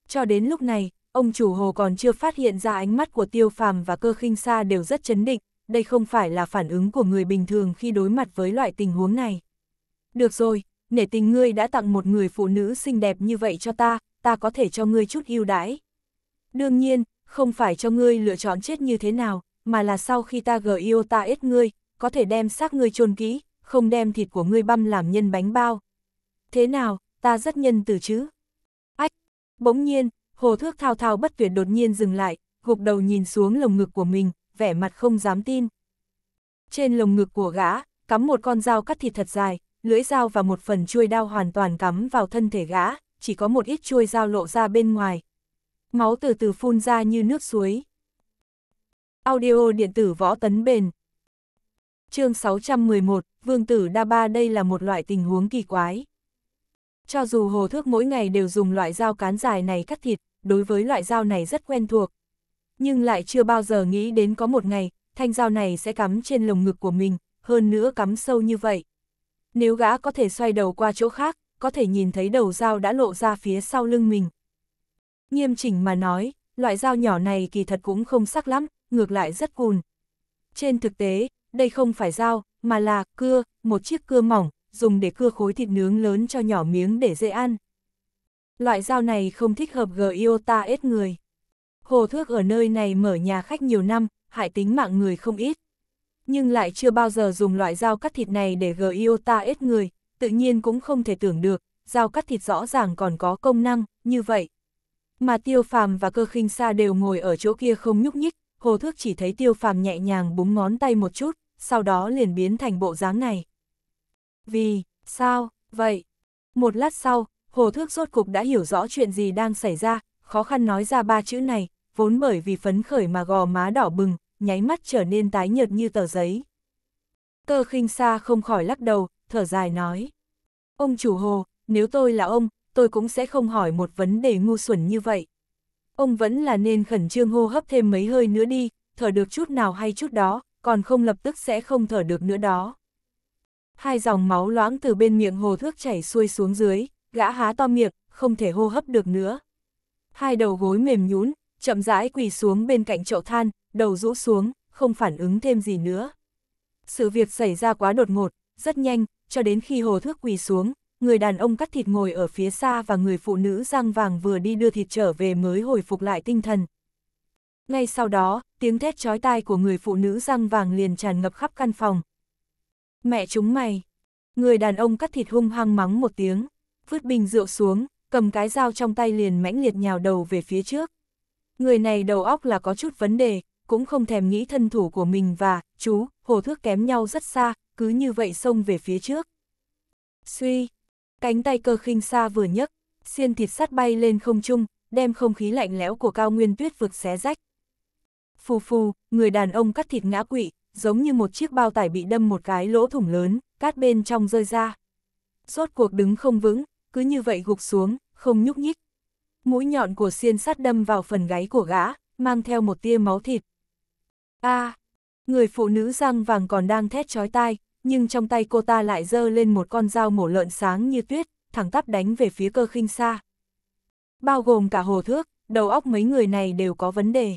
Cho đến lúc này, ông chủ hồ còn chưa phát hiện ra ánh mắt của tiêu phàm và cơ khinh xa đều rất chấn định, đây không phải là phản ứng của người bình thường khi đối mặt với loại tình huống này. Được rồi, nể tình ngươi đã tặng một người phụ nữ xinh đẹp như vậy cho ta, ta có thể cho ngươi chút ưu đãi. Đương nhiên, không phải cho ngươi lựa chọn chết như thế nào, mà là sau khi ta gờ yêu ta ết ngươi, có thể đem xác ngươi chôn kỹ, không đem thịt của ngươi băm làm nhân bánh bao. Thế nào, ta rất nhân từ chứ? Ách! Bỗng nhiên, hồ thước thao thao bất tuyệt đột nhiên dừng lại, gục đầu nhìn xuống lồng ngực của mình, vẻ mặt không dám tin. Trên lồng ngực của gã, cắm một con dao cắt thịt thật dài, lưỡi dao và một phần chuôi đao hoàn toàn cắm vào thân thể gã, chỉ có một ít chuôi dao lộ ra bên ngoài. Máu từ từ phun ra như nước suối. Audio điện tử võ tấn bền. Chương 611, Vương tử Đa Ba đây là một loại tình huống kỳ quái. Cho dù hồ thước mỗi ngày đều dùng loại dao cán dài này cắt thịt, đối với loại dao này rất quen thuộc. Nhưng lại chưa bao giờ nghĩ đến có một ngày, thanh dao này sẽ cắm trên lồng ngực của mình, hơn nữa cắm sâu như vậy nếu gã có thể xoay đầu qua chỗ khác, có thể nhìn thấy đầu dao đã lộ ra phía sau lưng mình. Nghiêm chỉnh mà nói, loại dao nhỏ này kỳ thật cũng không sắc lắm, ngược lại rất cùn. Trên thực tế, đây không phải dao, mà là cưa, một chiếc cưa mỏng, dùng để cưa khối thịt nướng lớn cho nhỏ miếng để dễ ăn. Loại dao này không thích hợp Giota ết người. Hồ Thước ở nơi này mở nhà khách nhiều năm, hại tính mạng người không ít nhưng lại chưa bao giờ dùng loại dao cắt thịt này để gờ Iota ít người, tự nhiên cũng không thể tưởng được, dao cắt thịt rõ ràng còn có công năng, như vậy. Mà tiêu phàm và cơ khinh xa đều ngồi ở chỗ kia không nhúc nhích, hồ thước chỉ thấy tiêu phàm nhẹ nhàng búng ngón tay một chút, sau đó liền biến thành bộ dáng này. Vì, sao, vậy? Một lát sau, hồ thước rốt cục đã hiểu rõ chuyện gì đang xảy ra, khó khăn nói ra ba chữ này, vốn bởi vì phấn khởi mà gò má đỏ bừng, nháy mắt trở nên tái nhợt như tờ giấy. Cơ khinh xa không khỏi lắc đầu, thở dài nói. Ông chủ hồ, nếu tôi là ông, tôi cũng sẽ không hỏi một vấn đề ngu xuẩn như vậy. Ông vẫn là nên khẩn trương hô hấp thêm mấy hơi nữa đi, thở được chút nào hay chút đó, còn không lập tức sẽ không thở được nữa đó. Hai dòng máu loãng từ bên miệng hồ thước chảy xuôi xuống dưới, gã há to miệng, không thể hô hấp được nữa. Hai đầu gối mềm nhún, chậm rãi quỳ xuống bên cạnh chậu than, đầu rũ xuống, không phản ứng thêm gì nữa. Sự việc xảy ra quá đột ngột, rất nhanh, cho đến khi hồ thước quỳ xuống, người đàn ông cắt thịt ngồi ở phía xa và người phụ nữ răng vàng vừa đi đưa thịt trở về mới hồi phục lại tinh thần. Ngay sau đó, tiếng thét chói tai của người phụ nữ răng vàng liền tràn ngập khắp căn phòng. Mẹ chúng mày! Người đàn ông cắt thịt hung hăng mắng một tiếng, vứt bình rượu xuống, cầm cái dao trong tay liền mãnh liệt nhào đầu về phía trước. Người này đầu óc là có chút vấn đề, cũng không thèm nghĩ thân thủ của mình và, chú, hồ thước kém nhau rất xa, cứ như vậy xông về phía trước. Suy, cánh tay cơ khinh xa vừa nhấc, xiên thịt sắt bay lên không trung, đem không khí lạnh lẽo của cao nguyên tuyết vực xé rách. Phù phù, người đàn ông cắt thịt ngã quỵ, giống như một chiếc bao tải bị đâm một cái lỗ thủng lớn, cát bên trong rơi ra. Rốt cuộc đứng không vững, cứ như vậy gục xuống, không nhúc nhích. Mũi nhọn của xiên sắt đâm vào phần gáy của gã, mang theo một tia máu thịt, a à, người phụ nữ răng vàng còn đang thét chói tai, nhưng trong tay cô ta lại giơ lên một con dao mổ lợn sáng như tuyết, thẳng tắp đánh về phía cơ khinh xa. Bao gồm cả hồ thước, đầu óc mấy người này đều có vấn đề.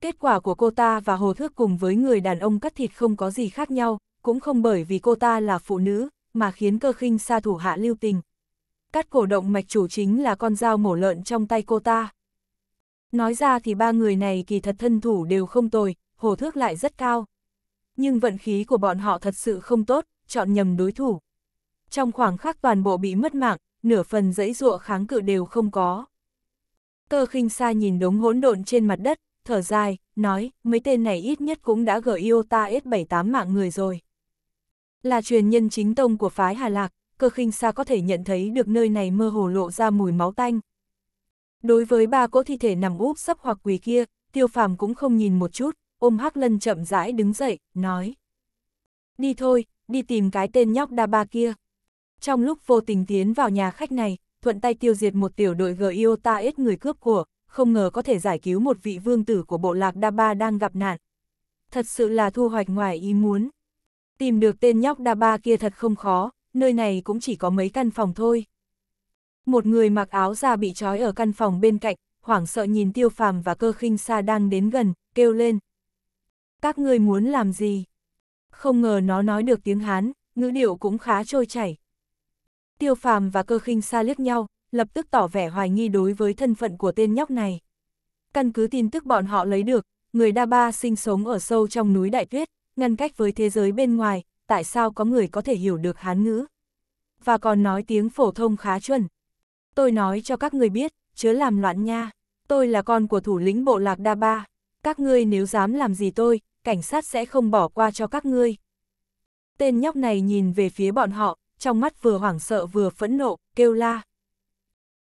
Kết quả của cô ta và hồ thước cùng với người đàn ông cắt thịt không có gì khác nhau, cũng không bởi vì cô ta là phụ nữ, mà khiến cơ khinh xa thủ hạ lưu tình. Cắt cổ động mạch chủ chính là con dao mổ lợn trong tay cô ta. Nói ra thì ba người này kỳ thật thân thủ đều không tồi, hồ thước lại rất cao. Nhưng vận khí của bọn họ thật sự không tốt, chọn nhầm đối thủ. Trong khoảng khắc toàn bộ bị mất mạng, nửa phần dãy ruộng kháng cự đều không có. Cơ khinh xa nhìn đống hỗn độn trên mặt đất, thở dài, nói, mấy tên này ít nhất cũng đã gửi Iota S78 mạng người rồi. Là truyền nhân chính tông của phái Hà Lạc, cơ khinh xa có thể nhận thấy được nơi này mơ hồ lộ ra mùi máu tanh. Đối với ba cỗ thi thể nằm úp sấp hoặc quỳ kia, tiêu phàm cũng không nhìn một chút, ôm Hắc Lân chậm rãi đứng dậy, nói. Đi thôi, đi tìm cái tên nhóc đa ba kia. Trong lúc vô tình tiến vào nhà khách này, thuận tay tiêu diệt một tiểu đội Giota ít người cướp của, không ngờ có thể giải cứu một vị vương tử của bộ lạc đa ba đang gặp nạn. Thật sự là thu hoạch ngoài ý muốn. Tìm được tên nhóc đa ba kia thật không khó, nơi này cũng chỉ có mấy căn phòng thôi. Một người mặc áo da bị trói ở căn phòng bên cạnh, hoảng sợ nhìn tiêu phàm và cơ khinh xa đang đến gần, kêu lên. Các người muốn làm gì? Không ngờ nó nói được tiếng Hán, ngữ điệu cũng khá trôi chảy. Tiêu phàm và cơ khinh xa liếc nhau, lập tức tỏ vẻ hoài nghi đối với thân phận của tên nhóc này. Căn cứ tin tức bọn họ lấy được, người Đa Ba sinh sống ở sâu trong núi Đại Tuyết, ngăn cách với thế giới bên ngoài, tại sao có người có thể hiểu được Hán ngữ? Và còn nói tiếng phổ thông khá chuẩn tôi nói cho các người biết, chớ làm loạn nha, tôi là con của thủ lĩnh bộ lạc Đa Ba, các ngươi nếu dám làm gì tôi, cảnh sát sẽ không bỏ qua cho các ngươi. Tên nhóc này nhìn về phía bọn họ, trong mắt vừa hoảng sợ vừa phẫn nộ, kêu la.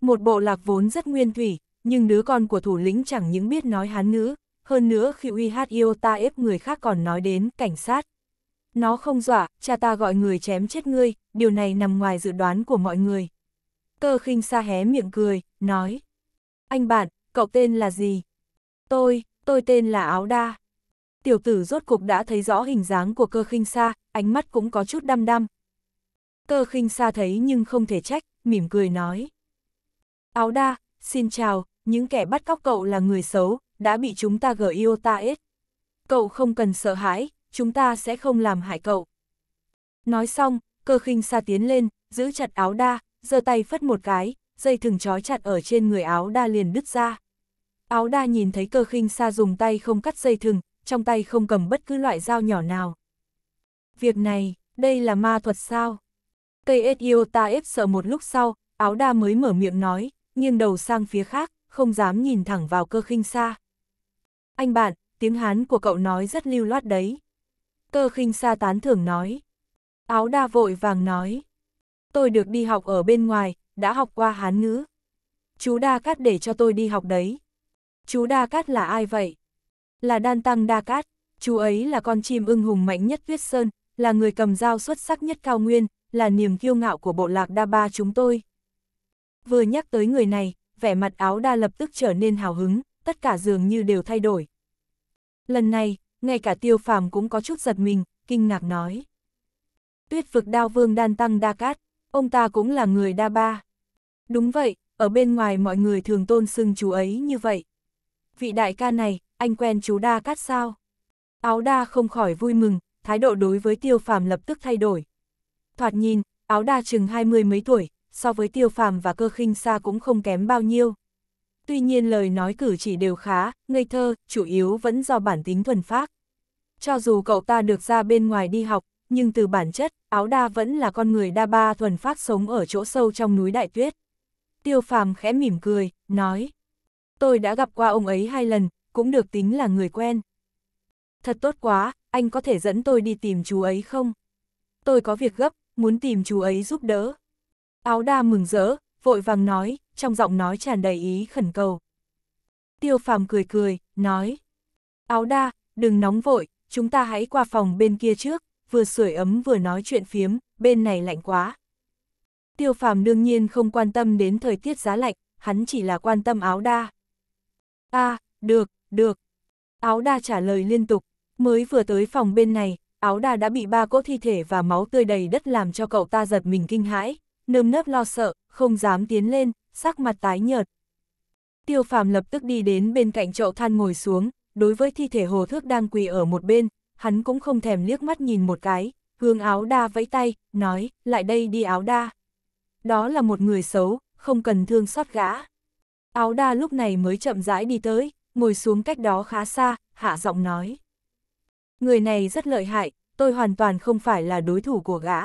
Một bộ lạc vốn rất nguyên thủy, nhưng đứa con của thủ lĩnh chẳng những biết nói hán ngữ, hơn nữa khi uy hát yêu ta ép người khác còn nói đến cảnh sát. Nó không dọa, cha ta gọi người chém chết ngươi, điều này nằm ngoài dự đoán của mọi người. Cơ khinh xa hé miệng cười, nói. Anh bạn, cậu tên là gì? Tôi, tôi tên là Áo Đa. Tiểu tử rốt cục đã thấy rõ hình dáng của cơ khinh xa, ánh mắt cũng có chút đăm đăm. Cơ khinh xa thấy nhưng không thể trách, mỉm cười nói. Áo Đa, xin chào, những kẻ bắt cóc cậu là người xấu, đã bị chúng ta gỡ yêu ta ết. Cậu không cần sợ hãi, chúng ta sẽ không làm hại cậu. Nói xong, cơ khinh xa tiến lên, giữ chặt áo đa, giơ tay phất một cái, dây thừng trói chặt ở trên người áo đa liền đứt ra. Áo đa nhìn thấy cơ khinh xa dùng tay không cắt dây thừng, trong tay không cầm bất cứ loại dao nhỏ nào. Việc này, đây là ma thuật sao? Cây Sio ta ép sợ một lúc sau, áo đa mới mở miệng nói, nghiêng đầu sang phía khác, không dám nhìn thẳng vào cơ khinh xa. Anh bạn, tiếng Hán của cậu nói rất lưu loát đấy. Cơ khinh xa tán thưởng nói. Áo đa vội vàng nói tôi được đi học ở bên ngoài, đã học qua Hán ngữ. Chú Đa Cát để cho tôi đi học đấy. Chú Đa Cát là ai vậy? Là Đan Tăng Đa Cát, chú ấy là con chim ưng hùng mạnh nhất Tuyết Sơn, là người cầm dao xuất sắc nhất cao nguyên, là niềm kiêu ngạo của bộ lạc Đa Ba chúng tôi. Vừa nhắc tới người này, vẻ mặt áo đa lập tức trở nên hào hứng, tất cả dường như đều thay đổi. Lần này, ngay cả tiêu phàm cũng có chút giật mình, kinh ngạc nói. Tuyết vực đao vương đan tăng đa cát, Ông ta cũng là người đa ba. Đúng vậy, ở bên ngoài mọi người thường tôn xưng chú ấy như vậy. Vị đại ca này, anh quen chú Đa Cát sao? Áo Đa không khỏi vui mừng, thái độ đối với Tiêu Phàm lập tức thay đổi. Thoạt nhìn, Áo Đa chừng hai mươi mấy tuổi, so với Tiêu Phàm và Cơ Khinh xa cũng không kém bao nhiêu. Tuy nhiên lời nói cử chỉ đều khá, ngây thơ, chủ yếu vẫn do bản tính thuần phác. Cho dù cậu ta được ra bên ngoài đi học, nhưng từ bản chất, áo đa vẫn là con người đa ba thuần phát sống ở chỗ sâu trong núi đại tuyết. Tiêu phàm khẽ mỉm cười, nói. Tôi đã gặp qua ông ấy hai lần, cũng được tính là người quen. Thật tốt quá, anh có thể dẫn tôi đi tìm chú ấy không? Tôi có việc gấp, muốn tìm chú ấy giúp đỡ. Áo đa mừng rỡ, vội vàng nói, trong giọng nói tràn đầy ý khẩn cầu. Tiêu phàm cười cười, nói. Áo đa, đừng nóng vội, chúng ta hãy qua phòng bên kia trước, vừa sưởi ấm vừa nói chuyện phiếm, bên này lạnh quá. Tiêu phàm đương nhiên không quan tâm đến thời tiết giá lạnh, hắn chỉ là quan tâm áo đa. a à, được, được. Áo đa trả lời liên tục, mới vừa tới phòng bên này, áo đa đã bị ba cỗ thi thể và máu tươi đầy đất làm cho cậu ta giật mình kinh hãi, nơm nớp lo sợ, không dám tiến lên, sắc mặt tái nhợt. Tiêu phàm lập tức đi đến bên cạnh chậu than ngồi xuống, đối với thi thể hồ thước đang quỳ ở một bên, hắn cũng không thèm liếc mắt nhìn một cái, hướng áo đa vẫy tay, nói, lại đây đi áo đa. Đó là một người xấu, không cần thương xót gã. Áo đa lúc này mới chậm rãi đi tới, ngồi xuống cách đó khá xa, hạ giọng nói. Người này rất lợi hại, tôi hoàn toàn không phải là đối thủ của gã.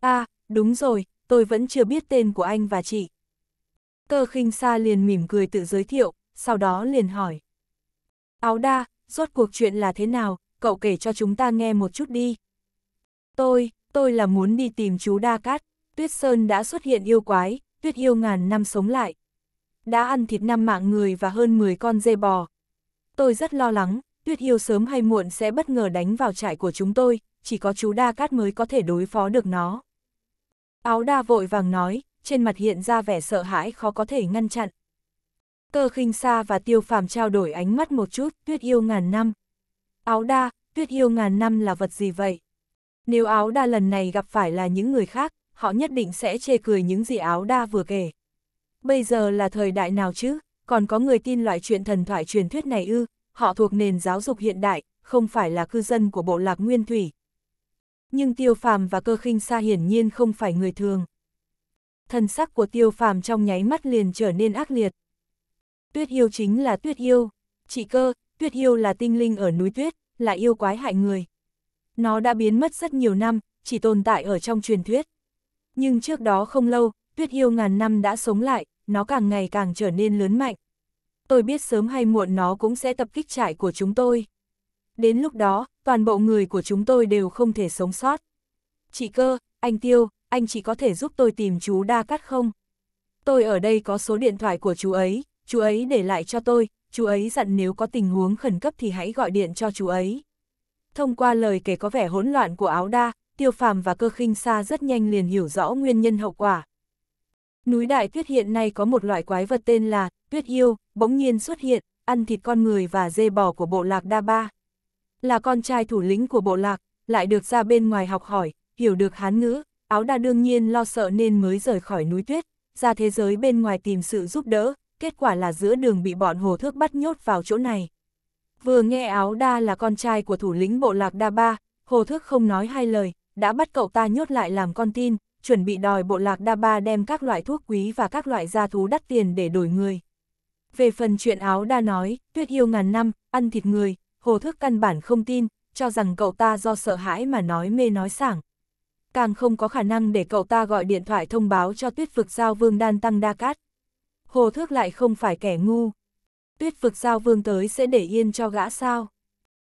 À, đúng rồi, tôi vẫn chưa biết tên của anh và chị. Cơ khinh xa liền mỉm cười tự giới thiệu, sau đó liền hỏi. Áo đa, rốt cuộc chuyện là thế nào, cậu kể cho chúng ta nghe một chút đi. Tôi, tôi là muốn đi tìm chú Đa Cát, Tuyết Sơn đã xuất hiện yêu quái, tuyết yêu ngàn năm sống lại. Đã ăn thịt năm mạng người và hơn 10 con dê bò. Tôi rất lo lắng, tuyết yêu sớm hay muộn sẽ bất ngờ đánh vào trại của chúng tôi, chỉ có chú Đa Cát mới có thể đối phó được nó. Áo đa vội vàng nói, trên mặt hiện ra vẻ sợ hãi khó có thể ngăn chặn. Cơ khinh xa và tiêu phàm trao đổi ánh mắt một chút, tuyết yêu ngàn năm, Áo đa, tuyết yêu ngàn năm là vật gì vậy? Nếu áo đa lần này gặp phải là những người khác, họ nhất định sẽ chê cười những gì áo đa vừa kể. Bây giờ là thời đại nào chứ, còn có người tin loại chuyện thần thoại truyền thuyết này ư, họ thuộc nền giáo dục hiện đại, không phải là cư dân của bộ lạc nguyên thủy. Nhưng tiêu phàm và cơ khinh xa hiển nhiên không phải người thường. Thần sắc của tiêu phàm trong nháy mắt liền trở nên ác liệt. Tuyết yêu chính là tuyết yêu, chị cơ, tuyết yêu là tinh linh ở núi tuyết, là yêu quái hại người. Nó đã biến mất rất nhiều năm, chỉ tồn tại ở trong truyền thuyết. Nhưng trước đó không lâu, tuyết yêu ngàn năm đã sống lại, nó càng ngày càng trở nên lớn mạnh. Tôi biết sớm hay muộn nó cũng sẽ tập kích trại của chúng tôi. Đến lúc đó, toàn bộ người của chúng tôi đều không thể sống sót. Chị cơ, anh Tiêu, anh chỉ có thể giúp tôi tìm chú Đa Cát không? Tôi ở đây có số điện thoại của chú ấy, chú ấy để lại cho tôi, chú ấy dặn nếu có tình huống khẩn cấp thì hãy gọi điện cho chú ấy. Thông qua lời kể có vẻ hỗn loạn của áo đa, tiêu phàm và cơ khinh xa rất nhanh liền hiểu rõ nguyên nhân hậu quả. Núi đại tuyết hiện nay có một loại quái vật tên là tuyết yêu, bỗng nhiên xuất hiện, ăn thịt con người và dê bò của bộ lạc Đa Ba. Là con trai thủ lĩnh của bộ lạc, lại được ra bên ngoài học hỏi, hiểu được hán ngữ, áo đa đương nhiên lo sợ nên mới rời khỏi núi tuyết, ra thế giới bên ngoài tìm sự giúp đỡ, kết quả là giữa đường bị bọn hồ thước bắt nhốt vào chỗ này. Vừa nghe áo đa là con trai của thủ lĩnh bộ lạc Đa Ba, hồ thước không nói hai lời, đã bắt cậu ta nhốt lại làm con tin, chuẩn bị đòi bộ lạc Đa Ba đem các loại thuốc quý và các loại gia thú đắt tiền để đổi người. Về phần chuyện áo đa nói, tuyết yêu ngàn năm, ăn thịt người, hồ thước căn bản không tin, cho rằng cậu ta do sợ hãi mà nói mê nói sảng. Càng không có khả năng để cậu ta gọi điện thoại thông báo cho tuyết vực giao vương đan tăng đa cát hồ thước lại không phải kẻ ngu. Tuyết vực giao vương tới sẽ để yên cho gã sao.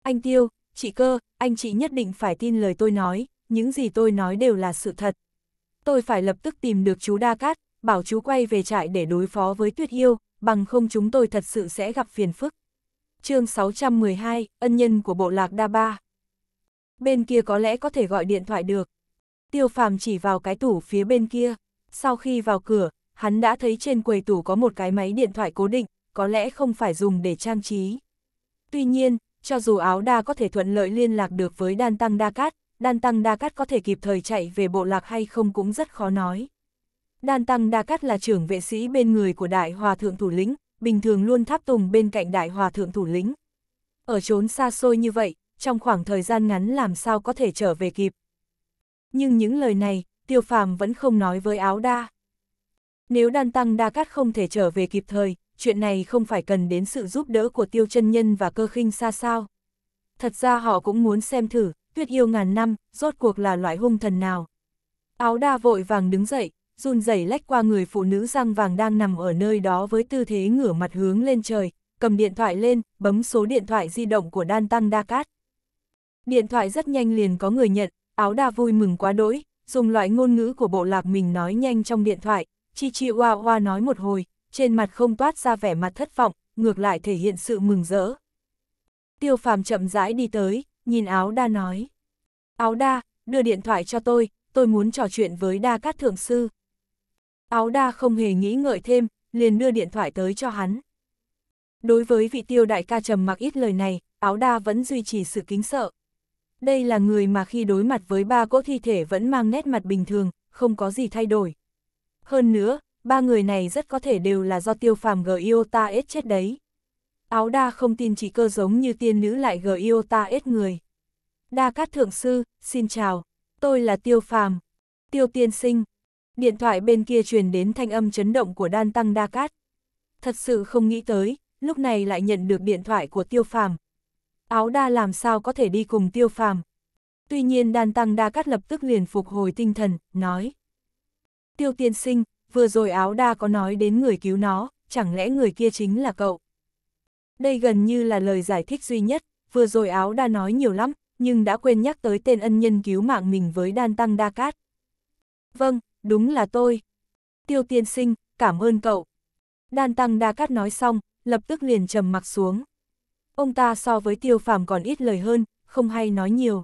Anh Tiêu, chị cơ, anh chị nhất định phải tin lời tôi nói, những gì tôi nói đều là sự thật. Tôi phải lập tức tìm được chú Đa Cát, bảo chú quay về trại để đối phó với Tuyết Yêu, bằng không chúng tôi thật sự sẽ gặp phiền phức. chương 612, ân nhân của bộ lạc Đa Ba. Bên kia có lẽ có thể gọi điện thoại được. Tiêu phàm chỉ vào cái tủ phía bên kia. Sau khi vào cửa, hắn đã thấy trên quầy tủ có một cái máy điện thoại cố định, có lẽ không phải dùng để trang trí. Tuy nhiên, cho dù áo đa có thể thuận lợi liên lạc được với đan tăng đa cát, đan tăng đa cát có thể kịp thời chạy về bộ lạc hay không cũng rất khó nói. Đan tăng đa cát là trưởng vệ sĩ bên người của đại hòa thượng thủ lĩnh, bình thường luôn tháp tùng bên cạnh đại hòa thượng thủ lĩnh. Ở chốn xa xôi như vậy, trong khoảng thời gian ngắn làm sao có thể trở về kịp. Nhưng những lời này, tiêu phàm vẫn không nói với áo đa. Nếu đan tăng đa cát không thể trở về kịp thời, chuyện này không phải cần đến sự giúp đỡ của tiêu chân nhân và cơ khinh xa sao. Thật ra họ cũng muốn xem thử, tuyết yêu ngàn năm, rốt cuộc là loại hung thần nào. Áo đa vội vàng đứng dậy, run rẩy lách qua người phụ nữ răng vàng đang nằm ở nơi đó với tư thế ngửa mặt hướng lên trời, cầm điện thoại lên, bấm số điện thoại di động của đan tăng đa cát. Điện thoại rất nhanh liền có người nhận, áo đa vui mừng quá đỗi, dùng loại ngôn ngữ của bộ lạc mình nói nhanh trong điện thoại, Chi Chi Hoa Hoa nói một hồi, trên mặt không toát ra vẻ mặt thất vọng, ngược lại thể hiện sự mừng rỡ. Tiêu phàm chậm rãi đi tới, nhìn áo đa nói. Áo đa, đưa điện thoại cho tôi, tôi muốn trò chuyện với đa cát thượng sư. Áo đa không hề nghĩ ngợi thêm, liền đưa điện thoại tới cho hắn. Đối với vị tiêu đại ca trầm mặc ít lời này, áo đa vẫn duy trì sự kính sợ. Đây là người mà khi đối mặt với ba cỗ thi thể vẫn mang nét mặt bình thường, không có gì thay đổi. Hơn nữa, ba người này rất có thể đều là do tiêu phàm Giota S chết đấy. Áo đa không tin chỉ cơ giống như tiên nữ lại Giota S người. Đa Cát Thượng Sư, xin chào, tôi là Tiêu Phàm Tiêu Tiên Sinh. Điện thoại bên kia truyền đến thanh âm chấn động của đan tăng Đa Cát. Thật sự không nghĩ tới, lúc này lại nhận được điện thoại của Tiêu Phàm Áo đa làm sao có thể đi cùng Tiêu Phàm Tuy nhiên đan tăng Đa Cát lập tức liền phục hồi tinh thần, nói. Tiêu tiên sinh, vừa rồi áo đa có nói đến người cứu nó, chẳng lẽ người kia chính là cậu? Đây gần như là lời giải thích duy nhất, vừa rồi áo đa nói nhiều lắm, nhưng đã quên nhắc tới tên ân nhân cứu mạng mình với đan tăng đa cát. Vâng, đúng là tôi. Tiêu tiên sinh, cảm ơn cậu. Đan tăng đa cát nói xong, lập tức liền trầm mặc xuống. Ông ta so với tiêu phàm còn ít lời hơn, không hay nói nhiều.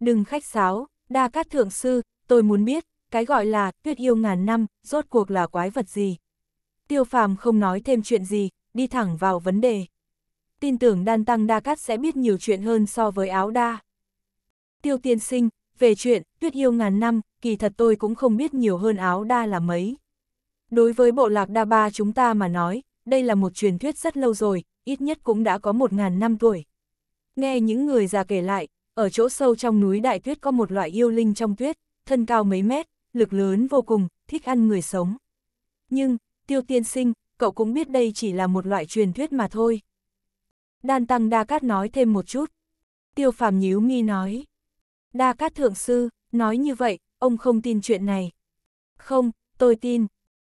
Đừng khách sáo, đa cát thượng sư, tôi muốn biết, cái gọi là tuyết yêu ngàn năm, rốt cuộc là quái vật gì? Tiêu phàm không nói thêm chuyện gì, đi thẳng vào vấn đề. Tin tưởng đan tăng đa cát sẽ biết nhiều chuyện hơn so với áo đa. Tiêu tiên sinh, về chuyện tuyết yêu ngàn năm, kỳ thật tôi cũng không biết nhiều hơn áo đa là mấy. Đối với bộ lạc đa ba chúng ta mà nói, đây là một truyền thuyết rất lâu rồi, ít nhất cũng đã có một ngàn năm tuổi. Nghe những người già kể lại, ở chỗ sâu trong núi đại tuyết có một loại yêu linh trong tuyết, thân cao mấy mét, lực lớn vô cùng, thích ăn người sống. Nhưng, tiêu tiên sinh, cậu cũng biết đây chỉ là một loại truyền thuyết mà thôi. Đan Tăng Đa Cát nói thêm một chút. Tiêu phàm nhíu mi nói. Đa Cát Thượng Sư, nói như vậy, ông không tin chuyện này. Không, tôi tin.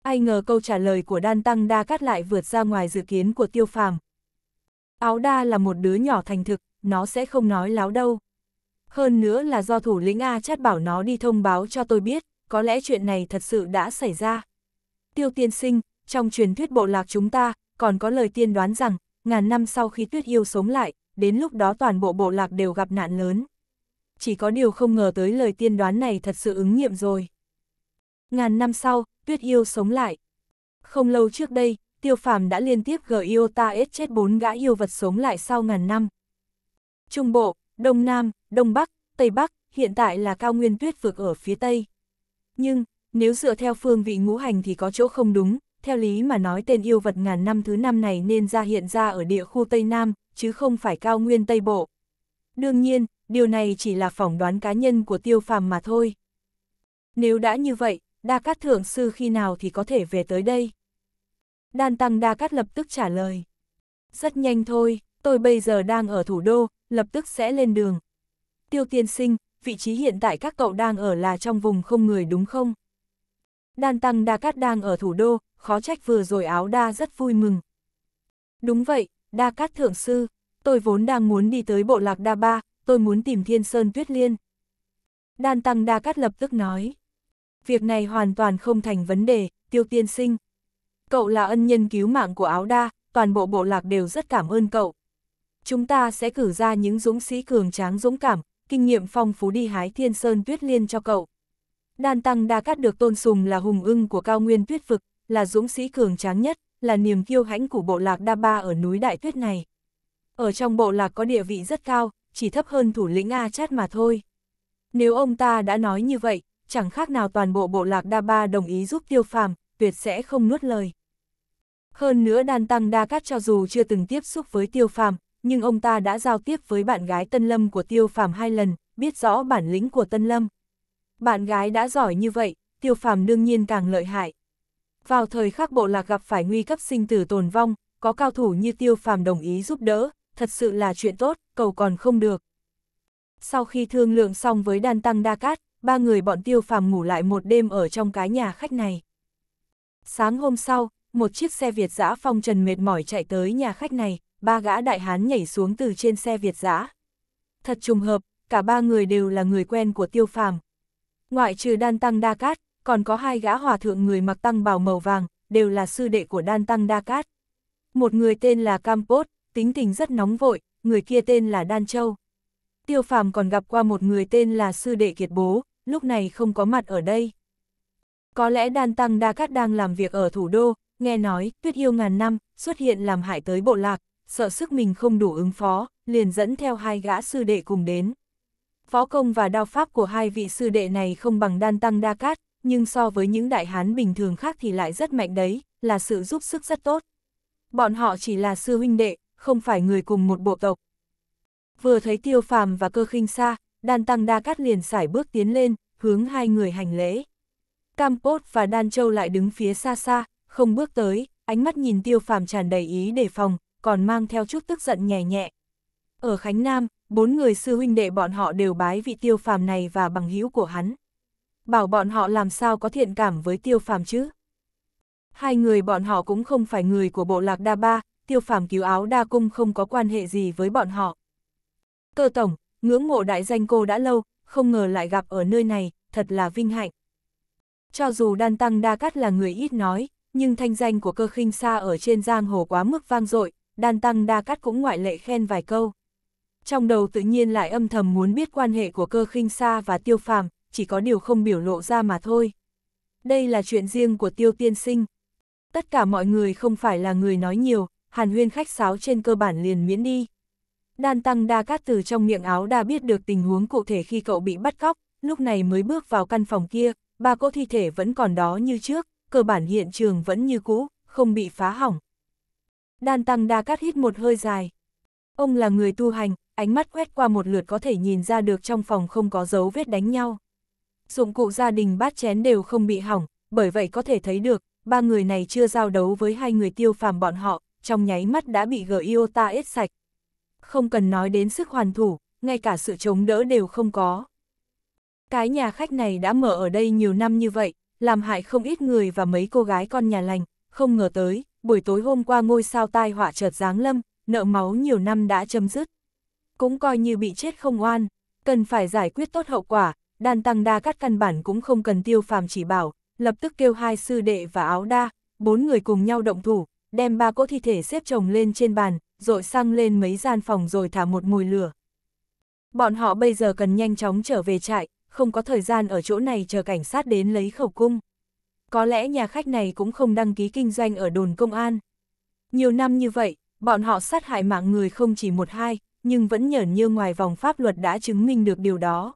Ai ngờ câu trả lời của Đan Tăng Đa Cát lại vượt ra ngoài dự kiến của tiêu phàm. Áo Đa là một đứa nhỏ thành thực, nó sẽ không nói láo đâu. Hơn nữa là do thủ lĩnh A chát bảo nó đi thông báo cho tôi biết có lẽ chuyện này thật sự đã xảy ra. Tiêu tiên sinh, trong truyền thuyết bộ lạc chúng ta, còn có lời tiên đoán rằng, ngàn năm sau khi tuyết yêu sống lại, đến lúc đó toàn bộ bộ lạc đều gặp nạn lớn. Chỉ có điều không ngờ tới lời tiên đoán này thật sự ứng nghiệm rồi. Ngàn năm sau, tuyết yêu sống lại. Không lâu trước đây, tiêu phàm đã liên tiếp gờ yêu ta ết chết bốn gã yêu vật sống lại sau ngàn năm. Trung Bộ, Đông Nam, Đông Bắc, Tây Bắc, hiện tại là cao nguyên tuyết vực ở phía Tây. Nhưng, nếu dựa theo phương vị ngũ hành thì có chỗ không đúng, theo lý mà nói tên yêu vật ngàn năm thứ năm này nên ra hiện ra ở địa khu Tây Nam, chứ không phải cao nguyên Tây Bộ. Đương nhiên, điều này chỉ là phỏng đoán cá nhân của tiêu phàm mà thôi. Nếu đã như vậy, Đa Cát Thượng Sư khi nào thì có thể về tới đây? Đan Tăng Đa Cát lập tức trả lời. Rất nhanh thôi, tôi bây giờ đang ở thủ đô, lập tức sẽ lên đường. Tiêu tiên sinh, vị trí hiện tại các cậu đang ở là trong vùng không người đúng không? Đan Tăng Đa Cát đang ở thủ đô, khó trách vừa rồi áo đa rất vui mừng. Đúng vậy, Đa Cát Thượng Sư, tôi vốn đang muốn đi tới bộ lạc Đa Ba, tôi muốn tìm Thiên Sơn Tuyết Liên. Đan Tăng Đa Cát lập tức nói. Việc này hoàn toàn không thành vấn đề, tiêu tiên sinh. Cậu là ân nhân cứu mạng của áo đa, toàn bộ bộ lạc đều rất cảm ơn cậu. Chúng ta sẽ cử ra những dũng sĩ cường tráng dũng cảm, kinh nghiệm phong phú đi hái thiên sơn tuyết liên cho cậu. Đan Tăng Đa Cát được tôn sùng là hùng ưng của cao nguyên tuyết vực, là dũng sĩ cường tráng nhất, là niềm kiêu hãnh của bộ lạc Đa Ba ở núi Đại Tuyết này. Ở trong bộ lạc có địa vị rất cao, chỉ thấp hơn thủ lĩnh A Chát mà thôi. Nếu ông ta đã nói như vậy, chẳng khác nào toàn bộ bộ lạc Đa Ba đồng ý giúp tiêu phàm, tuyệt sẽ không nuốt lời. Hơn nữa Đan Tăng Đa Cát cho dù chưa từng tiếp xúc với tiêu phàm, nhưng ông ta đã giao tiếp với bạn gái Tân Lâm của Tiêu Phàm hai lần, biết rõ bản lĩnh của Tân Lâm. Bạn gái đã giỏi như vậy, Tiêu Phàm đương nhiên càng lợi hại. Vào thời khắc bộ lạc gặp phải nguy cấp sinh tử tồn vong, có cao thủ như Tiêu Phàm đồng ý giúp đỡ, thật sự là chuyện tốt, cầu còn không được. Sau khi thương lượng xong với Đan Tăng Đa Cát, ba người bọn Tiêu Phàm ngủ lại một đêm ở trong cái nhà khách này. Sáng hôm sau, một chiếc xe Việt giã phong trần mệt mỏi chạy tới nhà khách này, ba gã đại hán nhảy xuống từ trên xe Việt giã. Thật trùng hợp, cả ba người đều là người quen của tiêu phàm. Ngoại trừ đan tăng đa cát, còn có hai gã hòa thượng người mặc tăng bào màu vàng, đều là sư đệ của đan tăng đa cát. Một người tên là Campos, tính tình rất nóng vội, người kia tên là Đan Châu. Tiêu phàm còn gặp qua một người tên là sư đệ kiệt bố, lúc này không có mặt ở đây. Có lẽ đan tăng đa cát đang làm việc ở thủ đô, nghe nói tuyết yêu ngàn năm xuất hiện làm hại tới bộ lạc, sợ sức mình không đủ ứng phó, liền dẫn theo hai gã sư đệ cùng đến. Võ công và đao pháp của hai vị sư đệ này không bằng đan tăng đa cát, nhưng so với những đại hán bình thường khác thì lại rất mạnh đấy, là sự giúp sức rất tốt. Bọn họ chỉ là sư huynh đệ, không phải người cùng một bộ tộc. Vừa thấy tiêu phàm và cơ khinh xa, đan tăng đa cát liền sải bước tiến lên, hướng hai người hành lễ. Campos và Đan Châu lại đứng phía xa xa, không bước tới, ánh mắt nhìn tiêu phàm tràn đầy ý đề phòng, còn mang theo chút tức giận nhẹ nhẹ. Ở Khánh Nam, bốn người sư huynh đệ bọn họ đều bái vị tiêu phàm này và bằng hữu của hắn. Bảo bọn họ làm sao có thiện cảm với tiêu phàm chứ? Hai người bọn họ cũng không phải người của bộ lạc Đa Ba, tiêu phàm cứu áo Đa Cung không có quan hệ gì với bọn họ. Cơ tổng, ngưỡng mộ đại danh cô đã lâu, không ngờ lại gặp ở nơi này, thật là vinh hạnh. Cho dù Đan Tăng Đa Cát là người ít nói, nhưng thanh danh của cơ khinh xa ở trên giang hồ quá mức vang dội, đan tăng đa cắt cũng ngoại lệ khen vài câu. Trong đầu tự nhiên lại âm thầm muốn biết quan hệ của cơ khinh sa và tiêu phàm, chỉ có điều không biểu lộ ra mà thôi. Đây là chuyện riêng của tiêu tiên sinh. Tất cả mọi người không phải là người nói nhiều, hàn huyên khách sáo trên cơ bản liền miễn đi. Đan tăng đa cát từ trong miệng áo đã biết được tình huống cụ thể khi cậu bị bắt cóc, lúc này mới bước vào căn phòng kia, ba cỗ thi thể vẫn còn đó như trước, cơ bản hiện trường vẫn như cũ, không bị phá hỏng. Đan Tăng Đa Cát hít một hơi dài. Ông là người tu hành, ánh mắt quét qua một lượt có thể nhìn ra được trong phòng không có dấu vết đánh nhau. Dụng cụ gia đình bát chén đều không bị hỏng, bởi vậy có thể thấy được, ba người này chưa giao đấu với hai người tiêu phàm bọn họ, trong nháy mắt đã bị gỡ Giota ết sạch. Không cần nói đến sức hoàn thủ, ngay cả sự chống đỡ đều không có. Cái nhà khách này đã mở ở đây nhiều năm như vậy, làm hại không ít người và mấy cô gái con nhà lành, không ngờ tới, buổi tối hôm qua ngôi sao tai họa chợt giáng lâm, nợ máu nhiều năm đã chấm dứt. Cũng coi như bị chết không oan, cần phải giải quyết tốt hậu quả, đan tăng đa cắt căn bản cũng không cần tiêu phàm chỉ bảo, lập tức kêu hai sư đệ và áo đa, bốn người cùng nhau động thủ, đem ba cỗ thi thể xếp chồng lên trên bàn, rồi sang lên mấy gian phòng rồi thả một mùi lửa. Bọn họ bây giờ cần nhanh chóng trở về trại, không có thời gian ở chỗ này chờ cảnh sát đến lấy khẩu cung có lẽ nhà khách này cũng không đăng ký kinh doanh ở đồn công an. Nhiều năm như vậy, bọn họ sát hại mạng người không chỉ một hai, nhưng vẫn nhởn như ngoài vòng pháp luật đã chứng minh được điều đó.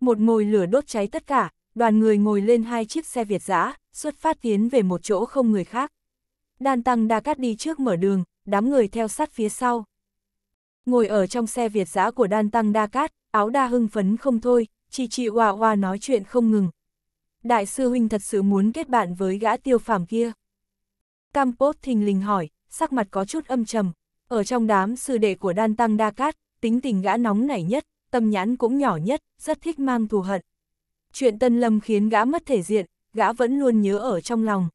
Một ngồi lửa đốt cháy tất cả, đoàn người ngồi lên hai chiếc xe Việt giã, xuất phát tiến về một chỗ không người khác. Đan Tăng Đa Cát đi trước mở đường, đám người theo sát phía sau. Ngồi ở trong xe Việt giã của Đan Tăng Đa Cát, áo đa hưng phấn không thôi, chi chi hoa hoa nói chuyện không ngừng, đại sư huynh thật sự muốn kết bạn với gã tiêu phàm kia. Campos thình lình hỏi, sắc mặt có chút âm trầm, ở trong đám sư đệ của đan tăng đa cát, tính tình gã nóng nảy nhất, tâm nhãn cũng nhỏ nhất, rất thích mang thù hận. Chuyện tân lâm khiến gã mất thể diện, gã vẫn luôn nhớ ở trong lòng.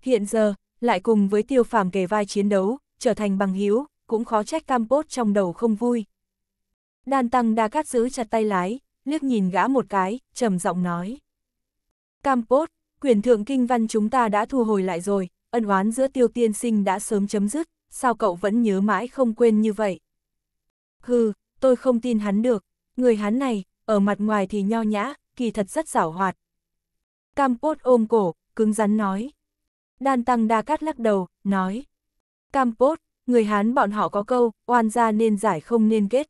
Hiện giờ, lại cùng với tiêu phàm kề vai chiến đấu, trở thành bằng hiếu, cũng khó trách Campos trong đầu không vui. Đan tăng đa cát giữ chặt tay lái, liếc nhìn gã một cái, trầm giọng nói. Campos, quyền thượng kinh văn chúng ta đã thu hồi lại rồi, ân oán giữa tiêu tiên sinh đã sớm chấm dứt, sao cậu vẫn nhớ mãi không quên như vậy? Hừ, tôi không tin hắn được, người hắn này, ở mặt ngoài thì nho nhã, kỳ thật rất giảo hoạt. Campos ôm cổ, cứng rắn nói. Đan Tăng Đa Cát lắc đầu, nói. Campos, người Hán bọn họ có câu, oan gia nên giải không nên kết.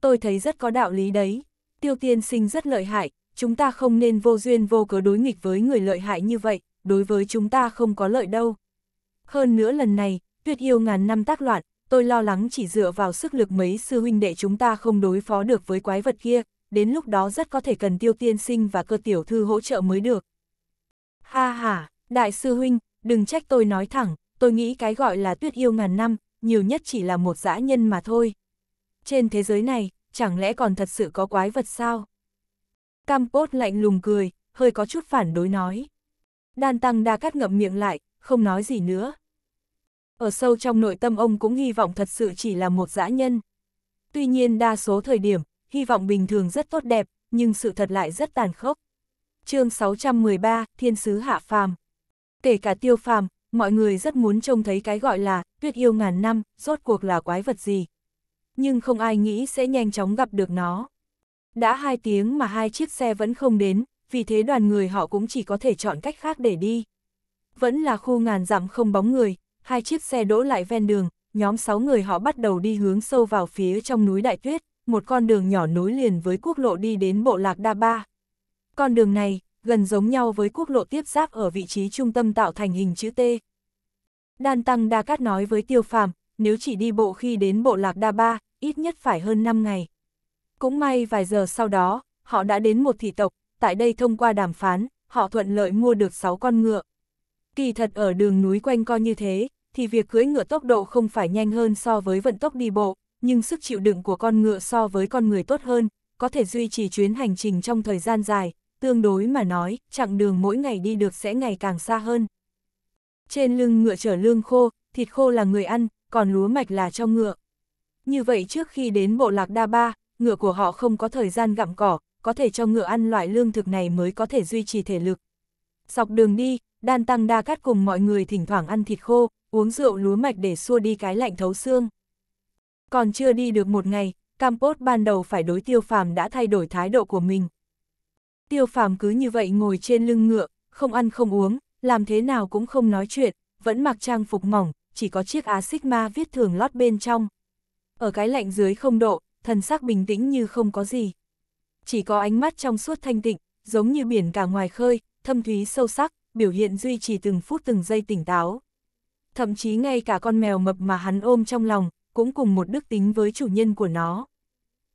Tôi thấy rất có đạo lý đấy. Tiêu tiên sinh rất lợi hại, chúng ta không nên vô duyên vô cớ đối nghịch với người lợi hại như vậy, đối với chúng ta không có lợi đâu. Hơn nữa lần này, tuyệt yêu ngàn năm tác loạn, tôi lo lắng chỉ dựa vào sức lực mấy sư huynh đệ chúng ta không đối phó được với quái vật kia, đến lúc đó rất có thể cần tiêu tiên sinh và cơ tiểu thư hỗ trợ mới được. Ha ha, đại sư huynh, đừng trách tôi nói thẳng, tôi nghĩ cái gọi là tuyệt yêu ngàn năm, nhiều nhất chỉ là một dã nhân mà thôi. Trên thế giới này, chẳng lẽ còn thật sự có quái vật sao? Campos lạnh lùng cười, hơi có chút phản đối nói. Đan tăng đa cắt ngậm miệng lại, không nói gì nữa. Ở sâu trong nội tâm ông cũng hy vọng thật sự chỉ là một dã nhân. Tuy nhiên đa số thời điểm, hy vọng bình thường rất tốt đẹp, nhưng sự thật lại rất tàn khốc. chương 613, Thiên Sứ Hạ Phàm Kể cả tiêu phàm, mọi người rất muốn trông thấy cái gọi là tuyết yêu ngàn năm, rốt cuộc là quái vật gì. Nhưng không ai nghĩ sẽ nhanh chóng gặp được nó. Đã hai tiếng mà hai chiếc xe vẫn không đến, vì thế đoàn người họ cũng chỉ có thể chọn cách khác để đi. Vẫn là khu ngàn dặm không bóng người, hai chiếc xe đỗ lại ven đường, nhóm sáu người họ bắt đầu đi hướng sâu vào phía trong núi Đại Tuyết, một con đường nhỏ nối liền với quốc lộ đi đến bộ lạc Đa Ba. Con đường này, gần giống nhau với quốc lộ tiếp giáp ở vị trí trung tâm tạo thành hình chữ T. Đan Tăng Đa Cát nói với Tiêu Phàm, nếu chỉ đi bộ khi đến bộ lạc Đa Ba, ít nhất phải hơn 5 ngày, cũng may vài giờ sau đó, họ đã đến một thị tộc, tại đây thông qua đàm phán, họ thuận lợi mua được 6 con ngựa. Kỳ thật ở đường núi quanh co như thế, thì việc cưỡi ngựa tốc độ không phải nhanh hơn so với vận tốc đi bộ, nhưng sức chịu đựng của con ngựa so với con người tốt hơn, có thể duy trì chuyến hành trình trong thời gian dài, tương đối mà nói, chặng đường mỗi ngày đi được sẽ ngày càng xa hơn. Trên lưng ngựa chở lương khô, thịt khô là người ăn, còn lúa mạch là cho ngựa. Như vậy trước khi đến bộ lạc Đa Ba, ngựa của họ không có thời gian gặm cỏ, có thể cho ngựa ăn loại lương thực này mới có thể duy trì thể lực. Dọc đường đi, đan tăng đa cát cùng mọi người thỉnh thoảng ăn thịt khô, uống rượu lúa mạch để xua đi cái lạnh thấu xương. Còn chưa đi được một ngày, Campos ban đầu phải đối tiêu phàm đã thay đổi thái độ của mình. Tiêu phàm cứ như vậy ngồi trên lưng ngựa, không ăn không uống, làm thế nào cũng không nói chuyện, vẫn mặc trang phục mỏng, chỉ có chiếc áo xích ma viết thường lót bên trong. Ở cái lạnh dưới không độ, thần sắc bình tĩnh như không có gì. Chỉ có ánh mắt trong suốt thanh tịnh, giống như biển cả ngoài khơi, thâm thúy sâu sắc, biểu hiện duy trì từng phút từng giây tỉnh táo. Thậm chí ngay cả con mèo mập mà hắn ôm trong lòng, cũng cùng một đức tính với chủ nhân của nó.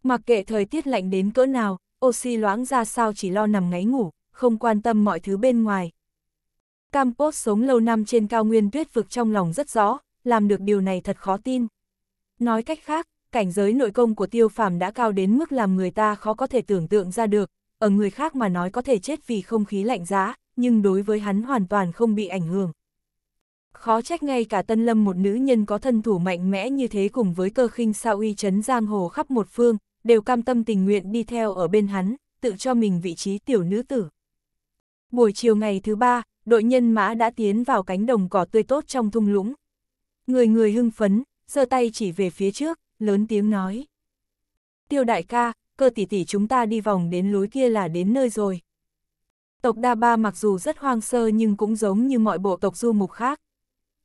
Mặc kệ thời tiết lạnh đến cỡ nào, oxy loãng ra sao chỉ lo nằm ngáy ngủ, không quan tâm mọi thứ bên ngoài. Campos sống lâu năm trên cao nguyên tuyết vực trong lòng rất rõ, làm được điều này thật khó tin. Nói cách khác, cảnh giới nội công của tiêu phàm đã cao đến mức làm người ta khó có thể tưởng tượng ra được, ở người khác mà nói có thể chết vì không khí lạnh giá, nhưng đối với hắn hoàn toàn không bị ảnh hưởng. Khó trách ngay cả Tân Lâm một nữ nhân có thân thủ mạnh mẽ như thế cùng với cơ khinh sao uy chấn giang hồ khắp một phương, đều cam tâm tình nguyện đi theo ở bên hắn, tự cho mình vị trí tiểu nữ tử. Buổi chiều ngày thứ ba, đội nhân mã đã tiến vào cánh đồng cỏ tươi tốt trong thung lũng. Người người hưng phấn, giơ tay chỉ về phía trước, lớn tiếng nói. Tiêu đại ca, cơ tỷ tỷ chúng ta đi vòng đến lối kia là đến nơi rồi. Tộc Đa Ba mặc dù rất hoang sơ nhưng cũng giống như mọi bộ tộc du mục khác.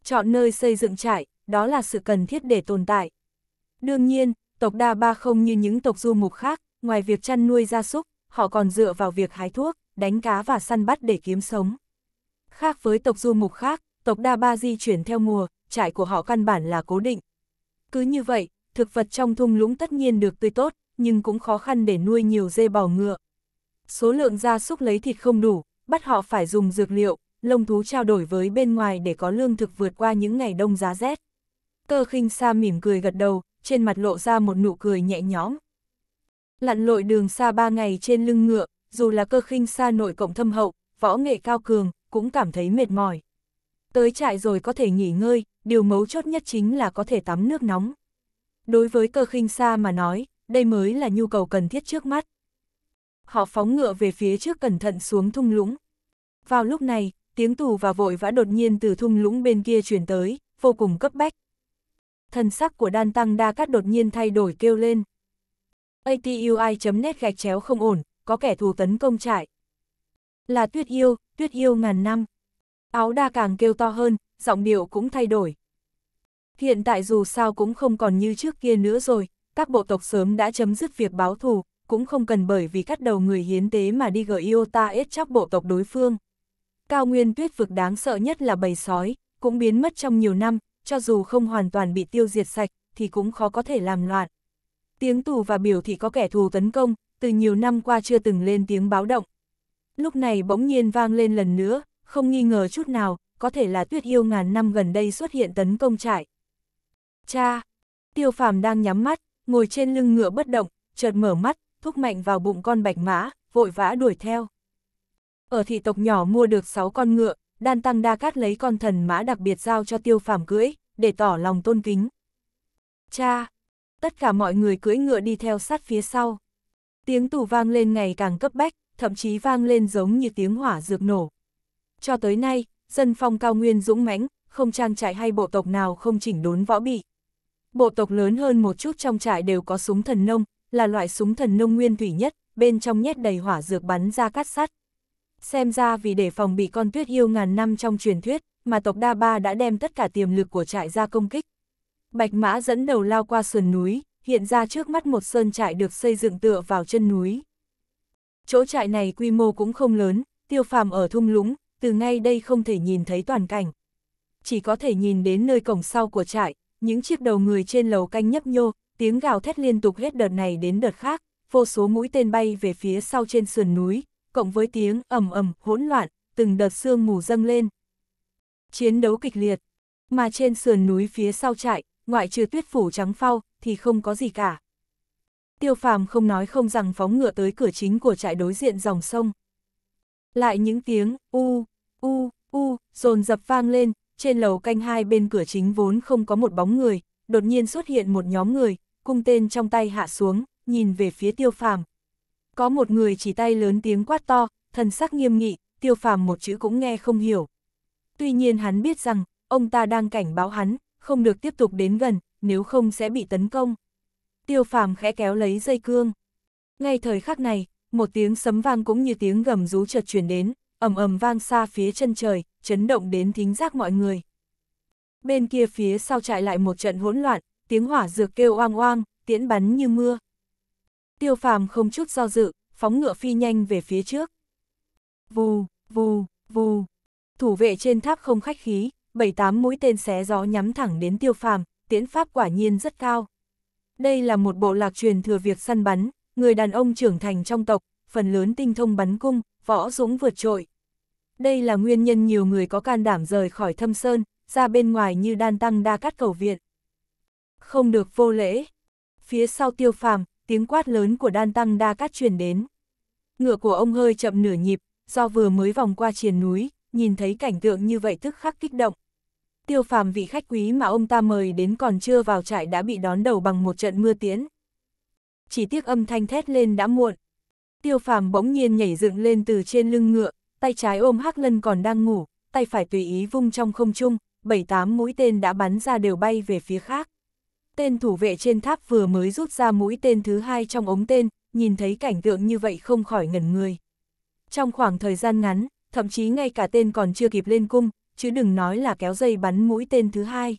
Chọn nơi xây dựng trại, đó là sự cần thiết để tồn tại. Đương nhiên, tộc Đa Ba không như những tộc du mục khác, ngoài việc chăn nuôi gia súc, họ còn dựa vào việc hái thuốc, đánh cá và săn bắt để kiếm sống. Khác với tộc du mục khác, tộc Đa Ba di chuyển theo mùa, trại của họ căn bản là cố định. Cứ như vậy, thực vật trong thung lũng tất nhiên được tươi tốt, nhưng cũng khó khăn để nuôi nhiều dê bò ngựa. Số lượng gia súc lấy thịt không đủ, bắt họ phải dùng dược liệu, lông thú trao đổi với bên ngoài để có lương thực vượt qua những ngày đông giá rét. Cơ khinh sa mỉm cười gật đầu, trên mặt lộ ra một nụ cười nhẹ nhõm. Lặn lội đường xa ba ngày trên lưng ngựa, dù là cơ khinh sa nội cộng thâm hậu, võ nghệ cao cường, cũng cảm thấy mệt mỏi. Tới trại rồi có thể nghỉ ngơi, điều mấu chốt nhất chính là có thể tắm nước nóng. Đối với cơ khinh xa mà nói, đây mới là nhu cầu cần thiết trước mắt. Họ phóng ngựa về phía trước cẩn thận xuống thung lũng. Vào lúc này, tiếng tù và vội vã đột nhiên từ thung lũng bên kia chuyển tới, vô cùng cấp bách. Thần sắc của đan tăng đa cát đột nhiên thay đổi kêu lên. ATUI.net gạch chéo không ổn, có kẻ thù tấn công trại. Là tuyết yêu, tuyết yêu ngàn năm. Áo đa càng kêu to hơn, giọng điệu cũng thay đổi. Hiện tại dù sao cũng không còn như trước kia nữa rồi, các bộ tộc sớm đã chấm dứt việc báo thù, cũng không cần bởi vì cắt đầu người hiến tế mà đi gợi ta ết chóc bộ tộc đối phương. Cao nguyên tuyết vực đáng sợ nhất là bầy sói, cũng biến mất trong nhiều năm, cho dù không hoàn toàn bị tiêu diệt sạch, thì cũng khó có thể làm loạn. Tiếng tù và biểu thị có kẻ thù tấn công, từ nhiều năm qua chưa từng lên tiếng báo động. Lúc này bỗng nhiên vang lên lần nữa, không nghi ngờ chút nào, có thể là tuyết yêu ngàn năm gần đây xuất hiện tấn công trại, Cha! Tiêu phàm đang nhắm mắt, ngồi trên lưng ngựa bất động, chợt mở mắt, thúc mạnh vào bụng con bạch mã, vội vã đuổi theo. Ở thị tộc nhỏ mua được 6 con ngựa, đan tăng đa cát lấy con thần mã đặc biệt giao cho tiêu phàm cưỡi, để tỏ lòng tôn kính. Cha! Tất cả mọi người cưỡi ngựa đi theo sát phía sau. Tiếng tù vang lên ngày càng cấp bách, thậm chí vang lên giống như tiếng hỏa dược nổ. Cho tới nay, dân phong cao nguyên dũng mãnh, không trang trại hay bộ tộc nào không chỉnh đốn võ bị. Bộ tộc lớn hơn một chút trong trại đều có súng thần nông, là loại súng thần nông nguyên thủy nhất, bên trong nhét đầy hỏa dược bắn ra cát sắt. Xem ra vì để phòng bị con tuyết yêu ngàn năm trong truyền thuyết, mà tộc Đa Ba đã đem tất cả tiềm lực của trại ra công kích. Bạch Mã dẫn đầu lao qua sườn núi, hiện ra trước mắt một sơn trại được xây dựng tựa vào chân núi. Chỗ trại này quy mô cũng không lớn, tiêu phàm ở thung lũng, từ ngay đây không thể nhìn thấy toàn cảnh. Chỉ có thể nhìn đến nơi cổng sau của trại, những chiếc đầu người trên lầu canh nhấp nhô, tiếng gào thét liên tục hết đợt này đến đợt khác, vô số mũi tên bay về phía sau trên sườn núi, cộng với tiếng ầm ầm hỗn loạn, từng đợt sương mù dâng lên. Chiến đấu kịch liệt, mà trên sườn núi phía sau trại, ngoại trừ tuyết phủ trắng phao thì không có gì cả. Tiêu phàm không nói không rằng phóng ngựa tới cửa chính của trại đối diện dòng sông. Lại những tiếng u, u, u, dồn dập vang lên, trên lầu canh hai bên cửa chính vốn không có một bóng người, đột nhiên xuất hiện một nhóm người, cung tên trong tay hạ xuống, nhìn về phía tiêu phàm. Có một người chỉ tay lớn tiếng quát to, thần sắc nghiêm nghị, tiêu phàm một chữ cũng nghe không hiểu. Tuy nhiên hắn biết rằng, ông ta đang cảnh báo hắn, không được tiếp tục đến gần, nếu không sẽ bị tấn công. Tiêu phàm khẽ kéo lấy dây cương. Ngay thời khắc này, một tiếng sấm vang cũng như tiếng gầm rú chợt chuyển đến, ầm ầm vang xa phía chân trời, chấn động đến thính giác mọi người. Bên kia phía sau trại lại một trận hỗn loạn, tiếng hỏa dược kêu oang oang, tiễn bắn như mưa. Tiêu phàm không chút do dự, phóng ngựa phi nhanh về phía trước. Vù, vù, vù. Thủ vệ trên tháp không khách khí, bảy tám mũi tên xé gió nhắm thẳng đến tiêu phàm, tiễn pháp quả nhiên rất cao. Đây là một bộ lạc truyền thừa việc săn bắn, người đàn ông trưởng thành trong tộc, phần lớn tinh thông bắn cung, võ dũng vượt trội. Đây là nguyên nhân nhiều người có can đảm rời khỏi thâm sơn, ra bên ngoài như đan tăng đa cắt cầu viện. Không được vô lễ. Phía sau tiêu phàm, tiếng quát lớn của đan tăng đa cắt truyền đến. Ngựa của ông hơi chậm nửa nhịp, do vừa mới vòng qua triền núi, nhìn thấy cảnh tượng như vậy tức khắc kích động. Tiêu phàm vị khách quý mà ông ta mời đến còn chưa vào trại đã bị đón đầu bằng một trận mưa tiến Chỉ tiếc âm thanh thét lên đã muộn. Tiêu phàm bỗng nhiên nhảy dựng lên từ trên lưng ngựa, tay trái ôm Hắc Lân còn đang ngủ, tay phải tùy ý vung trong không trung, bảy tám mũi tên đã bắn ra đều bay về phía khác. Tên thủ vệ trên tháp vừa mới rút ra mũi tên thứ hai trong ống tên, nhìn thấy cảnh tượng như vậy không khỏi ngẩn người. Trong khoảng thời gian ngắn, thậm chí ngay cả tên còn chưa kịp lên cung, chứ đừng nói là kéo dây bắn mũi tên thứ hai.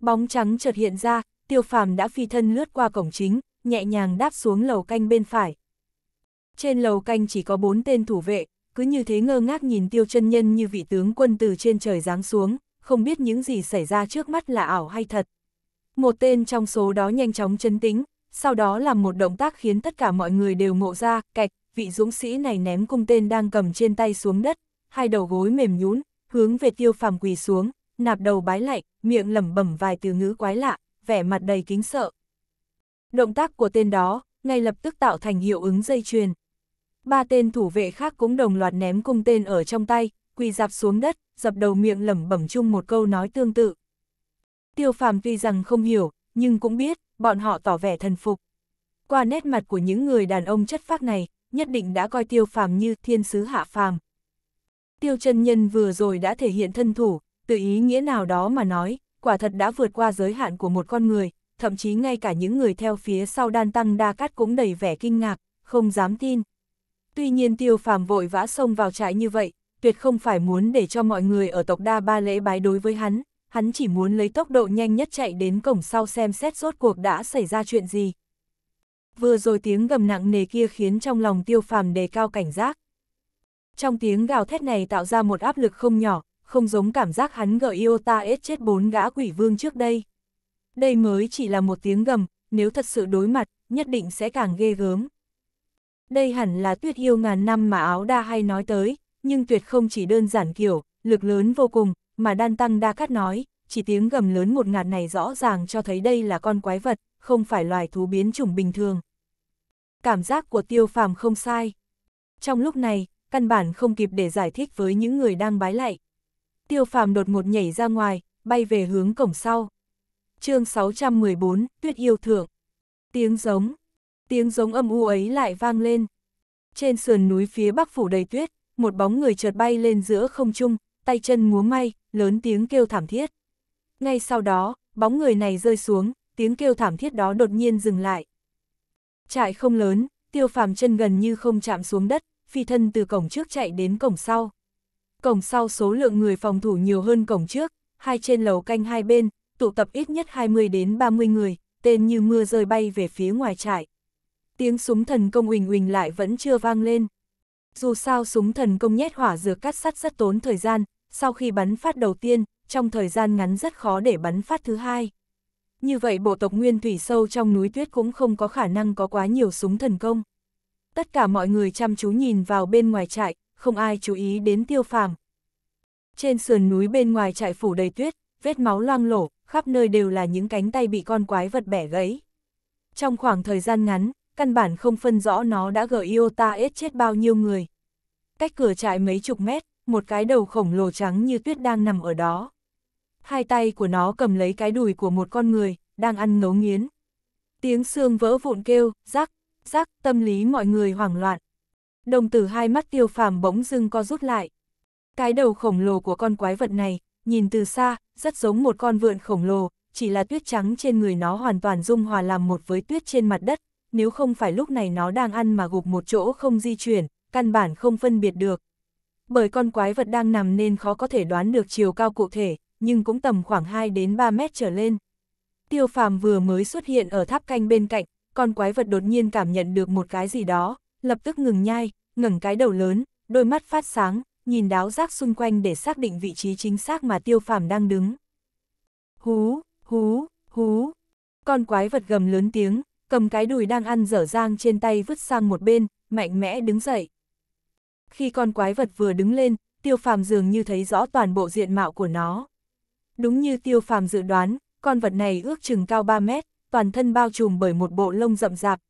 Bóng trắng chợt hiện ra, tiêu phàm đã phi thân lướt qua cổng chính, nhẹ nhàng đáp xuống lầu canh bên phải. Trên lầu canh chỉ có bốn tên thủ vệ, cứ như thế ngơ ngác nhìn tiêu chân nhân như vị tướng quân từ trên trời giáng xuống, không biết những gì xảy ra trước mắt là ảo hay thật. Một tên trong số đó nhanh chóng chấn tính, sau đó làm một động tác khiến tất cả mọi người đều ngộ ra, cạch, vị dũng sĩ này ném cung tên đang cầm trên tay xuống đất, hai đầu gối mềm nhún, hướng về tiêu phàm quỳ xuống, nạp đầu bái lạy, miệng lẩm bẩm vài từ ngữ quái lạ, vẻ mặt đầy kính sợ. Động tác của tên đó, ngay lập tức tạo thành hiệu ứng dây chuyền, Ba tên thủ vệ khác cũng đồng loạt ném cung tên ở trong tay, quỳ dạp xuống đất, dập đầu miệng lẩm bẩm chung một câu nói tương tự. Tiêu phàm tuy rằng không hiểu, nhưng cũng biết, bọn họ tỏ vẻ thần phục. Qua nét mặt của những người đàn ông chất phác này, nhất định đã coi tiêu phàm như thiên sứ hạ phàm. Tiêu chân nhân vừa rồi đã thể hiện thân thủ, tự ý nghĩa nào đó mà nói, quả thật đã vượt qua giới hạn của một con người, thậm chí ngay cả những người theo phía sau đan tăng đa cát cũng đầy vẻ kinh ngạc, không dám tin. Tuy nhiên tiêu phàm vội vã xông vào trại như vậy, tuyệt không phải muốn để cho mọi người ở tộc đa ba lễ bái đối với hắn, hắn chỉ muốn lấy tốc độ nhanh nhất chạy đến cổng sau xem xét rốt cuộc đã xảy ra chuyện gì. Vừa rồi tiếng gầm nặng nề kia khiến trong lòng tiêu phàm đề cao cảnh giác. Trong tiếng gào thét này tạo ra một áp lực không nhỏ, không giống cảm giác hắn gợi Iota ết chết bốn gã quỷ vương trước đây. Đây mới chỉ là một tiếng gầm, nếu thật sự đối mặt, nhất định sẽ càng ghê gớm đây hẳn là tuyết yêu ngàn năm mà áo đa hay nói tới, nhưng tuyệt không chỉ đơn giản kiểu, lực lớn vô cùng, mà đan tăng đa cát nói, chỉ tiếng gầm lớn một ngạt này rõ ràng cho thấy đây là con quái vật, không phải loài thú biến chủng bình thường. Cảm giác của tiêu phàm không sai. Trong lúc này, căn bản không kịp để giải thích với những người đang bái lạy. Tiêu phàm đột ngột nhảy ra ngoài, bay về hướng cổng sau. chương 614, Tuyết Yêu Thượng. Tiếng giống, tiếng giống âm u ấy lại vang lên. Trên sườn núi phía bắc phủ đầy tuyết, một bóng người chợt bay lên giữa không trung, tay chân múa may, lớn tiếng kêu thảm thiết. Ngay sau đó, bóng người này rơi xuống, tiếng kêu thảm thiết đó đột nhiên dừng lại. Trại không lớn, tiêu phàm chân gần như không chạm xuống đất, phi thân từ cổng trước chạy đến cổng sau. Cổng sau số lượng người phòng thủ nhiều hơn cổng trước, hai trên lầu canh hai bên, tụ tập ít nhất 20 đến 30 người, tên như mưa rơi bay về phía ngoài trại tiếng súng thần công uỳnh uỳnh lại vẫn chưa vang lên. Dù sao súng thần công nhét hỏa dược cắt sắt rất tốn thời gian, sau khi bắn phát đầu tiên, trong thời gian ngắn rất khó để bắn phát thứ hai. Như vậy bộ tộc nguyên thủy sâu trong núi tuyết cũng không có khả năng có quá nhiều súng thần công. Tất cả mọi người chăm chú nhìn vào bên ngoài trại, không ai chú ý đến tiêu phàm. Trên sườn núi bên ngoài trại phủ đầy tuyết, vết máu loang lổ, khắp nơi đều là những cánh tay bị con quái vật bẻ gãy. Trong khoảng thời gian ngắn, căn bản không phân rõ nó đã gở Iota ết chết bao nhiêu người. Cách cửa trại mấy chục mét, một cái đầu khổng lồ trắng như tuyết đang nằm ở đó. Hai tay của nó cầm lấy cái đùi của một con người, đang ăn nấu nghiến. Tiếng xương vỡ vụn kêu, rắc, rắc, tâm lý mọi người hoảng loạn. Đồng tử hai mắt tiêu phàm bỗng dưng co rút lại. Cái đầu khổng lồ của con quái vật này, nhìn từ xa, rất giống một con vượn khổng lồ, chỉ là tuyết trắng trên người nó hoàn toàn dung hòa làm một với tuyết trên mặt đất, nếu không phải lúc này nó đang ăn mà gục một chỗ không di chuyển, căn bản không phân biệt được. Bởi con quái vật đang nằm nên khó có thể đoán được chiều cao cụ thể, nhưng cũng tầm khoảng 2 đến 3 mét trở lên. Tiêu phàm vừa mới xuất hiện ở tháp canh bên cạnh, con quái vật đột nhiên cảm nhận được một cái gì đó, lập tức ngừng nhai, ngẩng cái đầu lớn, đôi mắt phát sáng, nhìn đáo rác xung quanh để xác định vị trí chính xác mà tiêu phàm đang đứng. Hú, hú, hú, con quái vật gầm lớn tiếng, cầm cái đùi đang ăn dở dang trên tay vứt sang một bên, mạnh mẽ đứng dậy. Khi con quái vật vừa đứng lên, tiêu phàm dường như thấy rõ toàn bộ diện mạo của nó. Đúng như tiêu phàm dự đoán, con vật này ước chừng cao 3 mét, toàn thân bao trùm bởi một bộ lông rậm rạp.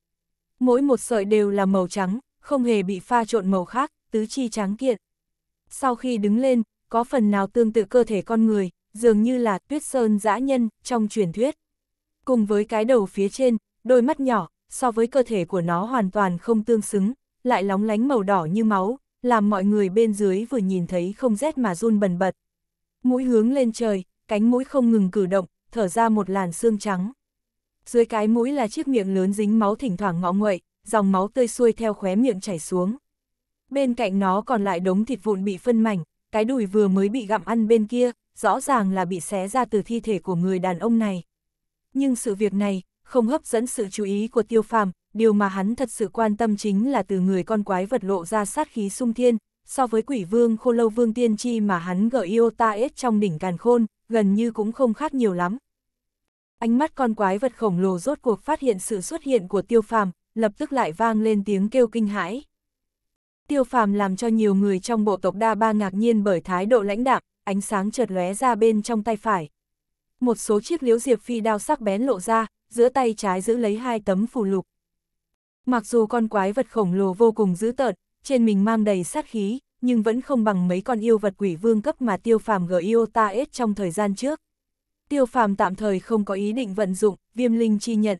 Mỗi một sợi đều là màu trắng, không hề bị pha trộn màu khác, tứ chi trắng kiện. Sau khi đứng lên, có phần nào tương tự cơ thể con người, dường như là tuyết sơn dã nhân trong truyền thuyết. Cùng với cái đầu phía trên, đôi mắt nhỏ, so với cơ thể của nó hoàn toàn không tương xứng, lại lóng lánh màu đỏ như máu, làm mọi người bên dưới vừa nhìn thấy không rét mà run bần bật. Mũi hướng lên trời, cánh mũi không ngừng cử động, thở ra một làn xương trắng. Dưới cái mũi là chiếc miệng lớn dính máu thỉnh thoảng ngọ nguậy, dòng máu tươi xuôi theo khóe miệng chảy xuống. Bên cạnh nó còn lại đống thịt vụn bị phân mảnh, cái đùi vừa mới bị gặm ăn bên kia, rõ ràng là bị xé ra từ thi thể của người đàn ông này. Nhưng sự việc này, không hấp dẫn sự chú ý của tiêu phàm, điều mà hắn thật sự quan tâm chính là từ người con quái vật lộ ra sát khí sung thiên, so với quỷ vương khô lâu vương tiên tri mà hắn gợi yêu ta ết trong đỉnh càn khôn, gần như cũng không khác nhiều lắm. Ánh mắt con quái vật khổng lồ rốt cuộc phát hiện sự xuất hiện của tiêu phàm, lập tức lại vang lên tiếng kêu kinh hãi. Tiêu phàm làm cho nhiều người trong bộ tộc đa ba ngạc nhiên bởi thái độ lãnh đạm, ánh sáng chợt lóe ra bên trong tay phải. Một số chiếc liễu diệp phi đao sắc bén lộ ra, giữa tay trái giữ lấy hai tấm phù lục. Mặc dù con quái vật khổng lồ vô cùng dữ tợn, trên mình mang đầy sát khí, nhưng vẫn không bằng mấy con yêu vật quỷ vương cấp mà tiêu phàm ta S trong thời gian trước. Tiêu phàm tạm thời không có ý định vận dụng, viêm linh chi nhận.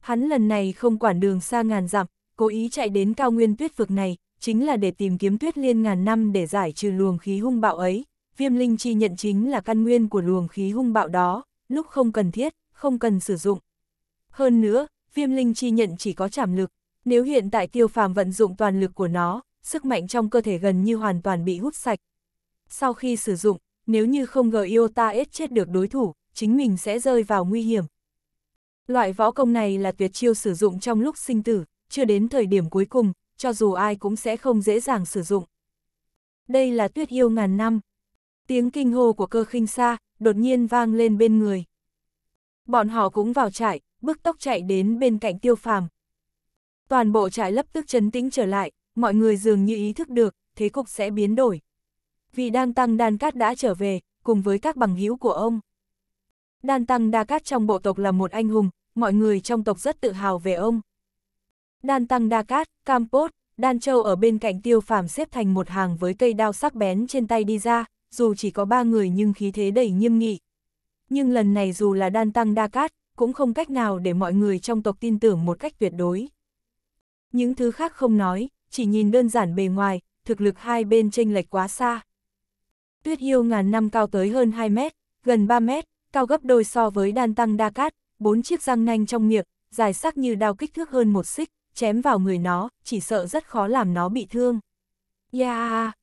Hắn lần này không quản đường xa ngàn dặm, cố ý chạy đến cao nguyên tuyết vực này, chính là để tìm kiếm tuyết liên ngàn năm để giải trừ luồng khí hung bạo ấy. Viêm linh chi nhận chính là căn nguyên của luồng khí hung bạo đó, lúc không cần thiết, không cần sử dụng. Hơn nữa, viêm linh chi nhận chỉ có chảm lực, nếu hiện tại tiêu phàm vận dụng toàn lực của nó, sức mạnh trong cơ thể gần như hoàn toàn bị hút sạch. Sau khi sử dụng, nếu như không ngờ Iota ết chết được đối thủ, chính mình sẽ rơi vào nguy hiểm. Loại võ công này là tuyệt chiêu sử dụng trong lúc sinh tử, chưa đến thời điểm cuối cùng, cho dù ai cũng sẽ không dễ dàng sử dụng. Đây là tuyết yêu ngàn năm. Tiếng kinh hô của cơ khinh xa, đột nhiên vang lên bên người. Bọn họ cũng vào trại, bước tốc chạy đến bên cạnh tiêu phàm. Toàn bộ trại lập tức chấn tĩnh trở lại, mọi người dường như ý thức được, thế cục sẽ biến đổi. Vì đan tăng đan cát đã trở về, cùng với các bằng hữu của ông. Đan tăng đa cát trong bộ tộc là một anh hùng, mọi người trong tộc rất tự hào về ông. Đan tăng đa cát, Campos, Đan Châu ở bên cạnh tiêu phàm xếp thành một hàng với cây đao sắc bén trên tay đi ra, dù chỉ có ba người nhưng khí thế đầy nghiêm nghị, nhưng lần này dù là đan tăng đa cát, cũng không cách nào để mọi người trong tộc tin tưởng một cách tuyệt đối. Những thứ khác không nói, chỉ nhìn đơn giản bề ngoài, thực lực hai bên chênh lệch quá xa. Tuyết yêu ngàn năm cao tới hơn 2 mét, gần 3 mét, cao gấp đôi so với đan tăng đa cát, bốn chiếc răng nanh trong miệng, dài sắc như đao kích thước hơn một xích, chém vào người nó, chỉ sợ rất khó làm nó bị thương. Ya! Yeah.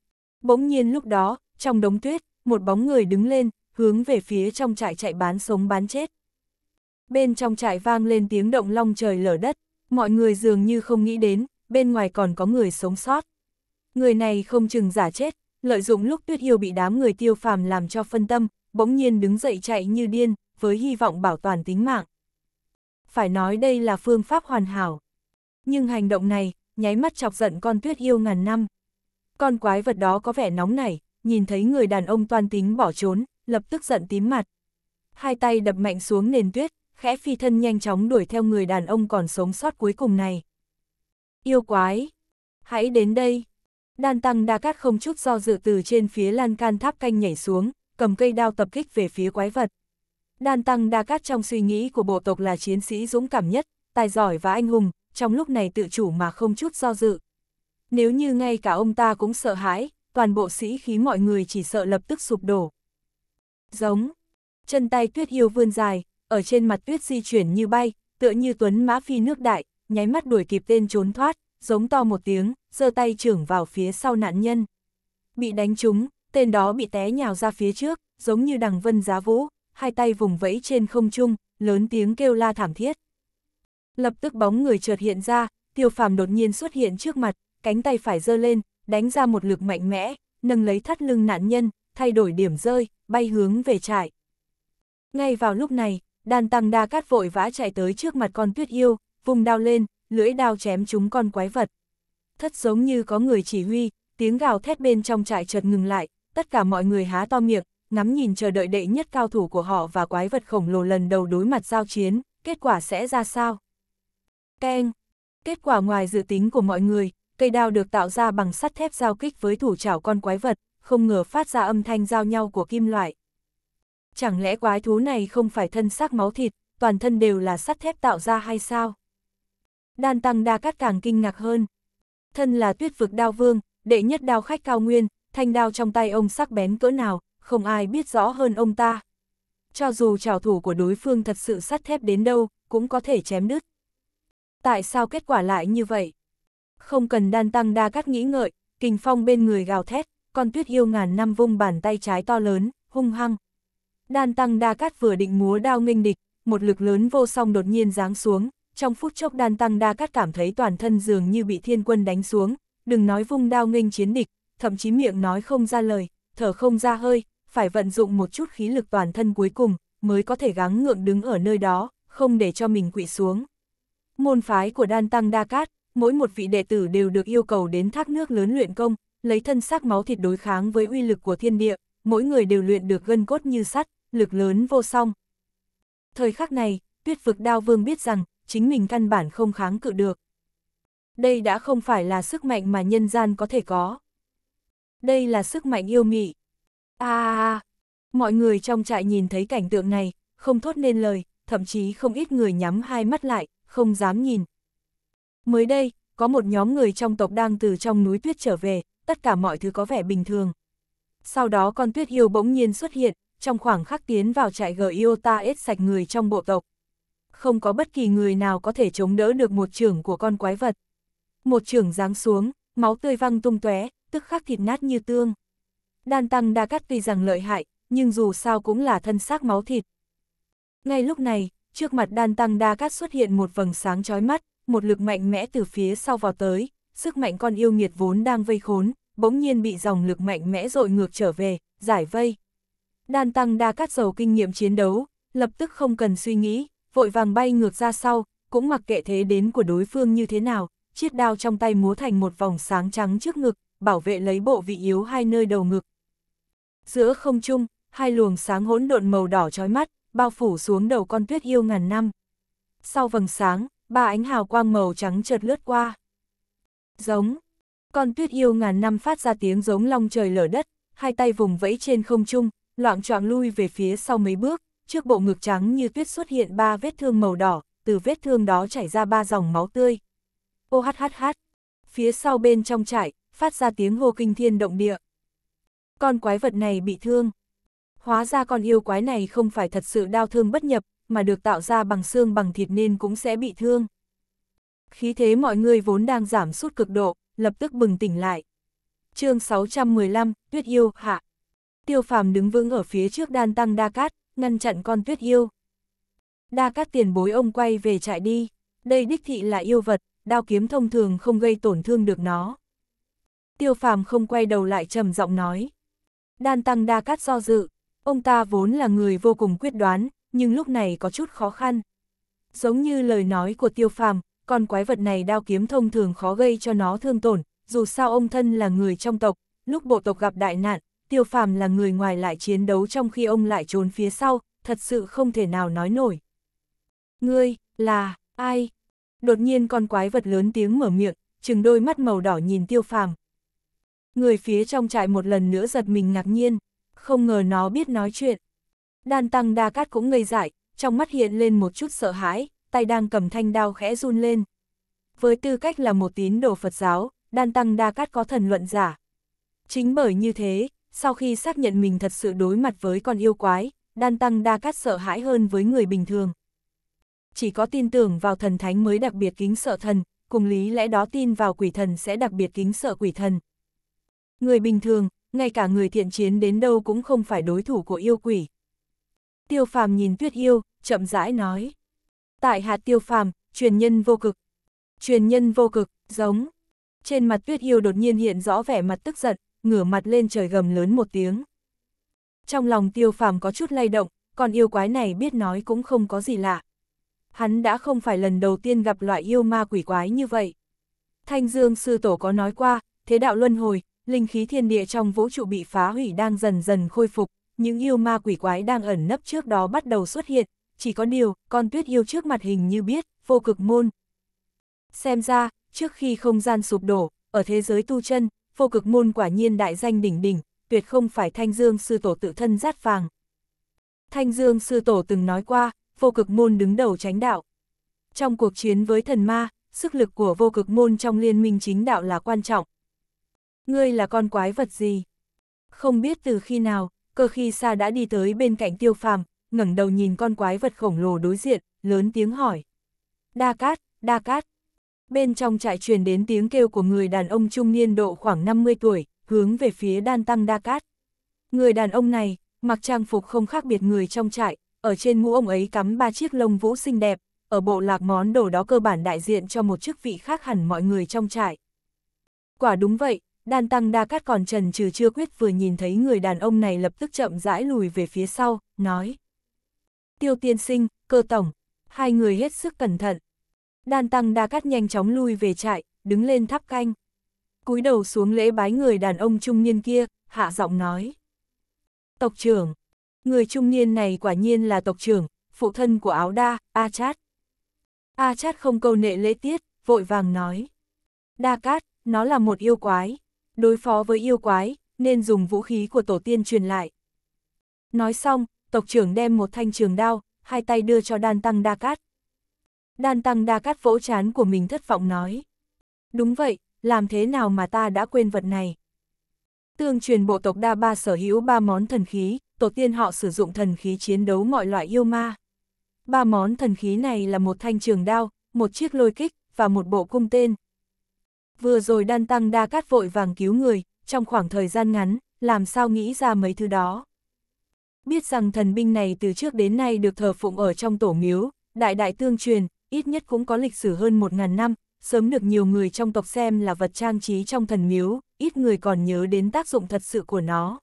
Bỗng nhiên lúc đó, trong đống tuyết, một bóng người đứng lên, hướng về phía trong trại chạy bán sống bán chết. Bên trong trại vang lên tiếng động long trời lở đất, mọi người dường như không nghĩ đến, bên ngoài còn có người sống sót. Người này không chừng giả chết, lợi dụng lúc Tuyết yêu bị đám người tiêu phàm làm cho phân tâm, bỗng nhiên đứng dậy chạy như điên, với hy vọng bảo toàn tính mạng. Phải nói đây là phương pháp hoàn hảo. Nhưng hành động này, nháy mắt chọc giận con Tuyết yêu ngàn năm. Con quái vật đó có vẻ nóng nảy, nhìn thấy người đàn ông toan tính bỏ trốn, lập tức giận tím mặt. Hai tay đập mạnh xuống nền tuyết, khẽ phi thân nhanh chóng đuổi theo người đàn ông còn sống sót cuối cùng này. Yêu quái! Hãy đến đây! Đan tăng đa cát không chút do dự từ trên phía lan can tháp canh nhảy xuống, cầm cây đao tập kích về phía quái vật. Đan tăng đa cát trong suy nghĩ của bộ tộc là chiến sĩ dũng cảm nhất, tài giỏi và anh hùng, trong lúc này tự chủ mà không chút do dự. Nếu như ngay cả ông ta cũng sợ hãi, toàn bộ sĩ khí mọi người chỉ sợ lập tức sụp đổ. Giống. Chân tay tuyết yêu vươn dài, ở trên mặt tuyết di chuyển như bay, tựa như tuấn mã phi nước đại, nháy mắt đuổi kịp tên trốn thoát, giống to một tiếng, giơ tay trưởng vào phía sau nạn nhân. Bị đánh trúng, tên đó bị té nhào ra phía trước, giống như đằng vân giá vũ, hai tay vùng vẫy trên không trung, lớn tiếng kêu la thảm thiết. Lập tức bóng người chợt hiện ra, tiêu phàm đột nhiên xuất hiện trước mặt, cánh tay phải giơ lên, đánh ra một lực mạnh mẽ, nâng lấy thắt lưng nạn nhân, thay đổi điểm rơi, bay hướng về trại. Ngay vào lúc này, đàn tăng đa cát vội vã chạy tới trước mặt con tuyết yêu, vùng đao lên, lưỡi đao chém chúng con quái vật. Thất giống như có người chỉ huy, tiếng gào thét bên trong trại chợt ngừng lại, tất cả mọi người há to miệng, ngắm nhìn chờ đợi đệ nhất cao thủ của họ và quái vật khổng lồ lần đầu đối mặt giao chiến, kết quả sẽ ra sao? Keng! Kết quả ngoài dự tính của mọi người, cây đao được tạo ra bằng sắt thép giao kích với thủ chảo con quái vật, không ngờ phát ra âm thanh giao nhau của kim loại. Chẳng lẽ quái thú này không phải thân xác máu thịt, toàn thân đều là sắt thép tạo ra hay sao? Đan Tăng Đa Cát càng kinh ngạc hơn. Thân là tuyết vực đao vương, đệ nhất đao khách cao nguyên, thanh đao trong tay ông sắc bén cỡ nào, không ai biết rõ hơn ông ta. Cho dù trào thủ của đối phương thật sự sắt thép đến đâu, cũng có thể chém đứt. Tại sao kết quả lại như vậy? Không cần đan tăng đa cắt nghĩ ngợi, kình phong bên người gào thét, con tuyết yêu ngàn năm vung bàn tay trái to lớn, hung hăng. Đan tăng đa cát vừa định múa đao nghênh địch, một lực lớn vô song đột nhiên giáng xuống, trong phút chốc đan tăng đa cát cảm thấy toàn thân dường như bị thiên quân đánh xuống, đừng nói vung đao nghênh chiến địch, thậm chí miệng nói không ra lời, thở không ra hơi, phải vận dụng một chút khí lực toàn thân cuối cùng, mới có thể gắng ngượng đứng ở nơi đó, không để cho mình quỵ xuống. Môn phái của đan tăng đa cát, mỗi một vị đệ tử đều được yêu cầu đến thác nước lớn luyện công, lấy thân xác máu thịt đối kháng với uy lực của thiên địa, mỗi người đều luyện được gân cốt như sắt, lực lớn vô song. Thời khắc này, tuyết vực đao vương biết rằng, chính mình căn bản không kháng cự được. Đây đã không phải là sức mạnh mà nhân gian có thể có. Đây là sức mạnh yêu mị. À, mọi người trong trại nhìn thấy cảnh tượng này, không thốt nên lời, thậm chí không ít người nhắm hai mắt lại, không dám nhìn. Mới đây, có một nhóm người trong tộc đang từ trong núi tuyết trở về, tất cả mọi thứ có vẻ bình thường. Sau đó con tuyết yêu bỗng nhiên xuất hiện, trong khoảng khắc tiến vào trại Giota ết sạch người trong bộ tộc. Không có bất kỳ người nào có thể chống đỡ được một trưởng của con quái vật. Một trưởng giáng xuống, máu tươi văng tung tóe, tức khắc thịt nát như tương. Đan tăng đa cắt tuy rằng lợi hại, nhưng dù sao cũng là thân xác máu thịt. Ngay lúc này, trước mặt đan tăng đa cắt xuất hiện một vầng sáng chói mắt, một lực mạnh mẽ từ phía sau vào tới, sức mạnh con yêu nghiệt vốn đang vây khốn, bỗng nhiên bị dòng lực mạnh mẽ dội ngược trở về, giải vây. Đan tăng đa cắt dầu kinh nghiệm chiến đấu, lập tức không cần suy nghĩ, vội vàng bay ngược ra sau, cũng mặc kệ thế đến của đối phương như thế nào, chiếc đao trong tay múa thành một vòng sáng trắng trước ngực, bảo vệ lấy bộ vị yếu hai nơi đầu ngực. Giữa không trung, hai luồng sáng hỗn độn màu đỏ chói mắt, bao phủ xuống đầu con tuyết yêu ngàn năm. Sau vầng sáng, ba ánh hào quang màu trắng chợt lướt qua. Giống. Con tuyết yêu ngàn năm phát ra tiếng giống long trời lở đất, hai tay vùng vẫy trên không trung, loạn choạng lui về phía sau mấy bước, trước bộ ngực trắng như tuyết xuất hiện ba vết thương màu đỏ, từ vết thương đó chảy ra ba dòng máu tươi. Ô hát hát hát. Phía sau bên trong trại, phát ra tiếng hô kinh thiên động địa. Con quái vật này bị thương. Hóa ra con yêu quái này không phải thật sự đau thương bất nhập, mà được tạo ra bằng xương bằng thịt nên cũng sẽ bị thương. Khí thế mọi người vốn đang giảm sút cực độ, lập tức bừng tỉnh lại. chương 615, Tuyết Yêu, hạ. Tiêu phàm đứng vững ở phía trước đan tăng đa cát, ngăn chặn con Tuyết Yêu. Đa cát tiền bối ông quay về trại đi, đây đích thị là yêu vật, đao kiếm thông thường không gây tổn thương được nó. Tiêu phàm không quay đầu lại trầm giọng nói. Đan tăng đa cát do dự, ông ta vốn là người vô cùng quyết đoán, nhưng lúc này có chút khó khăn. Giống như lời nói của tiêu phàm, con quái vật này đao kiếm thông thường khó gây cho nó thương tổn, dù sao ông thân là người trong tộc, lúc bộ tộc gặp đại nạn, tiêu phàm là người ngoài lại chiến đấu trong khi ông lại trốn phía sau, thật sự không thể nào nói nổi. Ngươi, là, ai? Đột nhiên con quái vật lớn tiếng mở miệng, chừng đôi mắt màu đỏ nhìn tiêu phàm. Người phía trong trại một lần nữa giật mình ngạc nhiên, không ngờ nó biết nói chuyện. Đan tăng đa cát cũng ngây dại, trong mắt hiện lên một chút sợ hãi, tay đang cầm thanh đao khẽ run lên. Với tư cách là một tín đồ Phật giáo, Đan Tăng Đa Cát có thần luận giả. Chính bởi như thế, sau khi xác nhận mình thật sự đối mặt với con yêu quái, Đan Tăng Đa Cát sợ hãi hơn với người bình thường. Chỉ có tin tưởng vào thần thánh mới đặc biệt kính sợ thần, cùng lý lẽ đó tin vào quỷ thần sẽ đặc biệt kính sợ quỷ thần. Người bình thường, ngay cả người thiện chiến đến đâu cũng không phải đối thủ của yêu quỷ. Tiêu phàm nhìn tuyết yêu, chậm rãi nói. Tại hạt tiêu phàm, truyền nhân vô cực. Truyền nhân vô cực, giống. Trên mặt tuyết yêu đột nhiên hiện rõ vẻ mặt tức giận, ngửa mặt lên trời gầm lớn một tiếng. Trong lòng tiêu phàm có chút lay động, còn yêu quái này biết nói cũng không có gì lạ. Hắn đã không phải lần đầu tiên gặp loại yêu ma quỷ quái như vậy. Thanh Dương Sư Tổ có nói qua, thế đạo luân hồi, linh khí thiên địa trong vũ trụ bị phá hủy đang dần dần khôi phục, những yêu ma quỷ quái đang ẩn nấp trước đó bắt đầu xuất hiện, chỉ có điều, con tuyết yêu trước mặt hình như biết, vô cực môn. Xem ra, trước khi không gian sụp đổ, ở thế giới tu chân, vô cực môn quả nhiên đại danh đỉnh đỉnh, tuyệt không phải thanh dương sư tổ tự thân rát vàng. Thanh dương sư tổ từng nói qua, vô cực môn đứng đầu tránh đạo. Trong cuộc chiến với thần ma, sức lực của vô cực môn trong liên minh chính đạo là quan trọng. Ngươi là con quái vật gì? Không biết từ khi nào, cơ khi xa đã đi tới bên cạnh tiêu phàm, ngẩng đầu nhìn con quái vật khổng lồ đối diện, lớn tiếng hỏi. Đa cát, đa cát. Bên trong trại truyền đến tiếng kêu của người đàn ông trung niên độ khoảng 50 tuổi, hướng về phía đan tăng đa cát. Người đàn ông này, mặc trang phục không khác biệt người trong trại, ở trên mũ ông ấy cắm ba chiếc lông vũ xinh đẹp, ở bộ lạc món đồ đó cơ bản đại diện cho một chức vị khác hẳn mọi người trong trại. Quả đúng vậy, đan tăng đa cát còn trần trừ chưa quyết vừa nhìn thấy người đàn ông này lập tức chậm rãi lùi về phía sau, nói tiêu tiên sinh, cơ tổng, hai người hết sức cẩn thận. Đan tăng đa cắt nhanh chóng lui về trại, đứng lên tháp canh. cúi đầu xuống lễ bái người đàn ông trung niên kia, hạ giọng nói. Tộc trưởng, người trung niên này quả nhiên là tộc trưởng, phụ thân của áo đa, A Chát. A Chát không câu nệ lễ tiết, vội vàng nói. Đa cát, nó là một yêu quái. Đối phó với yêu quái, nên dùng vũ khí của tổ tiên truyền lại. Nói xong, tộc trưởng đem một thanh trường đao, hai tay đưa cho đan tăng đa cát. Đan tăng đa cát vỗ chán của mình thất vọng nói. Đúng vậy, làm thế nào mà ta đã quên vật này? Tương truyền bộ tộc Đa Ba sở hữu ba món thần khí, tổ tiên họ sử dụng thần khí chiến đấu mọi loại yêu ma. Ba món thần khí này là một thanh trường đao, một chiếc lôi kích và một bộ cung tên. Vừa rồi đan tăng đa cát vội vàng cứu người, trong khoảng thời gian ngắn, làm sao nghĩ ra mấy thứ đó biết rằng thần binh này từ trước đến nay được thờ phụng ở trong tổ miếu, đại đại tương truyền, ít nhất cũng có lịch sử hơn 1.000 năm, sớm được nhiều người trong tộc xem là vật trang trí trong thần miếu, ít người còn nhớ đến tác dụng thật sự của nó.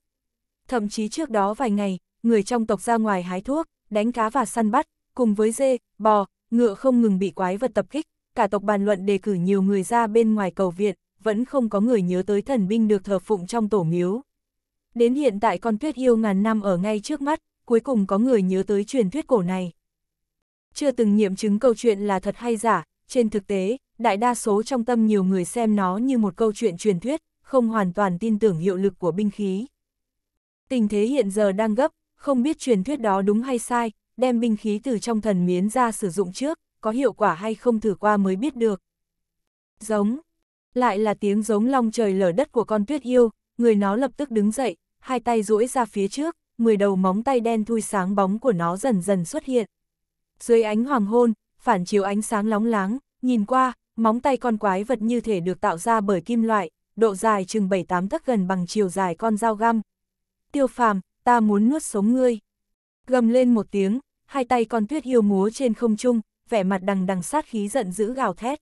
Thậm chí trước đó vài ngày, người trong tộc ra ngoài hái thuốc, đánh cá và săn bắt, cùng với dê, bò, ngựa không ngừng bị quái vật tập kích, cả tộc bàn luận đề cử nhiều người ra bên ngoài cầu viện, vẫn không có người nhớ tới thần binh được thờ phụng trong tổ miếu, Đến hiện tại con tuyết yêu ngàn năm ở ngay trước mắt, cuối cùng có người nhớ tới truyền thuyết cổ này. Chưa từng nghiệm chứng câu chuyện là thật hay giả, trên thực tế, đại đa số trong tâm nhiều người xem nó như một câu chuyện truyền thuyết, không hoàn toàn tin tưởng hiệu lực của binh khí. Tình thế hiện giờ đang gấp, không biết truyền thuyết đó đúng hay sai, đem binh khí từ trong thần miến ra sử dụng trước, có hiệu quả hay không thử qua mới biết được. Giống, lại là tiếng giống long trời lở đất của con tuyết yêu, người nó lập tức đứng dậy, hai tay duỗi ra phía trước, 10 đầu móng tay đen thui sáng bóng của nó dần dần xuất hiện. Dưới ánh hoàng hôn, phản chiếu ánh sáng lóng láng, nhìn qua, móng tay con quái vật như thể được tạo ra bởi kim loại, độ dài chừng 7-8 tấc gần bằng chiều dài con dao găm. Tiêu phàm, ta muốn nuốt sống ngươi. Gầm lên một tiếng, hai tay con tuyết yêu múa trên không trung, vẻ mặt đằng đằng sát khí giận dữ gào thét.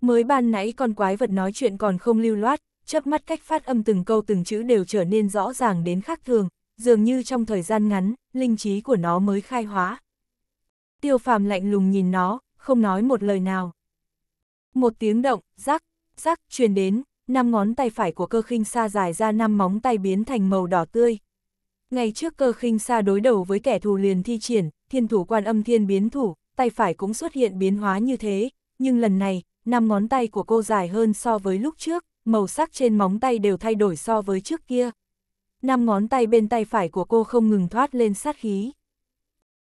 Mới ban nãy con quái vật nói chuyện còn không lưu loát, chớp mắt cách phát âm từng câu từng chữ đều trở nên rõ ràng đến khác thường, dường như trong thời gian ngắn, linh trí của nó mới khai hóa. Tiêu phàm lạnh lùng nhìn nó, không nói một lời nào. Một tiếng động, rắc, rắc, truyền đến, năm ngón tay phải của cơ khinh sa dài ra năm móng tay biến thành màu đỏ tươi. Ngày trước cơ khinh sa đối đầu với kẻ thù liền thi triển, thiên thủ quan âm thiên biến thủ, tay phải cũng xuất hiện biến hóa như thế, nhưng lần này, năm ngón tay của cô dài hơn so với lúc trước, màu sắc trên móng tay đều thay đổi so với trước kia. Năm ngón tay bên tay phải của cô không ngừng thoát lên sát khí.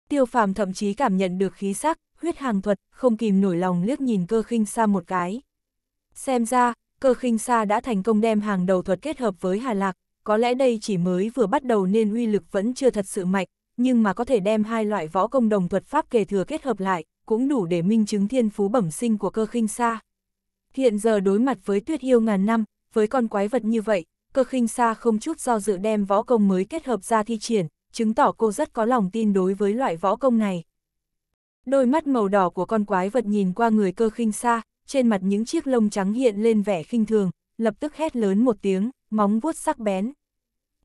Tiêu phàm thậm chí cảm nhận được khí sắc, huyết hàng thuật, không kìm nổi lòng liếc nhìn cơ khinh xa một cái. Xem ra, cơ khinh xa đã thành công đem hàng đầu thuật kết hợp với Hà Lạc, có lẽ đây chỉ mới vừa bắt đầu nên uy lực vẫn chưa thật sự mạnh, nhưng mà có thể đem hai loại võ công đồng thuật pháp kề thừa kết hợp lại, cũng đủ để minh chứng thiên phú bẩm sinh của cơ khinh xa. Hiện giờ đối mặt với tuyết yêu ngàn năm, với con quái vật như vậy, cơ khinh xa không chút do dự đem võ công mới kết hợp ra thi triển, chứng tỏ cô rất có lòng tin đối với loại võ công này. Đôi mắt màu đỏ của con quái vật nhìn qua người cơ khinh xa, trên mặt những chiếc lông trắng hiện lên vẻ khinh thường, lập tức hét lớn một tiếng, móng vuốt sắc bén.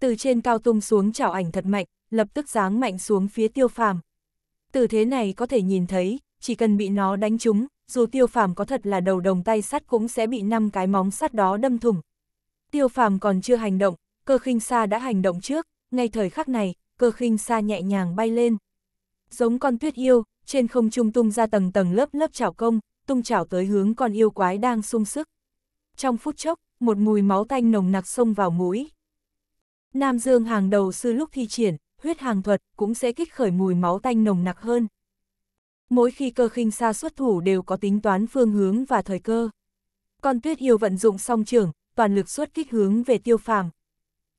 Từ trên cao tung xuống chảo ảnh thật mạnh, lập tức giáng mạnh xuống phía tiêu phàm. Từ thế này có thể nhìn thấy, chỉ cần bị nó đánh trúng, dù tiêu phàm có thật là đầu đồng tay sắt cũng sẽ bị năm cái móng sắt đó đâm thủng. Tiêu phàm còn chưa hành động, cơ khinh xa đã hành động trước, ngay thời khắc này, cơ khinh xa nhẹ nhàng bay lên. Giống con tuyết yêu, trên không trung tung ra tầng tầng lớp lớp chảo công, tung chảo tới hướng con yêu quái đang sung sức. Trong phút chốc, một mùi máu tanh nồng nặc xông vào mũi. Nam Dương hàng đầu sư lúc thi triển, huyết hàng thuật cũng sẽ kích khởi mùi máu tanh nồng nặc hơn. Mỗi khi cơ khinh xa xuất thủ đều có tính toán phương hướng và thời cơ. Con Tuyết Yêu vận dụng song trưởng, toàn lực xuất kích hướng về tiêu phàm.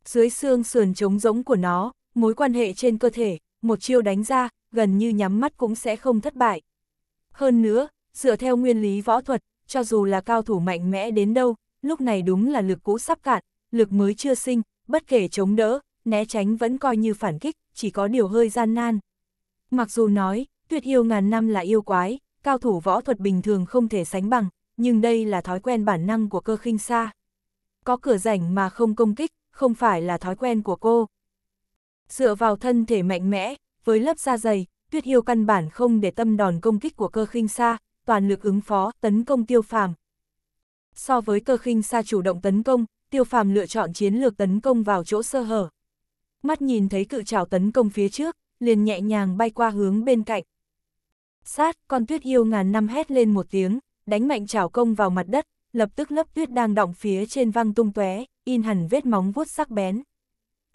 Dưới xương sườn trống rỗng của nó, mối quan hệ trên cơ thể, một chiêu đánh ra, gần như nhắm mắt cũng sẽ không thất bại. Hơn nữa, dựa theo nguyên lý võ thuật, cho dù là cao thủ mạnh mẽ đến đâu, lúc này đúng là lực cũ sắp cạn, lực mới chưa sinh, bất kể chống đỡ, né tránh vẫn coi như phản kích, chỉ có điều hơi gian nan. Mặc dù nói, Tuyệt yêu ngàn năm là yêu quái, cao thủ võ thuật bình thường không thể sánh bằng, nhưng đây là thói quen bản năng của cơ khinh xa. Có cửa rảnh mà không công kích, không phải là thói quen của cô. Dựa vào thân thể mạnh mẽ, với lớp da dày, tuyết yêu căn bản không để tâm đòn công kích của cơ khinh xa, toàn lực ứng phó, tấn công tiêu phàm. So với cơ khinh xa chủ động tấn công, tiêu phàm lựa chọn chiến lược tấn công vào chỗ sơ hở. Mắt nhìn thấy cự trào tấn công phía trước, liền nhẹ nhàng bay qua hướng bên cạnh sát, con tuyết yêu ngàn năm hét lên một tiếng, đánh mạnh chảo công vào mặt đất, lập tức lớp tuyết đang đọng phía trên văng tung tóe, in hẳn vết móng vuốt sắc bén.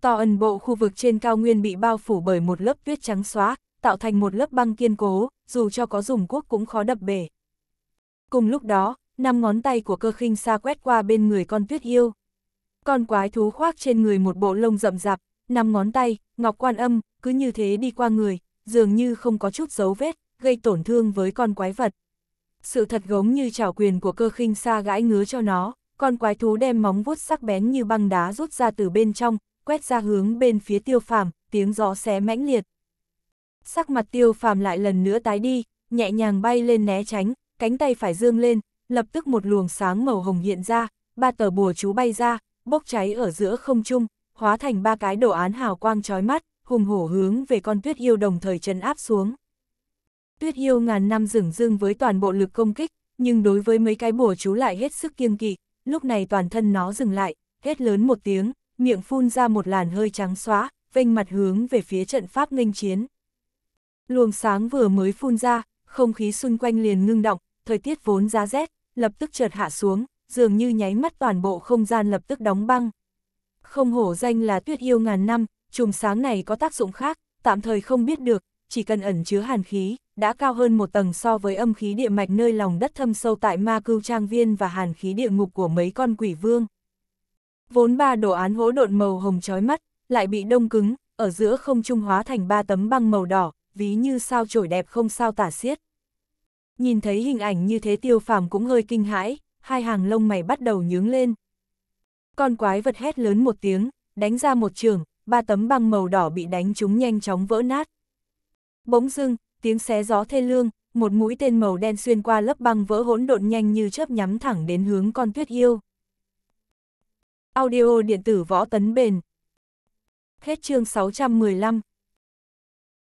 To ẩn bộ khu vực trên cao nguyên bị bao phủ bởi một lớp tuyết trắng xóa, tạo thành một lớp băng kiên cố, dù cho có dùng quốc cũng khó đập bể. Cùng lúc đó, năm ngón tay của cơ khinh xa quét qua bên người con tuyết yêu. Con quái thú khoác trên người một bộ lông rậm rạp, năm ngón tay, ngọc quan âm, cứ như thế đi qua người, dường như không có chút dấu vết, gây tổn thương với con quái vật. Sự thật giống như trảo quyền của cơ khinh xa gãi ngứa cho nó, con quái thú đem móng vuốt sắc bén như băng đá rút ra từ bên trong, quét ra hướng bên phía tiêu phàm, tiếng gió xé mãnh liệt. Sắc mặt tiêu phàm lại lần nữa tái đi, nhẹ nhàng bay lên né tránh, cánh tay phải dương lên, lập tức một luồng sáng màu hồng hiện ra, ba tờ bùa chú bay ra, bốc cháy ở giữa không trung, hóa thành ba cái đồ án hào quang chói mắt, hùng hổ hướng về con tuyết yêu đồng thời chân áp xuống. Tuyết Hiêu ngàn năm rừng rưng với toàn bộ lực công kích, nhưng đối với mấy cái bùa chú lại hết sức kiêng kỵ, lúc này toàn thân nó dừng lại, hét lớn một tiếng, miệng phun ra một làn hơi trắng xóa, vênh mặt hướng về phía trận pháp nghênh chiến. Luồng sáng vừa mới phun ra, không khí xung quanh liền ngưng động, thời tiết vốn giá rét, lập tức chợt hạ xuống, dường như nháy mắt toàn bộ không gian lập tức đóng băng. Không hổ danh là tuyết yêu ngàn năm, trùng sáng này có tác dụng khác, tạm thời không biết được, chỉ cần ẩn chứa hàn khí, đã cao hơn một tầng so với âm khí địa mạch nơi lòng đất thâm sâu tại ma cưu trang viên và hàn khí địa ngục của mấy con quỷ vương. Vốn ba đồ án hỗn độn màu hồng chói mắt, lại bị đông cứng, ở giữa không trung hóa thành ba tấm băng màu đỏ, ví như sao trổi đẹp không sao tả xiết. Nhìn thấy hình ảnh như thế tiêu phàm cũng hơi kinh hãi, hai hàng lông mày bắt đầu nhướng lên. Con quái vật hét lớn một tiếng, đánh ra một trường, ba tấm băng màu đỏ bị đánh chúng nhanh chóng vỡ nát. Bỗng dưng, tiếng xé gió thê lương, một mũi tên màu đen xuyên qua lớp băng vỡ hỗn độn nhanh như chớp nhắm thẳng đến hướng con tuyết yêu. Audio điện tử võ tấn bền. Hết chương 615.